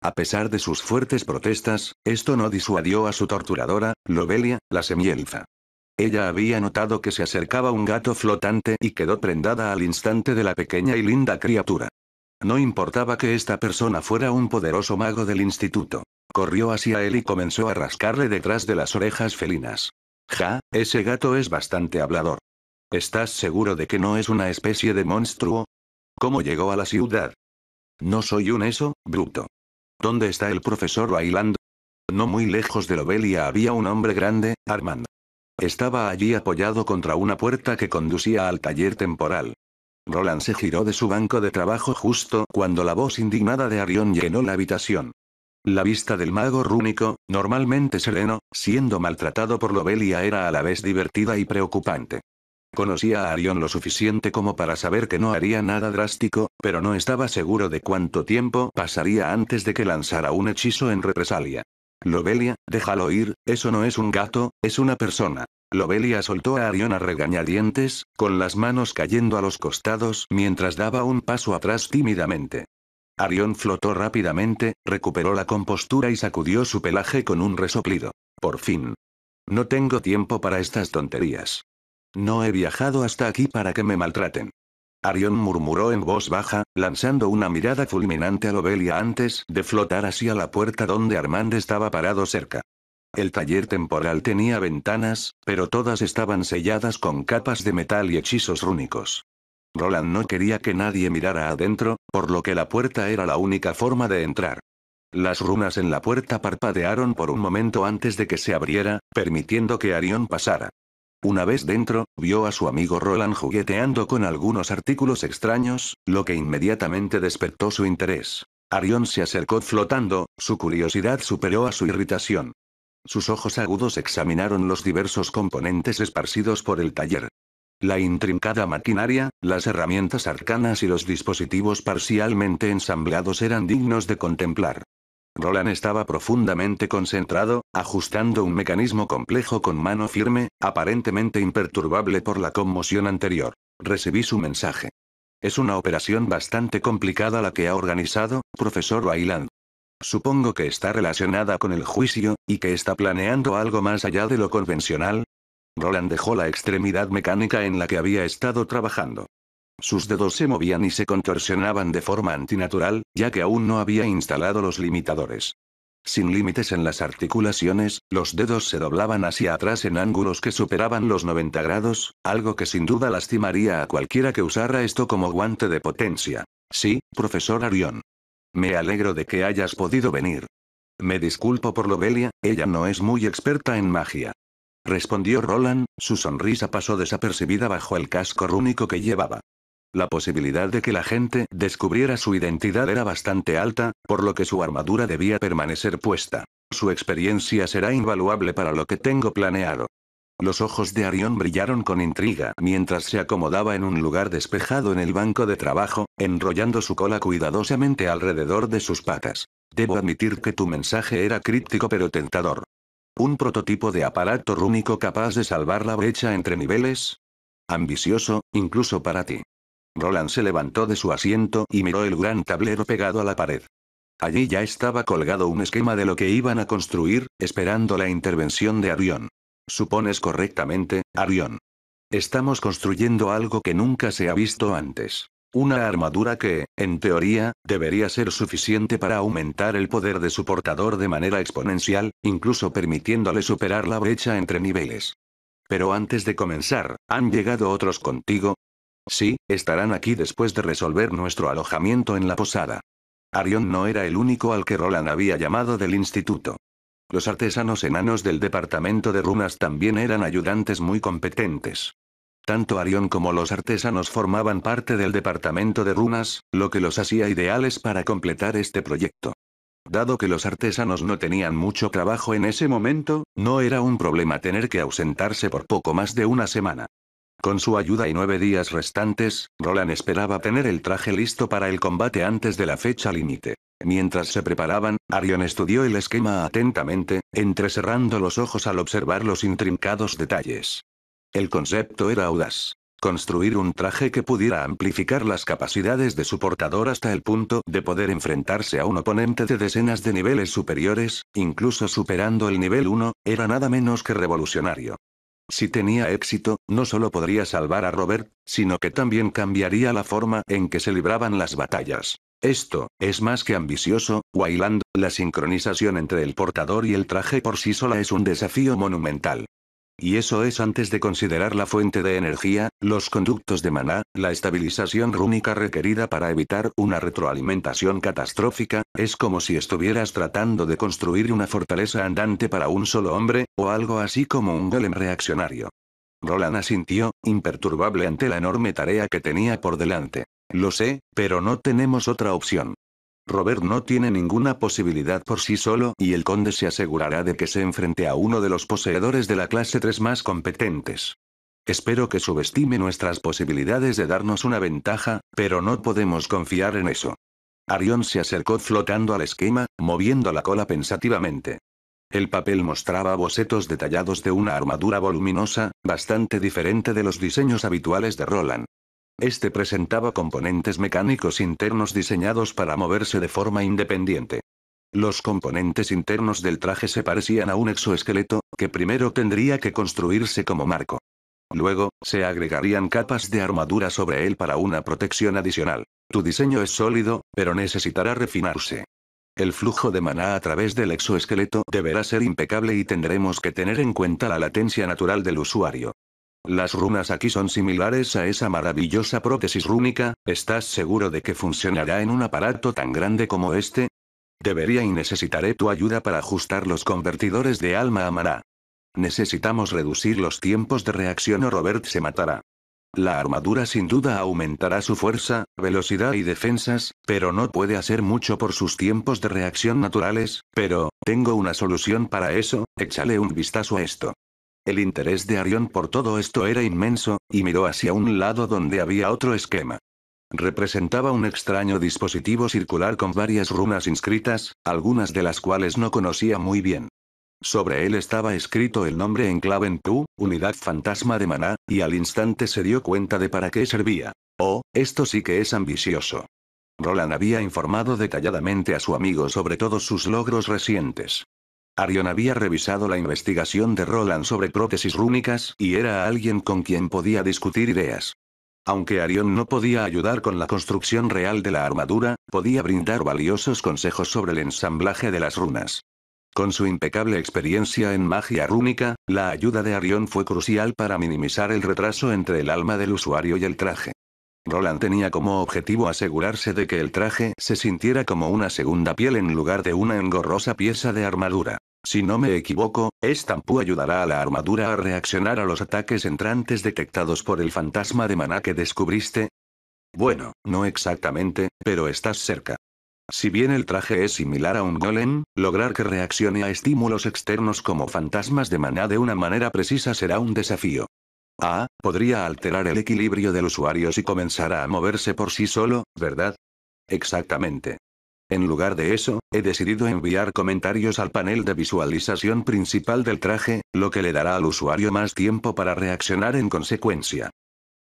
A pesar de sus fuertes protestas, esto no disuadió a su torturadora, Lobelia, la semielfa. Ella había notado que se acercaba un gato flotante y quedó prendada al instante de la pequeña y linda criatura. No importaba que esta persona fuera un poderoso mago del instituto. Corrió hacia él y comenzó a rascarle detrás de las orejas felinas. Ja, ese gato es bastante hablador. ¿Estás seguro de que no es una especie de monstruo? ¿Cómo llegó a la ciudad? No soy un eso, bruto. ¿Dónde está el profesor bailando? No muy lejos de Lobelia había un hombre grande, Armando. Estaba allí apoyado contra una puerta que conducía al taller temporal. Roland se giró de su banco de trabajo justo cuando la voz indignada de Arión llenó la habitación. La vista del mago rúnico, normalmente sereno, siendo maltratado por Lobelia era a la vez divertida y preocupante. Conocía a Arión lo suficiente como para saber que no haría nada drástico, pero no estaba seguro de cuánto tiempo pasaría antes de que lanzara un hechizo en represalia. Lobelia, déjalo ir, eso no es un gato, es una persona. Lobelia soltó a Arión a regañadientes, con las manos cayendo a los costados mientras daba un paso atrás tímidamente. Arión flotó rápidamente, recuperó la compostura y sacudió su pelaje con un resoplido. Por fin. No tengo tiempo para estas tonterías. No he viajado hasta aquí para que me maltraten. Arión murmuró en voz baja, lanzando una mirada fulminante a Lobelia antes de flotar hacia la puerta donde Armand estaba parado cerca. El taller temporal tenía ventanas, pero todas estaban selladas con capas de metal y hechizos rúnicos. Roland no quería que nadie mirara adentro, por lo que la puerta era la única forma de entrar. Las runas en la puerta parpadearon por un momento antes de que se abriera, permitiendo que Arión pasara. Una vez dentro, vio a su amigo Roland jugueteando con algunos artículos extraños, lo que inmediatamente despertó su interés. Arión se acercó flotando, su curiosidad superó a su irritación. Sus ojos agudos examinaron los diversos componentes esparcidos por el taller. La intrincada maquinaria, las herramientas arcanas y los dispositivos parcialmente ensamblados eran dignos de contemplar. Roland estaba profundamente concentrado, ajustando un mecanismo complejo con mano firme, aparentemente imperturbable por la conmoción anterior. Recibí su mensaje. Es una operación bastante complicada la que ha organizado, profesor Wayland. Supongo que está relacionada con el juicio, y que está planeando algo más allá de lo convencional, Roland dejó la extremidad mecánica en la que había estado trabajando. Sus dedos se movían y se contorsionaban de forma antinatural, ya que aún no había instalado los limitadores. Sin límites en las articulaciones, los dedos se doblaban hacia atrás en ángulos que superaban los 90 grados, algo que sin duda lastimaría a cualquiera que usara esto como guante de potencia. Sí, profesor Arión. Me alegro de que hayas podido venir. Me disculpo por Lobelia, ella no es muy experta en magia respondió Roland, su sonrisa pasó desapercibida bajo el casco rúnico que llevaba. La posibilidad de que la gente descubriera su identidad era bastante alta, por lo que su armadura debía permanecer puesta. Su experiencia será invaluable para lo que tengo planeado. Los ojos de Arión brillaron con intriga mientras se acomodaba en un lugar despejado en el banco de trabajo, enrollando su cola cuidadosamente alrededor de sus patas. Debo admitir que tu mensaje era críptico pero tentador. Un prototipo de aparato rúnico capaz de salvar la brecha entre niveles. Ambicioso, incluso para ti. Roland se levantó de su asiento y miró el gran tablero pegado a la pared. Allí ya estaba colgado un esquema de lo que iban a construir, esperando la intervención de Arión. Supones correctamente, Arión. Estamos construyendo algo que nunca se ha visto antes. Una armadura que, en teoría, debería ser suficiente para aumentar el poder de su portador de manera exponencial, incluso permitiéndole superar la brecha entre niveles. Pero antes de comenzar, ¿han llegado otros contigo? Sí, estarán aquí después de resolver nuestro alojamiento en la posada. Arión no era el único al que Roland había llamado del instituto. Los artesanos enanos del departamento de runas también eran ayudantes muy competentes. Tanto Arión como los artesanos formaban parte del departamento de runas, lo que los hacía ideales para completar este proyecto. Dado que los artesanos no tenían mucho trabajo en ese momento, no era un problema tener que ausentarse por poco más de una semana. Con su ayuda y nueve días restantes, Roland esperaba tener el traje listo para el combate antes de la fecha límite. Mientras se preparaban, Arion estudió el esquema atentamente, entrecerrando los ojos al observar los intrincados detalles. El concepto era audaz. Construir un traje que pudiera amplificar las capacidades de su portador hasta el punto de poder enfrentarse a un oponente de decenas de niveles superiores, incluso superando el nivel 1, era nada menos que revolucionario. Si tenía éxito, no solo podría salvar a Robert, sino que también cambiaría la forma en que se libraban las batallas. Esto, es más que ambicioso, Wayland, la sincronización entre el portador y el traje por sí sola es un desafío monumental. Y eso es antes de considerar la fuente de energía, los conductos de maná, la estabilización rúnica requerida para evitar una retroalimentación catastrófica, es como si estuvieras tratando de construir una fortaleza andante para un solo hombre, o algo así como un golem reaccionario. Roland asintió, imperturbable ante la enorme tarea que tenía por delante. Lo sé, pero no tenemos otra opción. Robert no tiene ninguna posibilidad por sí solo y el conde se asegurará de que se enfrente a uno de los poseedores de la clase 3 más competentes. Espero que subestime nuestras posibilidades de darnos una ventaja, pero no podemos confiar en eso. Arión se acercó flotando al esquema, moviendo la cola pensativamente. El papel mostraba bocetos detallados de una armadura voluminosa, bastante diferente de los diseños habituales de Roland. Este presentaba componentes mecánicos internos diseñados para moverse de forma independiente. Los componentes internos del traje se parecían a un exoesqueleto, que primero tendría que construirse como marco. Luego, se agregarían capas de armadura sobre él para una protección adicional. Tu diseño es sólido, pero necesitará refinarse. El flujo de maná a través del exoesqueleto deberá ser impecable y tendremos que tener en cuenta la latencia natural del usuario. Las runas aquí son similares a esa maravillosa prótesis rúnica, ¿estás seguro de que funcionará en un aparato tan grande como este? Debería y necesitaré tu ayuda para ajustar los convertidores de alma a Mara. Necesitamos reducir los tiempos de reacción o Robert se matará. La armadura sin duda aumentará su fuerza, velocidad y defensas, pero no puede hacer mucho por sus tiempos de reacción naturales, pero, tengo una solución para eso, échale un vistazo a esto. El interés de Arión por todo esto era inmenso, y miró hacia un lado donde había otro esquema. Representaba un extraño dispositivo circular con varias runas inscritas, algunas de las cuales no conocía muy bien. Sobre él estaba escrito el nombre en clave en tu, unidad fantasma de maná, y al instante se dio cuenta de para qué servía. Oh, esto sí que es ambicioso. Roland había informado detalladamente a su amigo sobre todos sus logros recientes. Arion había revisado la investigación de Roland sobre prótesis rúnicas y era alguien con quien podía discutir ideas. Aunque Arion no podía ayudar con la construcción real de la armadura, podía brindar valiosos consejos sobre el ensamblaje de las runas. Con su impecable experiencia en magia rúnica, la ayuda de Arión fue crucial para minimizar el retraso entre el alma del usuario y el traje. Roland tenía como objetivo asegurarse de que el traje se sintiera como una segunda piel en lugar de una engorrosa pieza de armadura. Si no me equivoco, Stampú ayudará a la armadura a reaccionar a los ataques entrantes detectados por el fantasma de maná que descubriste. Bueno, no exactamente, pero estás cerca. Si bien el traje es similar a un golem, lograr que reaccione a estímulos externos como fantasmas de maná de una manera precisa será un desafío. Ah, podría alterar el equilibrio del usuario si comenzara a moverse por sí solo, ¿verdad? Exactamente. En lugar de eso, he decidido enviar comentarios al panel de visualización principal del traje, lo que le dará al usuario más tiempo para reaccionar en consecuencia.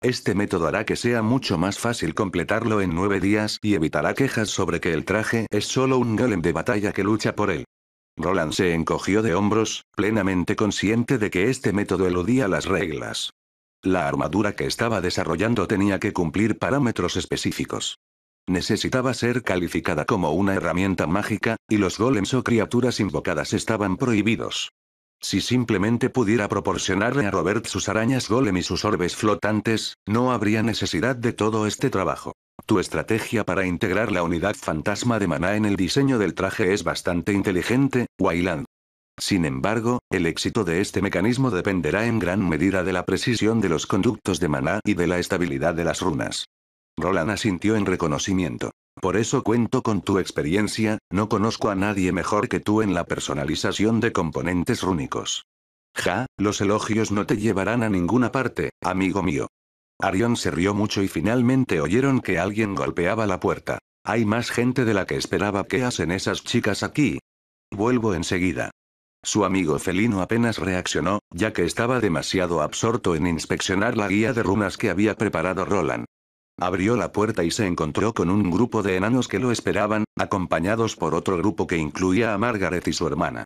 Este método hará que sea mucho más fácil completarlo en nueve días y evitará quejas sobre que el traje es solo un golem de batalla que lucha por él. Roland se encogió de hombros, plenamente consciente de que este método eludía las reglas. La armadura que estaba desarrollando tenía que cumplir parámetros específicos. Necesitaba ser calificada como una herramienta mágica, y los golems o criaturas invocadas estaban prohibidos. Si simplemente pudiera proporcionarle a Robert sus arañas golem y sus orbes flotantes, no habría necesidad de todo este trabajo. Tu estrategia para integrar la unidad fantasma de maná en el diseño del traje es bastante inteligente, Wayland. Sin embargo, el éxito de este mecanismo dependerá en gran medida de la precisión de los conductos de maná y de la estabilidad de las runas. Roland asintió en reconocimiento. Por eso cuento con tu experiencia, no conozco a nadie mejor que tú en la personalización de componentes rúnicos. Ja, los elogios no te llevarán a ninguna parte, amigo mío. Arión se rió mucho y finalmente oyeron que alguien golpeaba la puerta. Hay más gente de la que esperaba que hacen esas chicas aquí. Vuelvo enseguida. Su amigo felino apenas reaccionó, ya que estaba demasiado absorto en inspeccionar la guía de runas que había preparado Roland. Abrió la puerta y se encontró con un grupo de enanos que lo esperaban, acompañados por otro grupo que incluía a Margaret y su hermana.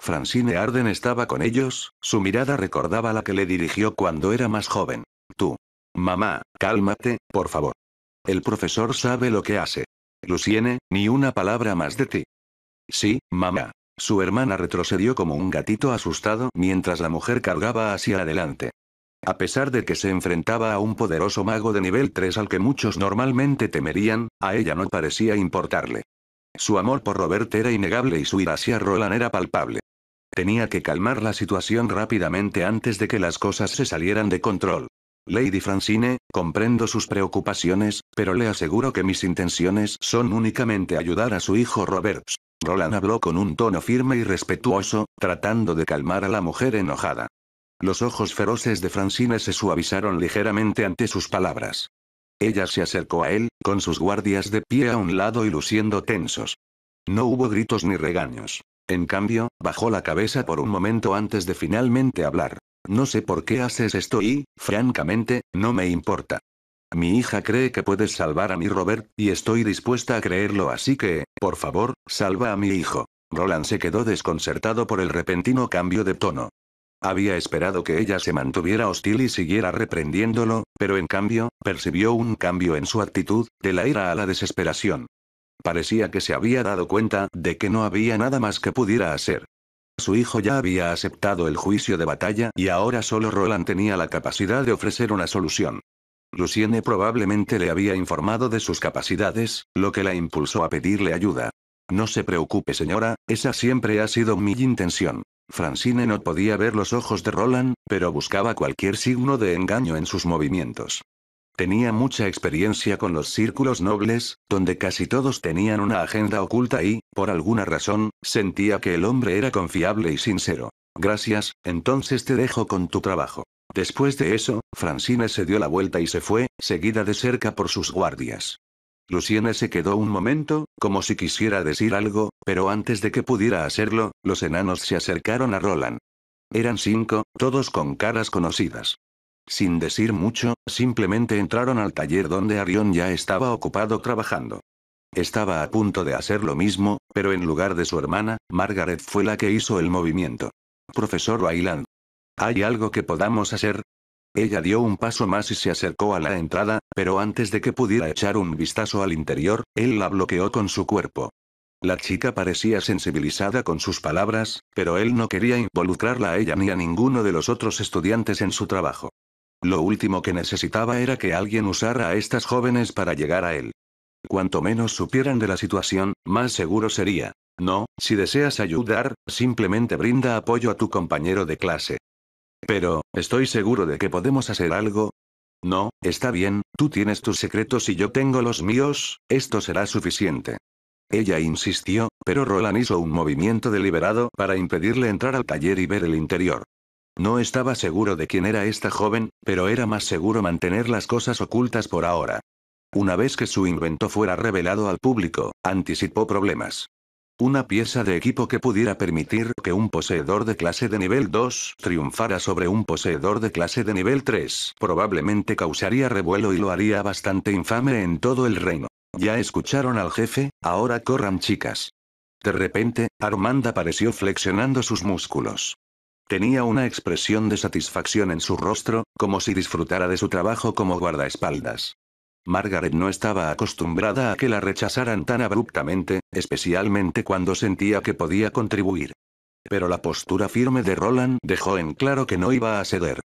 Francine Arden estaba con ellos, su mirada recordaba la que le dirigió cuando era más joven. Tú. Mamá, cálmate, por favor. El profesor sabe lo que hace. Luciene, ni una palabra más de ti. Sí, mamá. Su hermana retrocedió como un gatito asustado mientras la mujer cargaba hacia adelante. A pesar de que se enfrentaba a un poderoso mago de nivel 3 al que muchos normalmente temerían, a ella no parecía importarle. Su amor por Robert era innegable y su ira hacia Roland era palpable. Tenía que calmar la situación rápidamente antes de que las cosas se salieran de control. Lady Francine, comprendo sus preocupaciones, pero le aseguro que mis intenciones son únicamente ayudar a su hijo Robert. Roland habló con un tono firme y respetuoso, tratando de calmar a la mujer enojada. Los ojos feroces de Francine se suavizaron ligeramente ante sus palabras. Ella se acercó a él, con sus guardias de pie a un lado y luciendo tensos. No hubo gritos ni regaños. En cambio, bajó la cabeza por un momento antes de finalmente hablar. No sé por qué haces esto y, francamente, no me importa. Mi hija cree que puedes salvar a mi Robert, y estoy dispuesta a creerlo, así que, por favor, salva a mi hijo. Roland se quedó desconcertado por el repentino cambio de tono. Había esperado que ella se mantuviera hostil y siguiera reprendiéndolo, pero en cambio, percibió un cambio en su actitud, de la ira a la desesperación. Parecía que se había dado cuenta de que no había nada más que pudiera hacer. Su hijo ya había aceptado el juicio de batalla y ahora solo Roland tenía la capacidad de ofrecer una solución. Luciene probablemente le había informado de sus capacidades, lo que la impulsó a pedirle ayuda. No se preocupe señora, esa siempre ha sido mi intención. Francine no podía ver los ojos de Roland, pero buscaba cualquier signo de engaño en sus movimientos. Tenía mucha experiencia con los círculos nobles, donde casi todos tenían una agenda oculta y, por alguna razón, sentía que el hombre era confiable y sincero. Gracias, entonces te dejo con tu trabajo. Después de eso, Francine se dio la vuelta y se fue, seguida de cerca por sus guardias. Luciana se quedó un momento, como si quisiera decir algo, pero antes de que pudiera hacerlo, los enanos se acercaron a Roland. Eran cinco, todos con caras conocidas. Sin decir mucho, simplemente entraron al taller donde Arión ya estaba ocupado trabajando. Estaba a punto de hacer lo mismo, pero en lugar de su hermana, Margaret fue la que hizo el movimiento. Profesor Wayland. ¿Hay algo que podamos hacer? Ella dio un paso más y se acercó a la entrada, pero antes de que pudiera echar un vistazo al interior, él la bloqueó con su cuerpo. La chica parecía sensibilizada con sus palabras, pero él no quería involucrarla a ella ni a ninguno de los otros estudiantes en su trabajo. Lo último que necesitaba era que alguien usara a estas jóvenes para llegar a él. Cuanto menos supieran de la situación, más seguro sería. No, si deseas ayudar, simplemente brinda apoyo a tu compañero de clase. Pero, estoy seguro de que podemos hacer algo. No, está bien, tú tienes tus secretos y yo tengo los míos, esto será suficiente. Ella insistió, pero Roland hizo un movimiento deliberado para impedirle entrar al taller y ver el interior. No estaba seguro de quién era esta joven, pero era más seguro mantener las cosas ocultas por ahora. Una vez que su invento fuera revelado al público, anticipó problemas. Una pieza de equipo que pudiera permitir que un poseedor de clase de nivel 2 triunfara sobre un poseedor de clase de nivel 3 probablemente causaría revuelo y lo haría bastante infame en todo el reino. Ya escucharon al jefe, ahora corran chicas. De repente, Armanda apareció flexionando sus músculos. Tenía una expresión de satisfacción en su rostro, como si disfrutara de su trabajo como guardaespaldas. Margaret no estaba acostumbrada a que la rechazaran tan abruptamente, especialmente cuando sentía que podía contribuir. Pero la postura firme de Roland dejó en claro que no iba a ceder.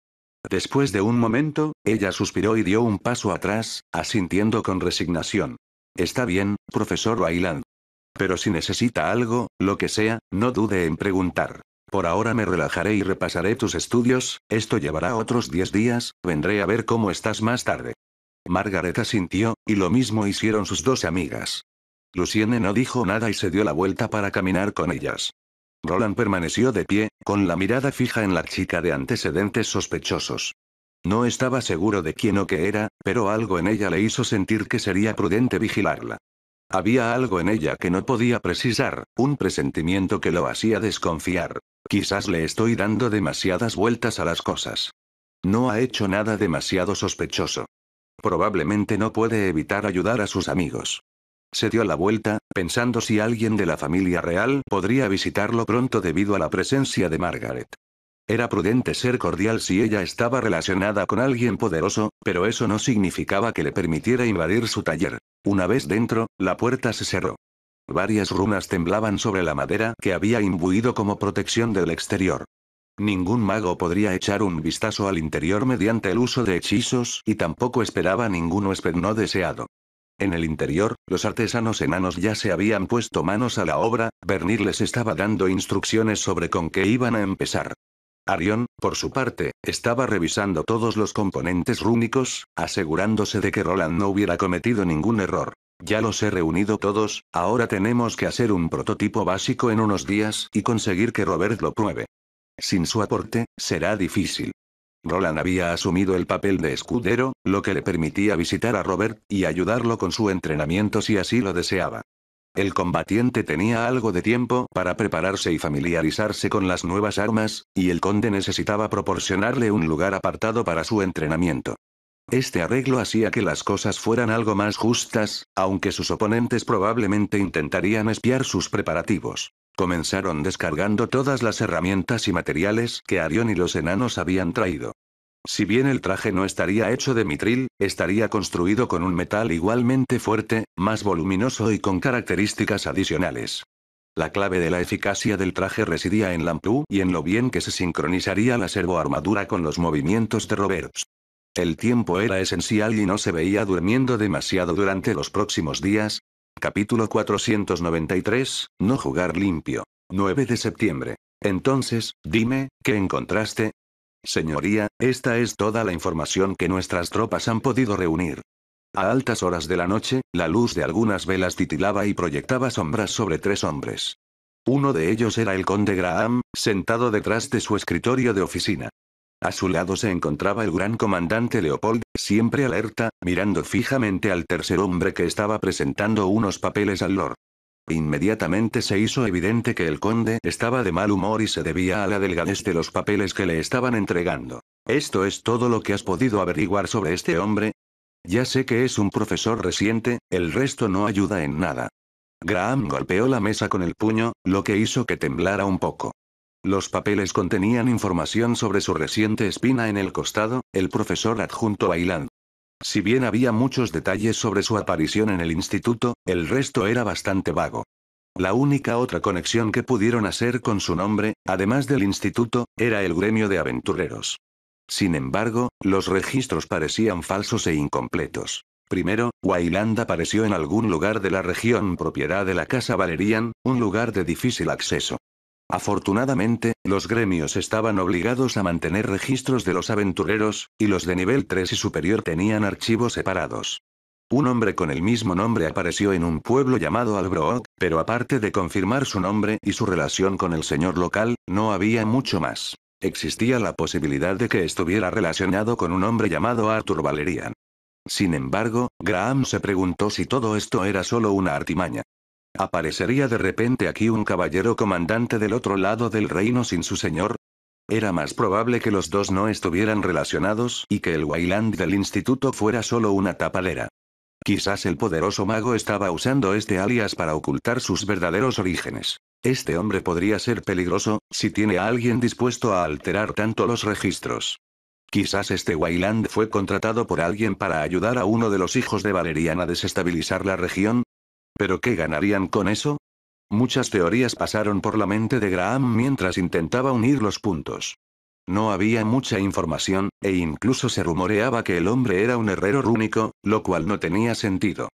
Después de un momento, ella suspiró y dio un paso atrás, asintiendo con resignación. Está bien, profesor Wayland. Pero si necesita algo, lo que sea, no dude en preguntar. Por ahora me relajaré y repasaré tus estudios, esto llevará otros diez días, vendré a ver cómo estás más tarde. Margaret sintió y lo mismo hicieron sus dos amigas. Lucienne no dijo nada y se dio la vuelta para caminar con ellas. Roland permaneció de pie, con la mirada fija en la chica de antecedentes sospechosos. No estaba seguro de quién o qué era, pero algo en ella le hizo sentir que sería prudente vigilarla. Había algo en ella que no podía precisar, un presentimiento que lo hacía desconfiar. Quizás le estoy dando demasiadas vueltas a las cosas. No ha hecho nada demasiado sospechoso. Probablemente no puede evitar ayudar a sus amigos. Se dio la vuelta, pensando si alguien de la familia real podría visitarlo pronto debido a la presencia de Margaret. Era prudente ser cordial si ella estaba relacionada con alguien poderoso, pero eso no significaba que le permitiera invadir su taller. Una vez dentro, la puerta se cerró. Varias runas temblaban sobre la madera que había imbuido como protección del exterior. Ningún mago podría echar un vistazo al interior mediante el uso de hechizos, y tampoco esperaba ningún huésped no deseado. En el interior, los artesanos enanos ya se habían puesto manos a la obra, Bernir les estaba dando instrucciones sobre con qué iban a empezar. Arión, por su parte, estaba revisando todos los componentes rúnicos, asegurándose de que Roland no hubiera cometido ningún error. Ya los he reunido todos, ahora tenemos que hacer un prototipo básico en unos días y conseguir que Robert lo pruebe. Sin su aporte, será difícil. Roland había asumido el papel de escudero, lo que le permitía visitar a Robert, y ayudarlo con su entrenamiento si así lo deseaba. El combatiente tenía algo de tiempo para prepararse y familiarizarse con las nuevas armas, y el conde necesitaba proporcionarle un lugar apartado para su entrenamiento. Este arreglo hacía que las cosas fueran algo más justas, aunque sus oponentes probablemente intentarían espiar sus preparativos. Comenzaron descargando todas las herramientas y materiales que Arión y los enanos habían traído. Si bien el traje no estaría hecho de mitril, estaría construido con un metal igualmente fuerte, más voluminoso y con características adicionales. La clave de la eficacia del traje residía en Lampú y en lo bien que se sincronizaría la servoarmadura con los movimientos de Roberts. El tiempo era esencial y no se veía durmiendo demasiado durante los próximos días, Capítulo 493, No jugar limpio. 9 de septiembre. Entonces, dime, ¿qué encontraste? Señoría, esta es toda la información que nuestras tropas han podido reunir. A altas horas de la noche, la luz de algunas velas titilaba y proyectaba sombras sobre tres hombres. Uno de ellos era el conde Graham, sentado detrás de su escritorio de oficina. A su lado se encontraba el gran comandante Leopold, siempre alerta, mirando fijamente al tercer hombre que estaba presentando unos papeles al Lord. Inmediatamente se hizo evidente que el conde estaba de mal humor y se debía a la delgadez de los papeles que le estaban entregando. ¿Esto es todo lo que has podido averiguar sobre este hombre? Ya sé que es un profesor reciente, el resto no ayuda en nada. Graham golpeó la mesa con el puño, lo que hizo que temblara un poco. Los papeles contenían información sobre su reciente espina en el costado, el profesor adjunto Bailand. Si bien había muchos detalles sobre su aparición en el instituto, el resto era bastante vago. La única otra conexión que pudieron hacer con su nombre, además del instituto, era el gremio de aventureros. Sin embargo, los registros parecían falsos e incompletos. Primero, Wailand apareció en algún lugar de la región propiedad de la Casa Valerian, un lugar de difícil acceso. Afortunadamente, los gremios estaban obligados a mantener registros de los aventureros, y los de nivel 3 y superior tenían archivos separados. Un hombre con el mismo nombre apareció en un pueblo llamado Albrook, pero aparte de confirmar su nombre y su relación con el señor local, no había mucho más. Existía la posibilidad de que estuviera relacionado con un hombre llamado Arthur Valerian. Sin embargo, Graham se preguntó si todo esto era solo una artimaña. ¿Aparecería de repente aquí un caballero comandante del otro lado del reino sin su señor? Era más probable que los dos no estuvieran relacionados y que el Wayland del instituto fuera solo una tapadera. Quizás el poderoso mago estaba usando este alias para ocultar sus verdaderos orígenes. Este hombre podría ser peligroso, si tiene a alguien dispuesto a alterar tanto los registros. Quizás este Wayland fue contratado por alguien para ayudar a uno de los hijos de Valerian a desestabilizar la región, ¿Pero qué ganarían con eso? Muchas teorías pasaron por la mente de Graham mientras intentaba unir los puntos. No había mucha información, e incluso se rumoreaba que el hombre era un herrero rúnico, lo cual no tenía sentido.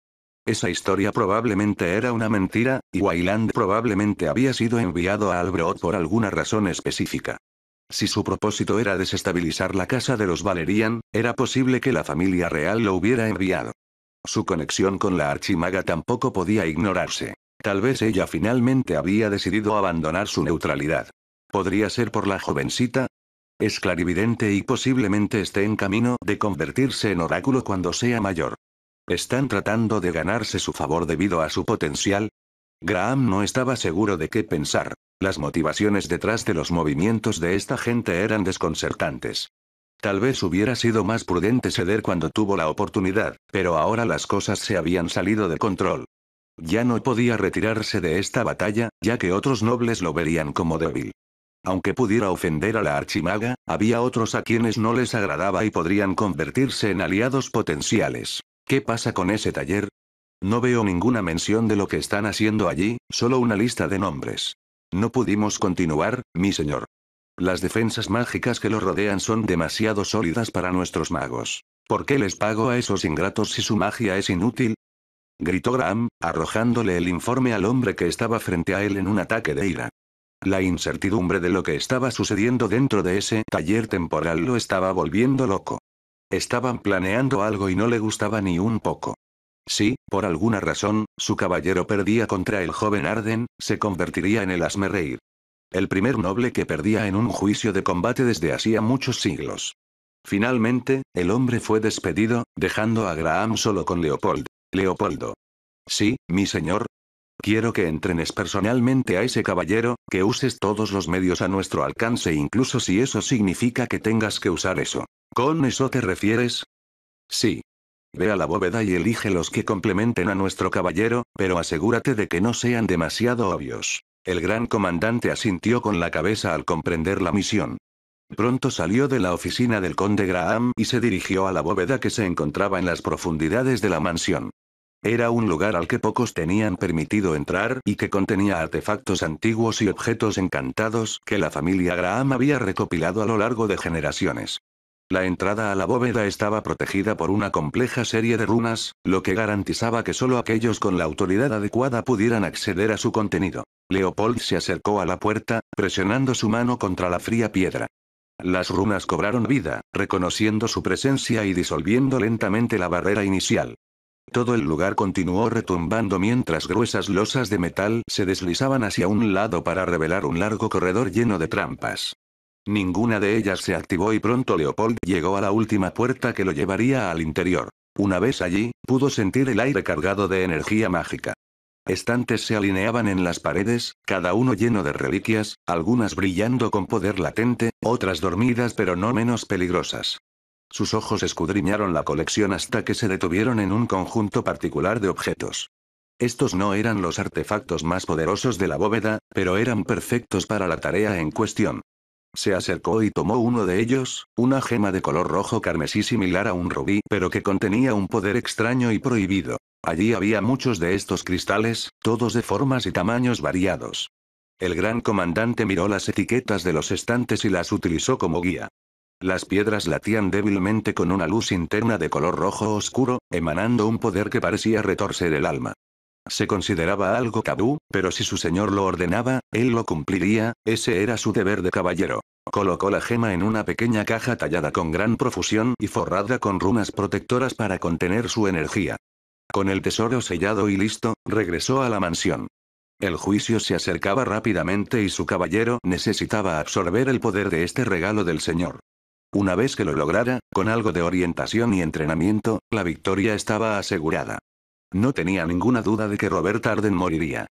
Esa historia probablemente era una mentira, y Wayland probablemente había sido enviado a Albrot por alguna razón específica. Si su propósito era desestabilizar la casa de los Valerian, era posible que la familia real lo hubiera enviado. Su conexión con la archimaga tampoco podía ignorarse. Tal vez ella finalmente había decidido abandonar su neutralidad. ¿Podría ser por la jovencita? Es clarividente y posiblemente esté en camino de convertirse en oráculo cuando sea mayor. ¿Están tratando de ganarse su favor debido a su potencial? Graham no estaba seguro de qué pensar. Las motivaciones detrás de los movimientos de esta gente eran desconcertantes. Tal vez hubiera sido más prudente ceder cuando tuvo la oportunidad, pero ahora las cosas se habían salido de control. Ya no podía retirarse de esta batalla, ya que otros nobles lo verían como débil. Aunque pudiera ofender a la archimaga, había otros a quienes no les agradaba y podrían convertirse en aliados potenciales. ¿Qué pasa con ese taller? No veo ninguna mención de lo que están haciendo allí, solo una lista de nombres. No pudimos continuar, mi señor. Las defensas mágicas que lo rodean son demasiado sólidas para nuestros magos. ¿Por qué les pago a esos ingratos si su magia es inútil? gritó Graham, arrojándole el informe al hombre que estaba frente a él en un ataque de ira. La incertidumbre de lo que estaba sucediendo dentro de ese taller temporal lo estaba volviendo loco. Estaban planeando algo y no le gustaba ni un poco. Si, por alguna razón, su caballero perdía contra el joven Arden, se convertiría en el Asmerreir. El primer noble que perdía en un juicio de combate desde hacía muchos siglos. Finalmente, el hombre fue despedido, dejando a Graham solo con Leopold. Leopoldo. Sí, mi señor. Quiero que entrenes personalmente a ese caballero, que uses todos los medios a nuestro alcance incluso si eso significa que tengas que usar eso. ¿Con eso te refieres? Sí. Ve a la bóveda y elige los que complementen a nuestro caballero, pero asegúrate de que no sean demasiado obvios. El gran comandante asintió con la cabeza al comprender la misión. Pronto salió de la oficina del conde Graham y se dirigió a la bóveda que se encontraba en las profundidades de la mansión. Era un lugar al que pocos tenían permitido entrar y que contenía artefactos antiguos y objetos encantados que la familia Graham había recopilado a lo largo de generaciones. La entrada a la bóveda estaba protegida por una compleja serie de runas, lo que garantizaba que solo aquellos con la autoridad adecuada pudieran acceder a su contenido. Leopold se acercó a la puerta, presionando su mano contra la fría piedra. Las runas cobraron vida, reconociendo su presencia y disolviendo lentamente la barrera inicial. Todo el lugar continuó retumbando mientras gruesas losas de metal se deslizaban hacia un lado para revelar un largo corredor lleno de trampas. Ninguna de ellas se activó y pronto Leopold llegó a la última puerta que lo llevaría al interior. Una vez allí, pudo sentir el aire cargado de energía mágica. Estantes se alineaban en las paredes, cada uno lleno de reliquias, algunas brillando con poder latente, otras dormidas pero no menos peligrosas. Sus ojos escudriñaron la colección hasta que se detuvieron en un conjunto particular de objetos. Estos no eran los artefactos más poderosos de la bóveda, pero eran perfectos para la tarea en cuestión. Se acercó y tomó uno de ellos, una gema de color rojo carmesí similar a un rubí, pero que contenía un poder extraño y prohibido. Allí había muchos de estos cristales, todos de formas y tamaños variados. El gran comandante miró las etiquetas de los estantes y las utilizó como guía. Las piedras latían débilmente con una luz interna de color rojo oscuro, emanando un poder que parecía retorcer el alma. Se consideraba algo cabú, pero si su señor lo ordenaba, él lo cumpliría, ese era su deber de caballero. Colocó la gema en una pequeña caja tallada con gran profusión y forrada con runas protectoras para contener su energía. Con el tesoro sellado y listo, regresó a la mansión. El juicio se acercaba rápidamente y su caballero necesitaba absorber el poder de este regalo del Señor. Una vez que lo lograra, con algo de orientación y entrenamiento, la victoria estaba asegurada. No tenía ninguna duda de que Robert Arden moriría.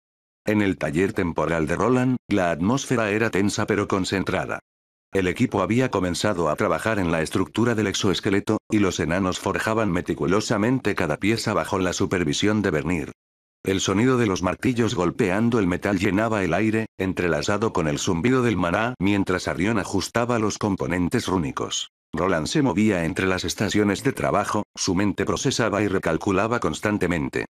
En el taller temporal de Roland, la atmósfera era tensa pero concentrada. El equipo había comenzado a trabajar en la estructura del exoesqueleto, y los enanos forjaban meticulosamente cada pieza bajo la supervisión de Bernir. El sonido de los martillos golpeando el metal llenaba el aire, entrelazado con el zumbido del maná mientras Arion ajustaba los componentes rúnicos. Roland se movía entre las estaciones de trabajo, su mente procesaba y recalculaba constantemente.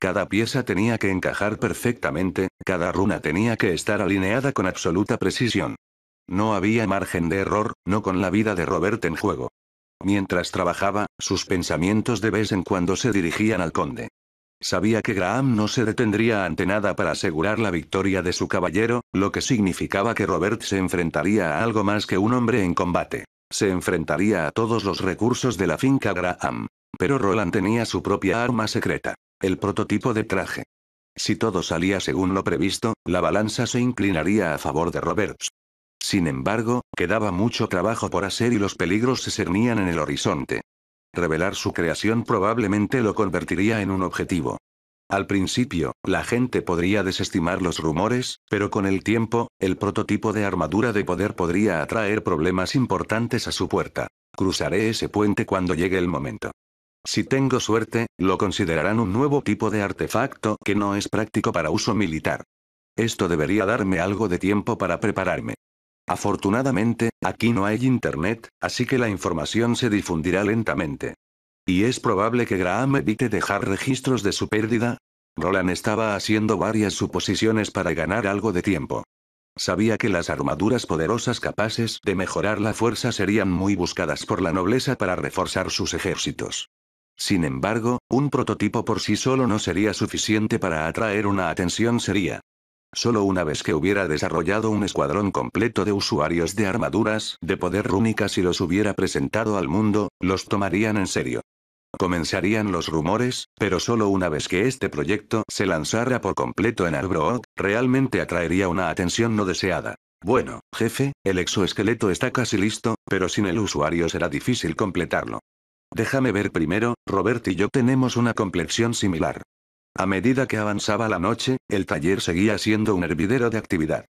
Cada pieza tenía que encajar perfectamente, cada runa tenía que estar alineada con absoluta precisión. No había margen de error, no con la vida de Robert en juego. Mientras trabajaba, sus pensamientos de vez en cuando se dirigían al conde. Sabía que Graham no se detendría ante nada para asegurar la victoria de su caballero, lo que significaba que Robert se enfrentaría a algo más que un hombre en combate. Se enfrentaría a todos los recursos de la finca Graham. Pero Roland tenía su propia arma secreta. El prototipo de traje. Si todo salía según lo previsto, la balanza se inclinaría a favor de Robert. Sin embargo, quedaba mucho trabajo por hacer y los peligros se cernían en el horizonte. Revelar su creación probablemente lo convertiría en un objetivo. Al principio, la gente podría desestimar los rumores, pero con el tiempo, el prototipo de armadura de poder podría atraer problemas importantes a su puerta. Cruzaré ese puente cuando llegue el momento. Si tengo suerte, lo considerarán un nuevo tipo de artefacto que no es práctico para uso militar. Esto debería darme algo de tiempo para prepararme. Afortunadamente, aquí no hay internet, así que la información se difundirá lentamente. Y es probable que Graham evite dejar registros de su pérdida. Roland estaba haciendo varias suposiciones para ganar algo de tiempo. Sabía que las armaduras poderosas capaces de mejorar la fuerza serían muy buscadas por la nobleza para reforzar sus ejércitos. Sin embargo, un prototipo por sí solo no sería suficiente para atraer una atención seria. Solo una vez que hubiera desarrollado un escuadrón completo de usuarios de armaduras de poder rúnicas y los hubiera presentado al mundo, los tomarían en serio. Comenzarían los rumores, pero solo una vez que este proyecto se lanzara por completo en Arbrook, realmente atraería una atención no deseada. Bueno, jefe, el exoesqueleto está casi listo, pero sin el usuario será difícil completarlo. Déjame ver primero, Robert y yo tenemos una complexión similar. A medida que avanzaba la noche, el taller seguía siendo un hervidero de actividad.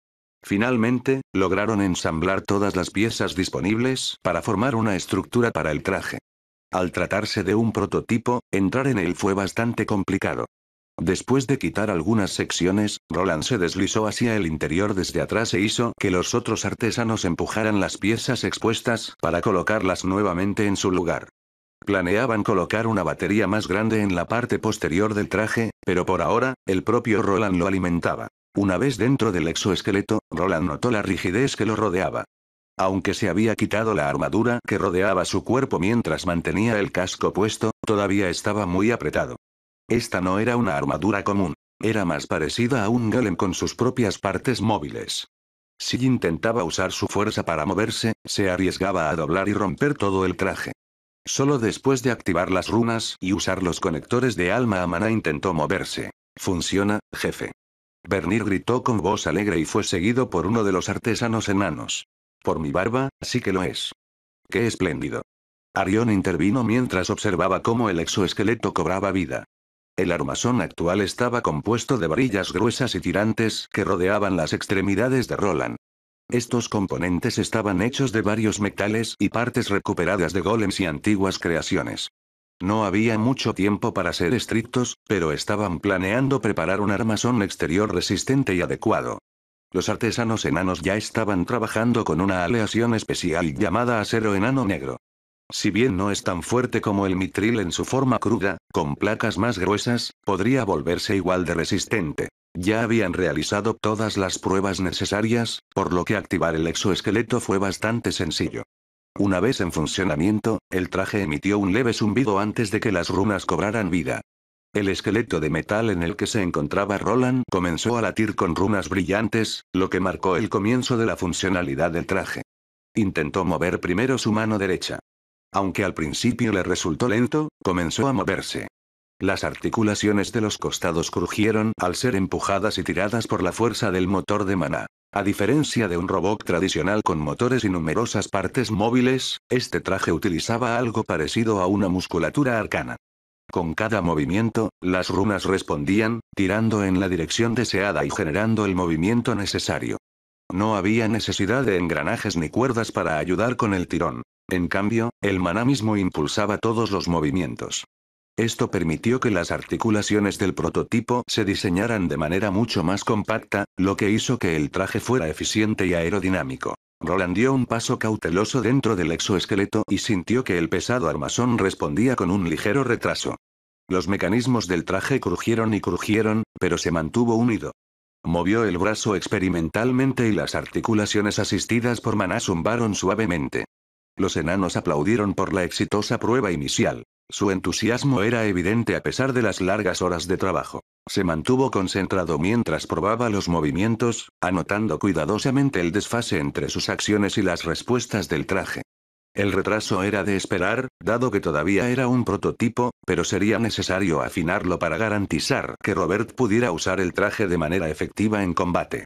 Finalmente, lograron ensamblar todas las piezas disponibles para formar una estructura para el traje. Al tratarse de un prototipo, entrar en él fue bastante complicado. Después de quitar algunas secciones, Roland se deslizó hacia el interior desde atrás e hizo que los otros artesanos empujaran las piezas expuestas para colocarlas nuevamente en su lugar. Planeaban colocar una batería más grande en la parte posterior del traje, pero por ahora, el propio Roland lo alimentaba. Una vez dentro del exoesqueleto, Roland notó la rigidez que lo rodeaba. Aunque se había quitado la armadura que rodeaba su cuerpo mientras mantenía el casco puesto, todavía estaba muy apretado. Esta no era una armadura común, era más parecida a un golem con sus propias partes móviles. Si intentaba usar su fuerza para moverse, se arriesgaba a doblar y romper todo el traje. Solo después de activar las runas y usar los conectores de alma a maná intentó moverse. Funciona, jefe. Bernir gritó con voz alegre y fue seguido por uno de los artesanos enanos. Por mi barba, sí que lo es. ¡Qué espléndido! Arión intervino mientras observaba cómo el exoesqueleto cobraba vida. El armazón actual estaba compuesto de varillas gruesas y tirantes que rodeaban las extremidades de Roland. Estos componentes estaban hechos de varios metales y partes recuperadas de golems y antiguas creaciones. No había mucho tiempo para ser estrictos, pero estaban planeando preparar un armazón exterior resistente y adecuado. Los artesanos enanos ya estaban trabajando con una aleación especial llamada acero enano negro. Si bien no es tan fuerte como el mitril en su forma cruda, con placas más gruesas, podría volverse igual de resistente. Ya habían realizado todas las pruebas necesarias, por lo que activar el exoesqueleto fue bastante sencillo. Una vez en funcionamiento, el traje emitió un leve zumbido antes de que las runas cobraran vida. El esqueleto de metal en el que se encontraba Roland comenzó a latir con runas brillantes, lo que marcó el comienzo de la funcionalidad del traje. Intentó mover primero su mano derecha. Aunque al principio le resultó lento, comenzó a moverse. Las articulaciones de los costados crujieron al ser empujadas y tiradas por la fuerza del motor de maná. A diferencia de un robot tradicional con motores y numerosas partes móviles, este traje utilizaba algo parecido a una musculatura arcana. Con cada movimiento, las runas respondían, tirando en la dirección deseada y generando el movimiento necesario. No había necesidad de engranajes ni cuerdas para ayudar con el tirón. En cambio, el maná mismo impulsaba todos los movimientos. Esto permitió que las articulaciones del prototipo se diseñaran de manera mucho más compacta, lo que hizo que el traje fuera eficiente y aerodinámico. Roland dio un paso cauteloso dentro del exoesqueleto y sintió que el pesado armazón respondía con un ligero retraso. Los mecanismos del traje crujieron y crujieron, pero se mantuvo unido. Movió el brazo experimentalmente y las articulaciones asistidas por Maná zumbaron suavemente. Los enanos aplaudieron por la exitosa prueba inicial. Su entusiasmo era evidente a pesar de las largas horas de trabajo. Se mantuvo concentrado mientras probaba los movimientos, anotando cuidadosamente el desfase entre sus acciones y las respuestas del traje. El retraso era de esperar, dado que todavía era un prototipo, pero sería necesario afinarlo para garantizar que Robert pudiera usar el traje de manera efectiva en combate.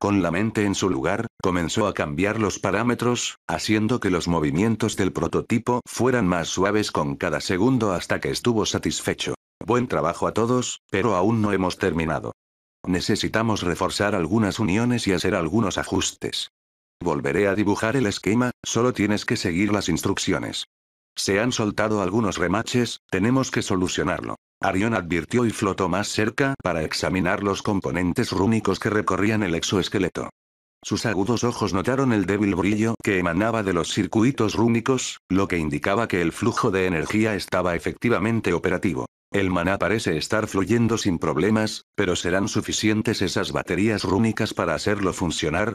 Con la mente en su lugar, comenzó a cambiar los parámetros, haciendo que los movimientos del prototipo fueran más suaves con cada segundo hasta que estuvo satisfecho. Buen trabajo a todos, pero aún no hemos terminado. Necesitamos reforzar algunas uniones y hacer algunos ajustes. Volveré a dibujar el esquema, solo tienes que seguir las instrucciones. Se han soltado algunos remaches, tenemos que solucionarlo. Arión advirtió y flotó más cerca para examinar los componentes rúnicos que recorrían el exoesqueleto. Sus agudos ojos notaron el débil brillo que emanaba de los circuitos rúnicos, lo que indicaba que el flujo de energía estaba efectivamente operativo. El maná parece estar fluyendo sin problemas, pero ¿serán suficientes esas baterías rúnicas para hacerlo funcionar?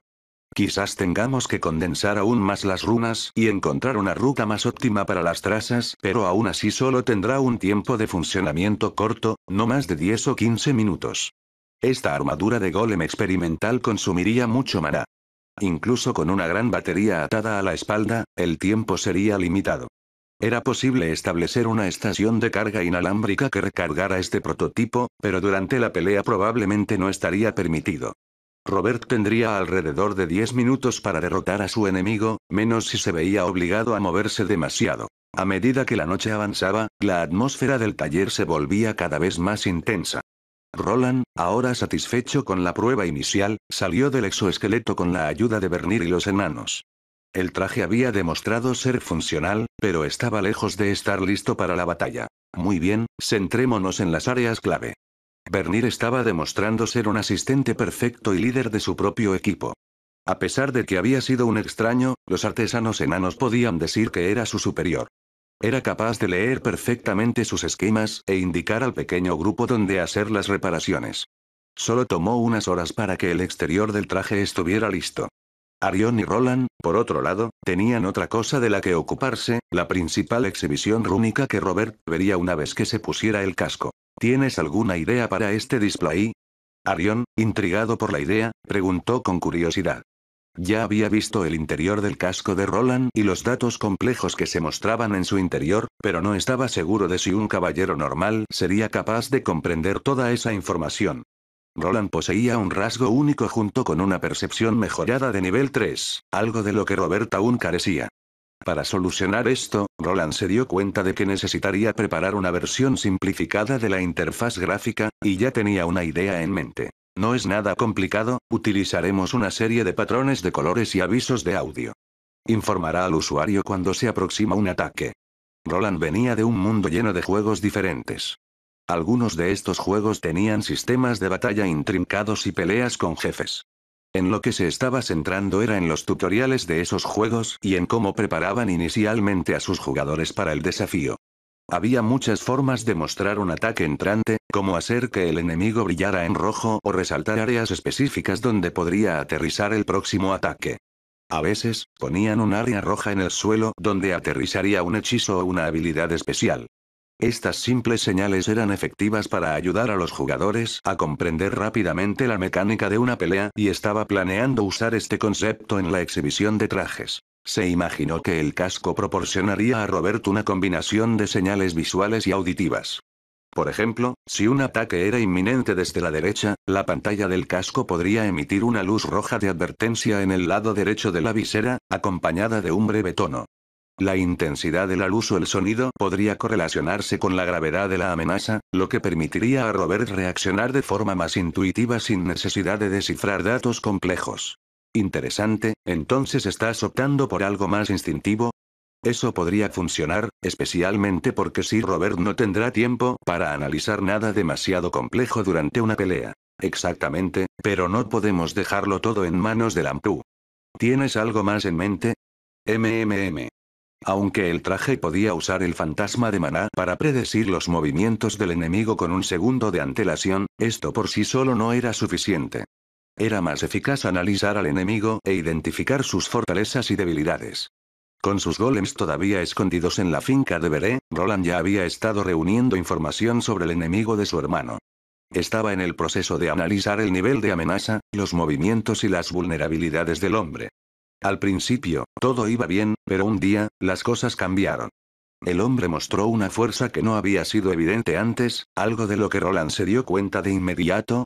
Quizás tengamos que condensar aún más las runas y encontrar una ruta más óptima para las trazas, pero aún así solo tendrá un tiempo de funcionamiento corto, no más de 10 o 15 minutos. Esta armadura de golem experimental consumiría mucho mana. Incluso con una gran batería atada a la espalda, el tiempo sería limitado. Era posible establecer una estación de carga inalámbrica que recargara este prototipo, pero durante la pelea probablemente no estaría permitido. Robert tendría alrededor de 10 minutos para derrotar a su enemigo, menos si se veía obligado a moverse demasiado. A medida que la noche avanzaba, la atmósfera del taller se volvía cada vez más intensa. Roland, ahora satisfecho con la prueba inicial, salió del exoesqueleto con la ayuda de Bernir y los enanos. El traje había demostrado ser funcional, pero estaba lejos de estar listo para la batalla. Muy bien, centrémonos en las áreas clave. Bernier estaba demostrando ser un asistente perfecto y líder de su propio equipo. A pesar de que había sido un extraño, los artesanos enanos podían decir que era su superior. Era capaz de leer perfectamente sus esquemas e indicar al pequeño grupo dónde hacer las reparaciones. Solo tomó unas horas para que el exterior del traje estuviera listo. Arión y Roland, por otro lado, tenían otra cosa de la que ocuparse, la principal exhibición rúnica que Robert vería una vez que se pusiera el casco. ¿Tienes alguna idea para este display? Arión, intrigado por la idea, preguntó con curiosidad. Ya había visto el interior del casco de Roland y los datos complejos que se mostraban en su interior, pero no estaba seguro de si un caballero normal sería capaz de comprender toda esa información. Roland poseía un rasgo único junto con una percepción mejorada de nivel 3, algo de lo que Robert aún carecía. Para solucionar esto, Roland se dio cuenta de que necesitaría preparar una versión simplificada de la interfaz gráfica, y ya tenía una idea en mente. No es nada complicado, utilizaremos una serie de patrones de colores y avisos de audio. Informará al usuario cuando se aproxima un ataque. Roland venía de un mundo lleno de juegos diferentes. Algunos de estos juegos tenían sistemas de batalla intrincados y peleas con jefes. En lo que se estaba centrando era en los tutoriales de esos juegos y en cómo preparaban inicialmente a sus jugadores para el desafío. Había muchas formas de mostrar un ataque entrante, como hacer que el enemigo brillara en rojo o resaltar áreas específicas donde podría aterrizar el próximo ataque. A veces, ponían un área roja en el suelo donde aterrizaría un hechizo o una habilidad especial. Estas simples señales eran efectivas para ayudar a los jugadores a comprender rápidamente la mecánica de una pelea y estaba planeando usar este concepto en la exhibición de trajes. Se imaginó que el casco proporcionaría a Roberto una combinación de señales visuales y auditivas. Por ejemplo, si un ataque era inminente desde la derecha, la pantalla del casco podría emitir una luz roja de advertencia en el lado derecho de la visera, acompañada de un breve tono. La intensidad de la luz o el sonido podría correlacionarse con la gravedad de la amenaza, lo que permitiría a Robert reaccionar de forma más intuitiva sin necesidad de descifrar datos complejos. Interesante, entonces estás optando por algo más instintivo. Eso podría funcionar, especialmente porque si Robert no tendrá tiempo para analizar nada demasiado complejo durante una pelea. Exactamente, pero no podemos dejarlo todo en manos del Lampu. ¿Tienes algo más en mente? MMM. Aunque el traje podía usar el fantasma de maná para predecir los movimientos del enemigo con un segundo de antelación, esto por sí solo no era suficiente. Era más eficaz analizar al enemigo e identificar sus fortalezas y debilidades. Con sus golems todavía escondidos en la finca de Veré, Roland ya había estado reuniendo información sobre el enemigo de su hermano. Estaba en el proceso de analizar el nivel de amenaza, los movimientos y las vulnerabilidades del hombre. Al principio, todo iba bien, pero un día, las cosas cambiaron. El hombre mostró una fuerza que no había sido evidente antes, algo de lo que Roland se dio cuenta de inmediato,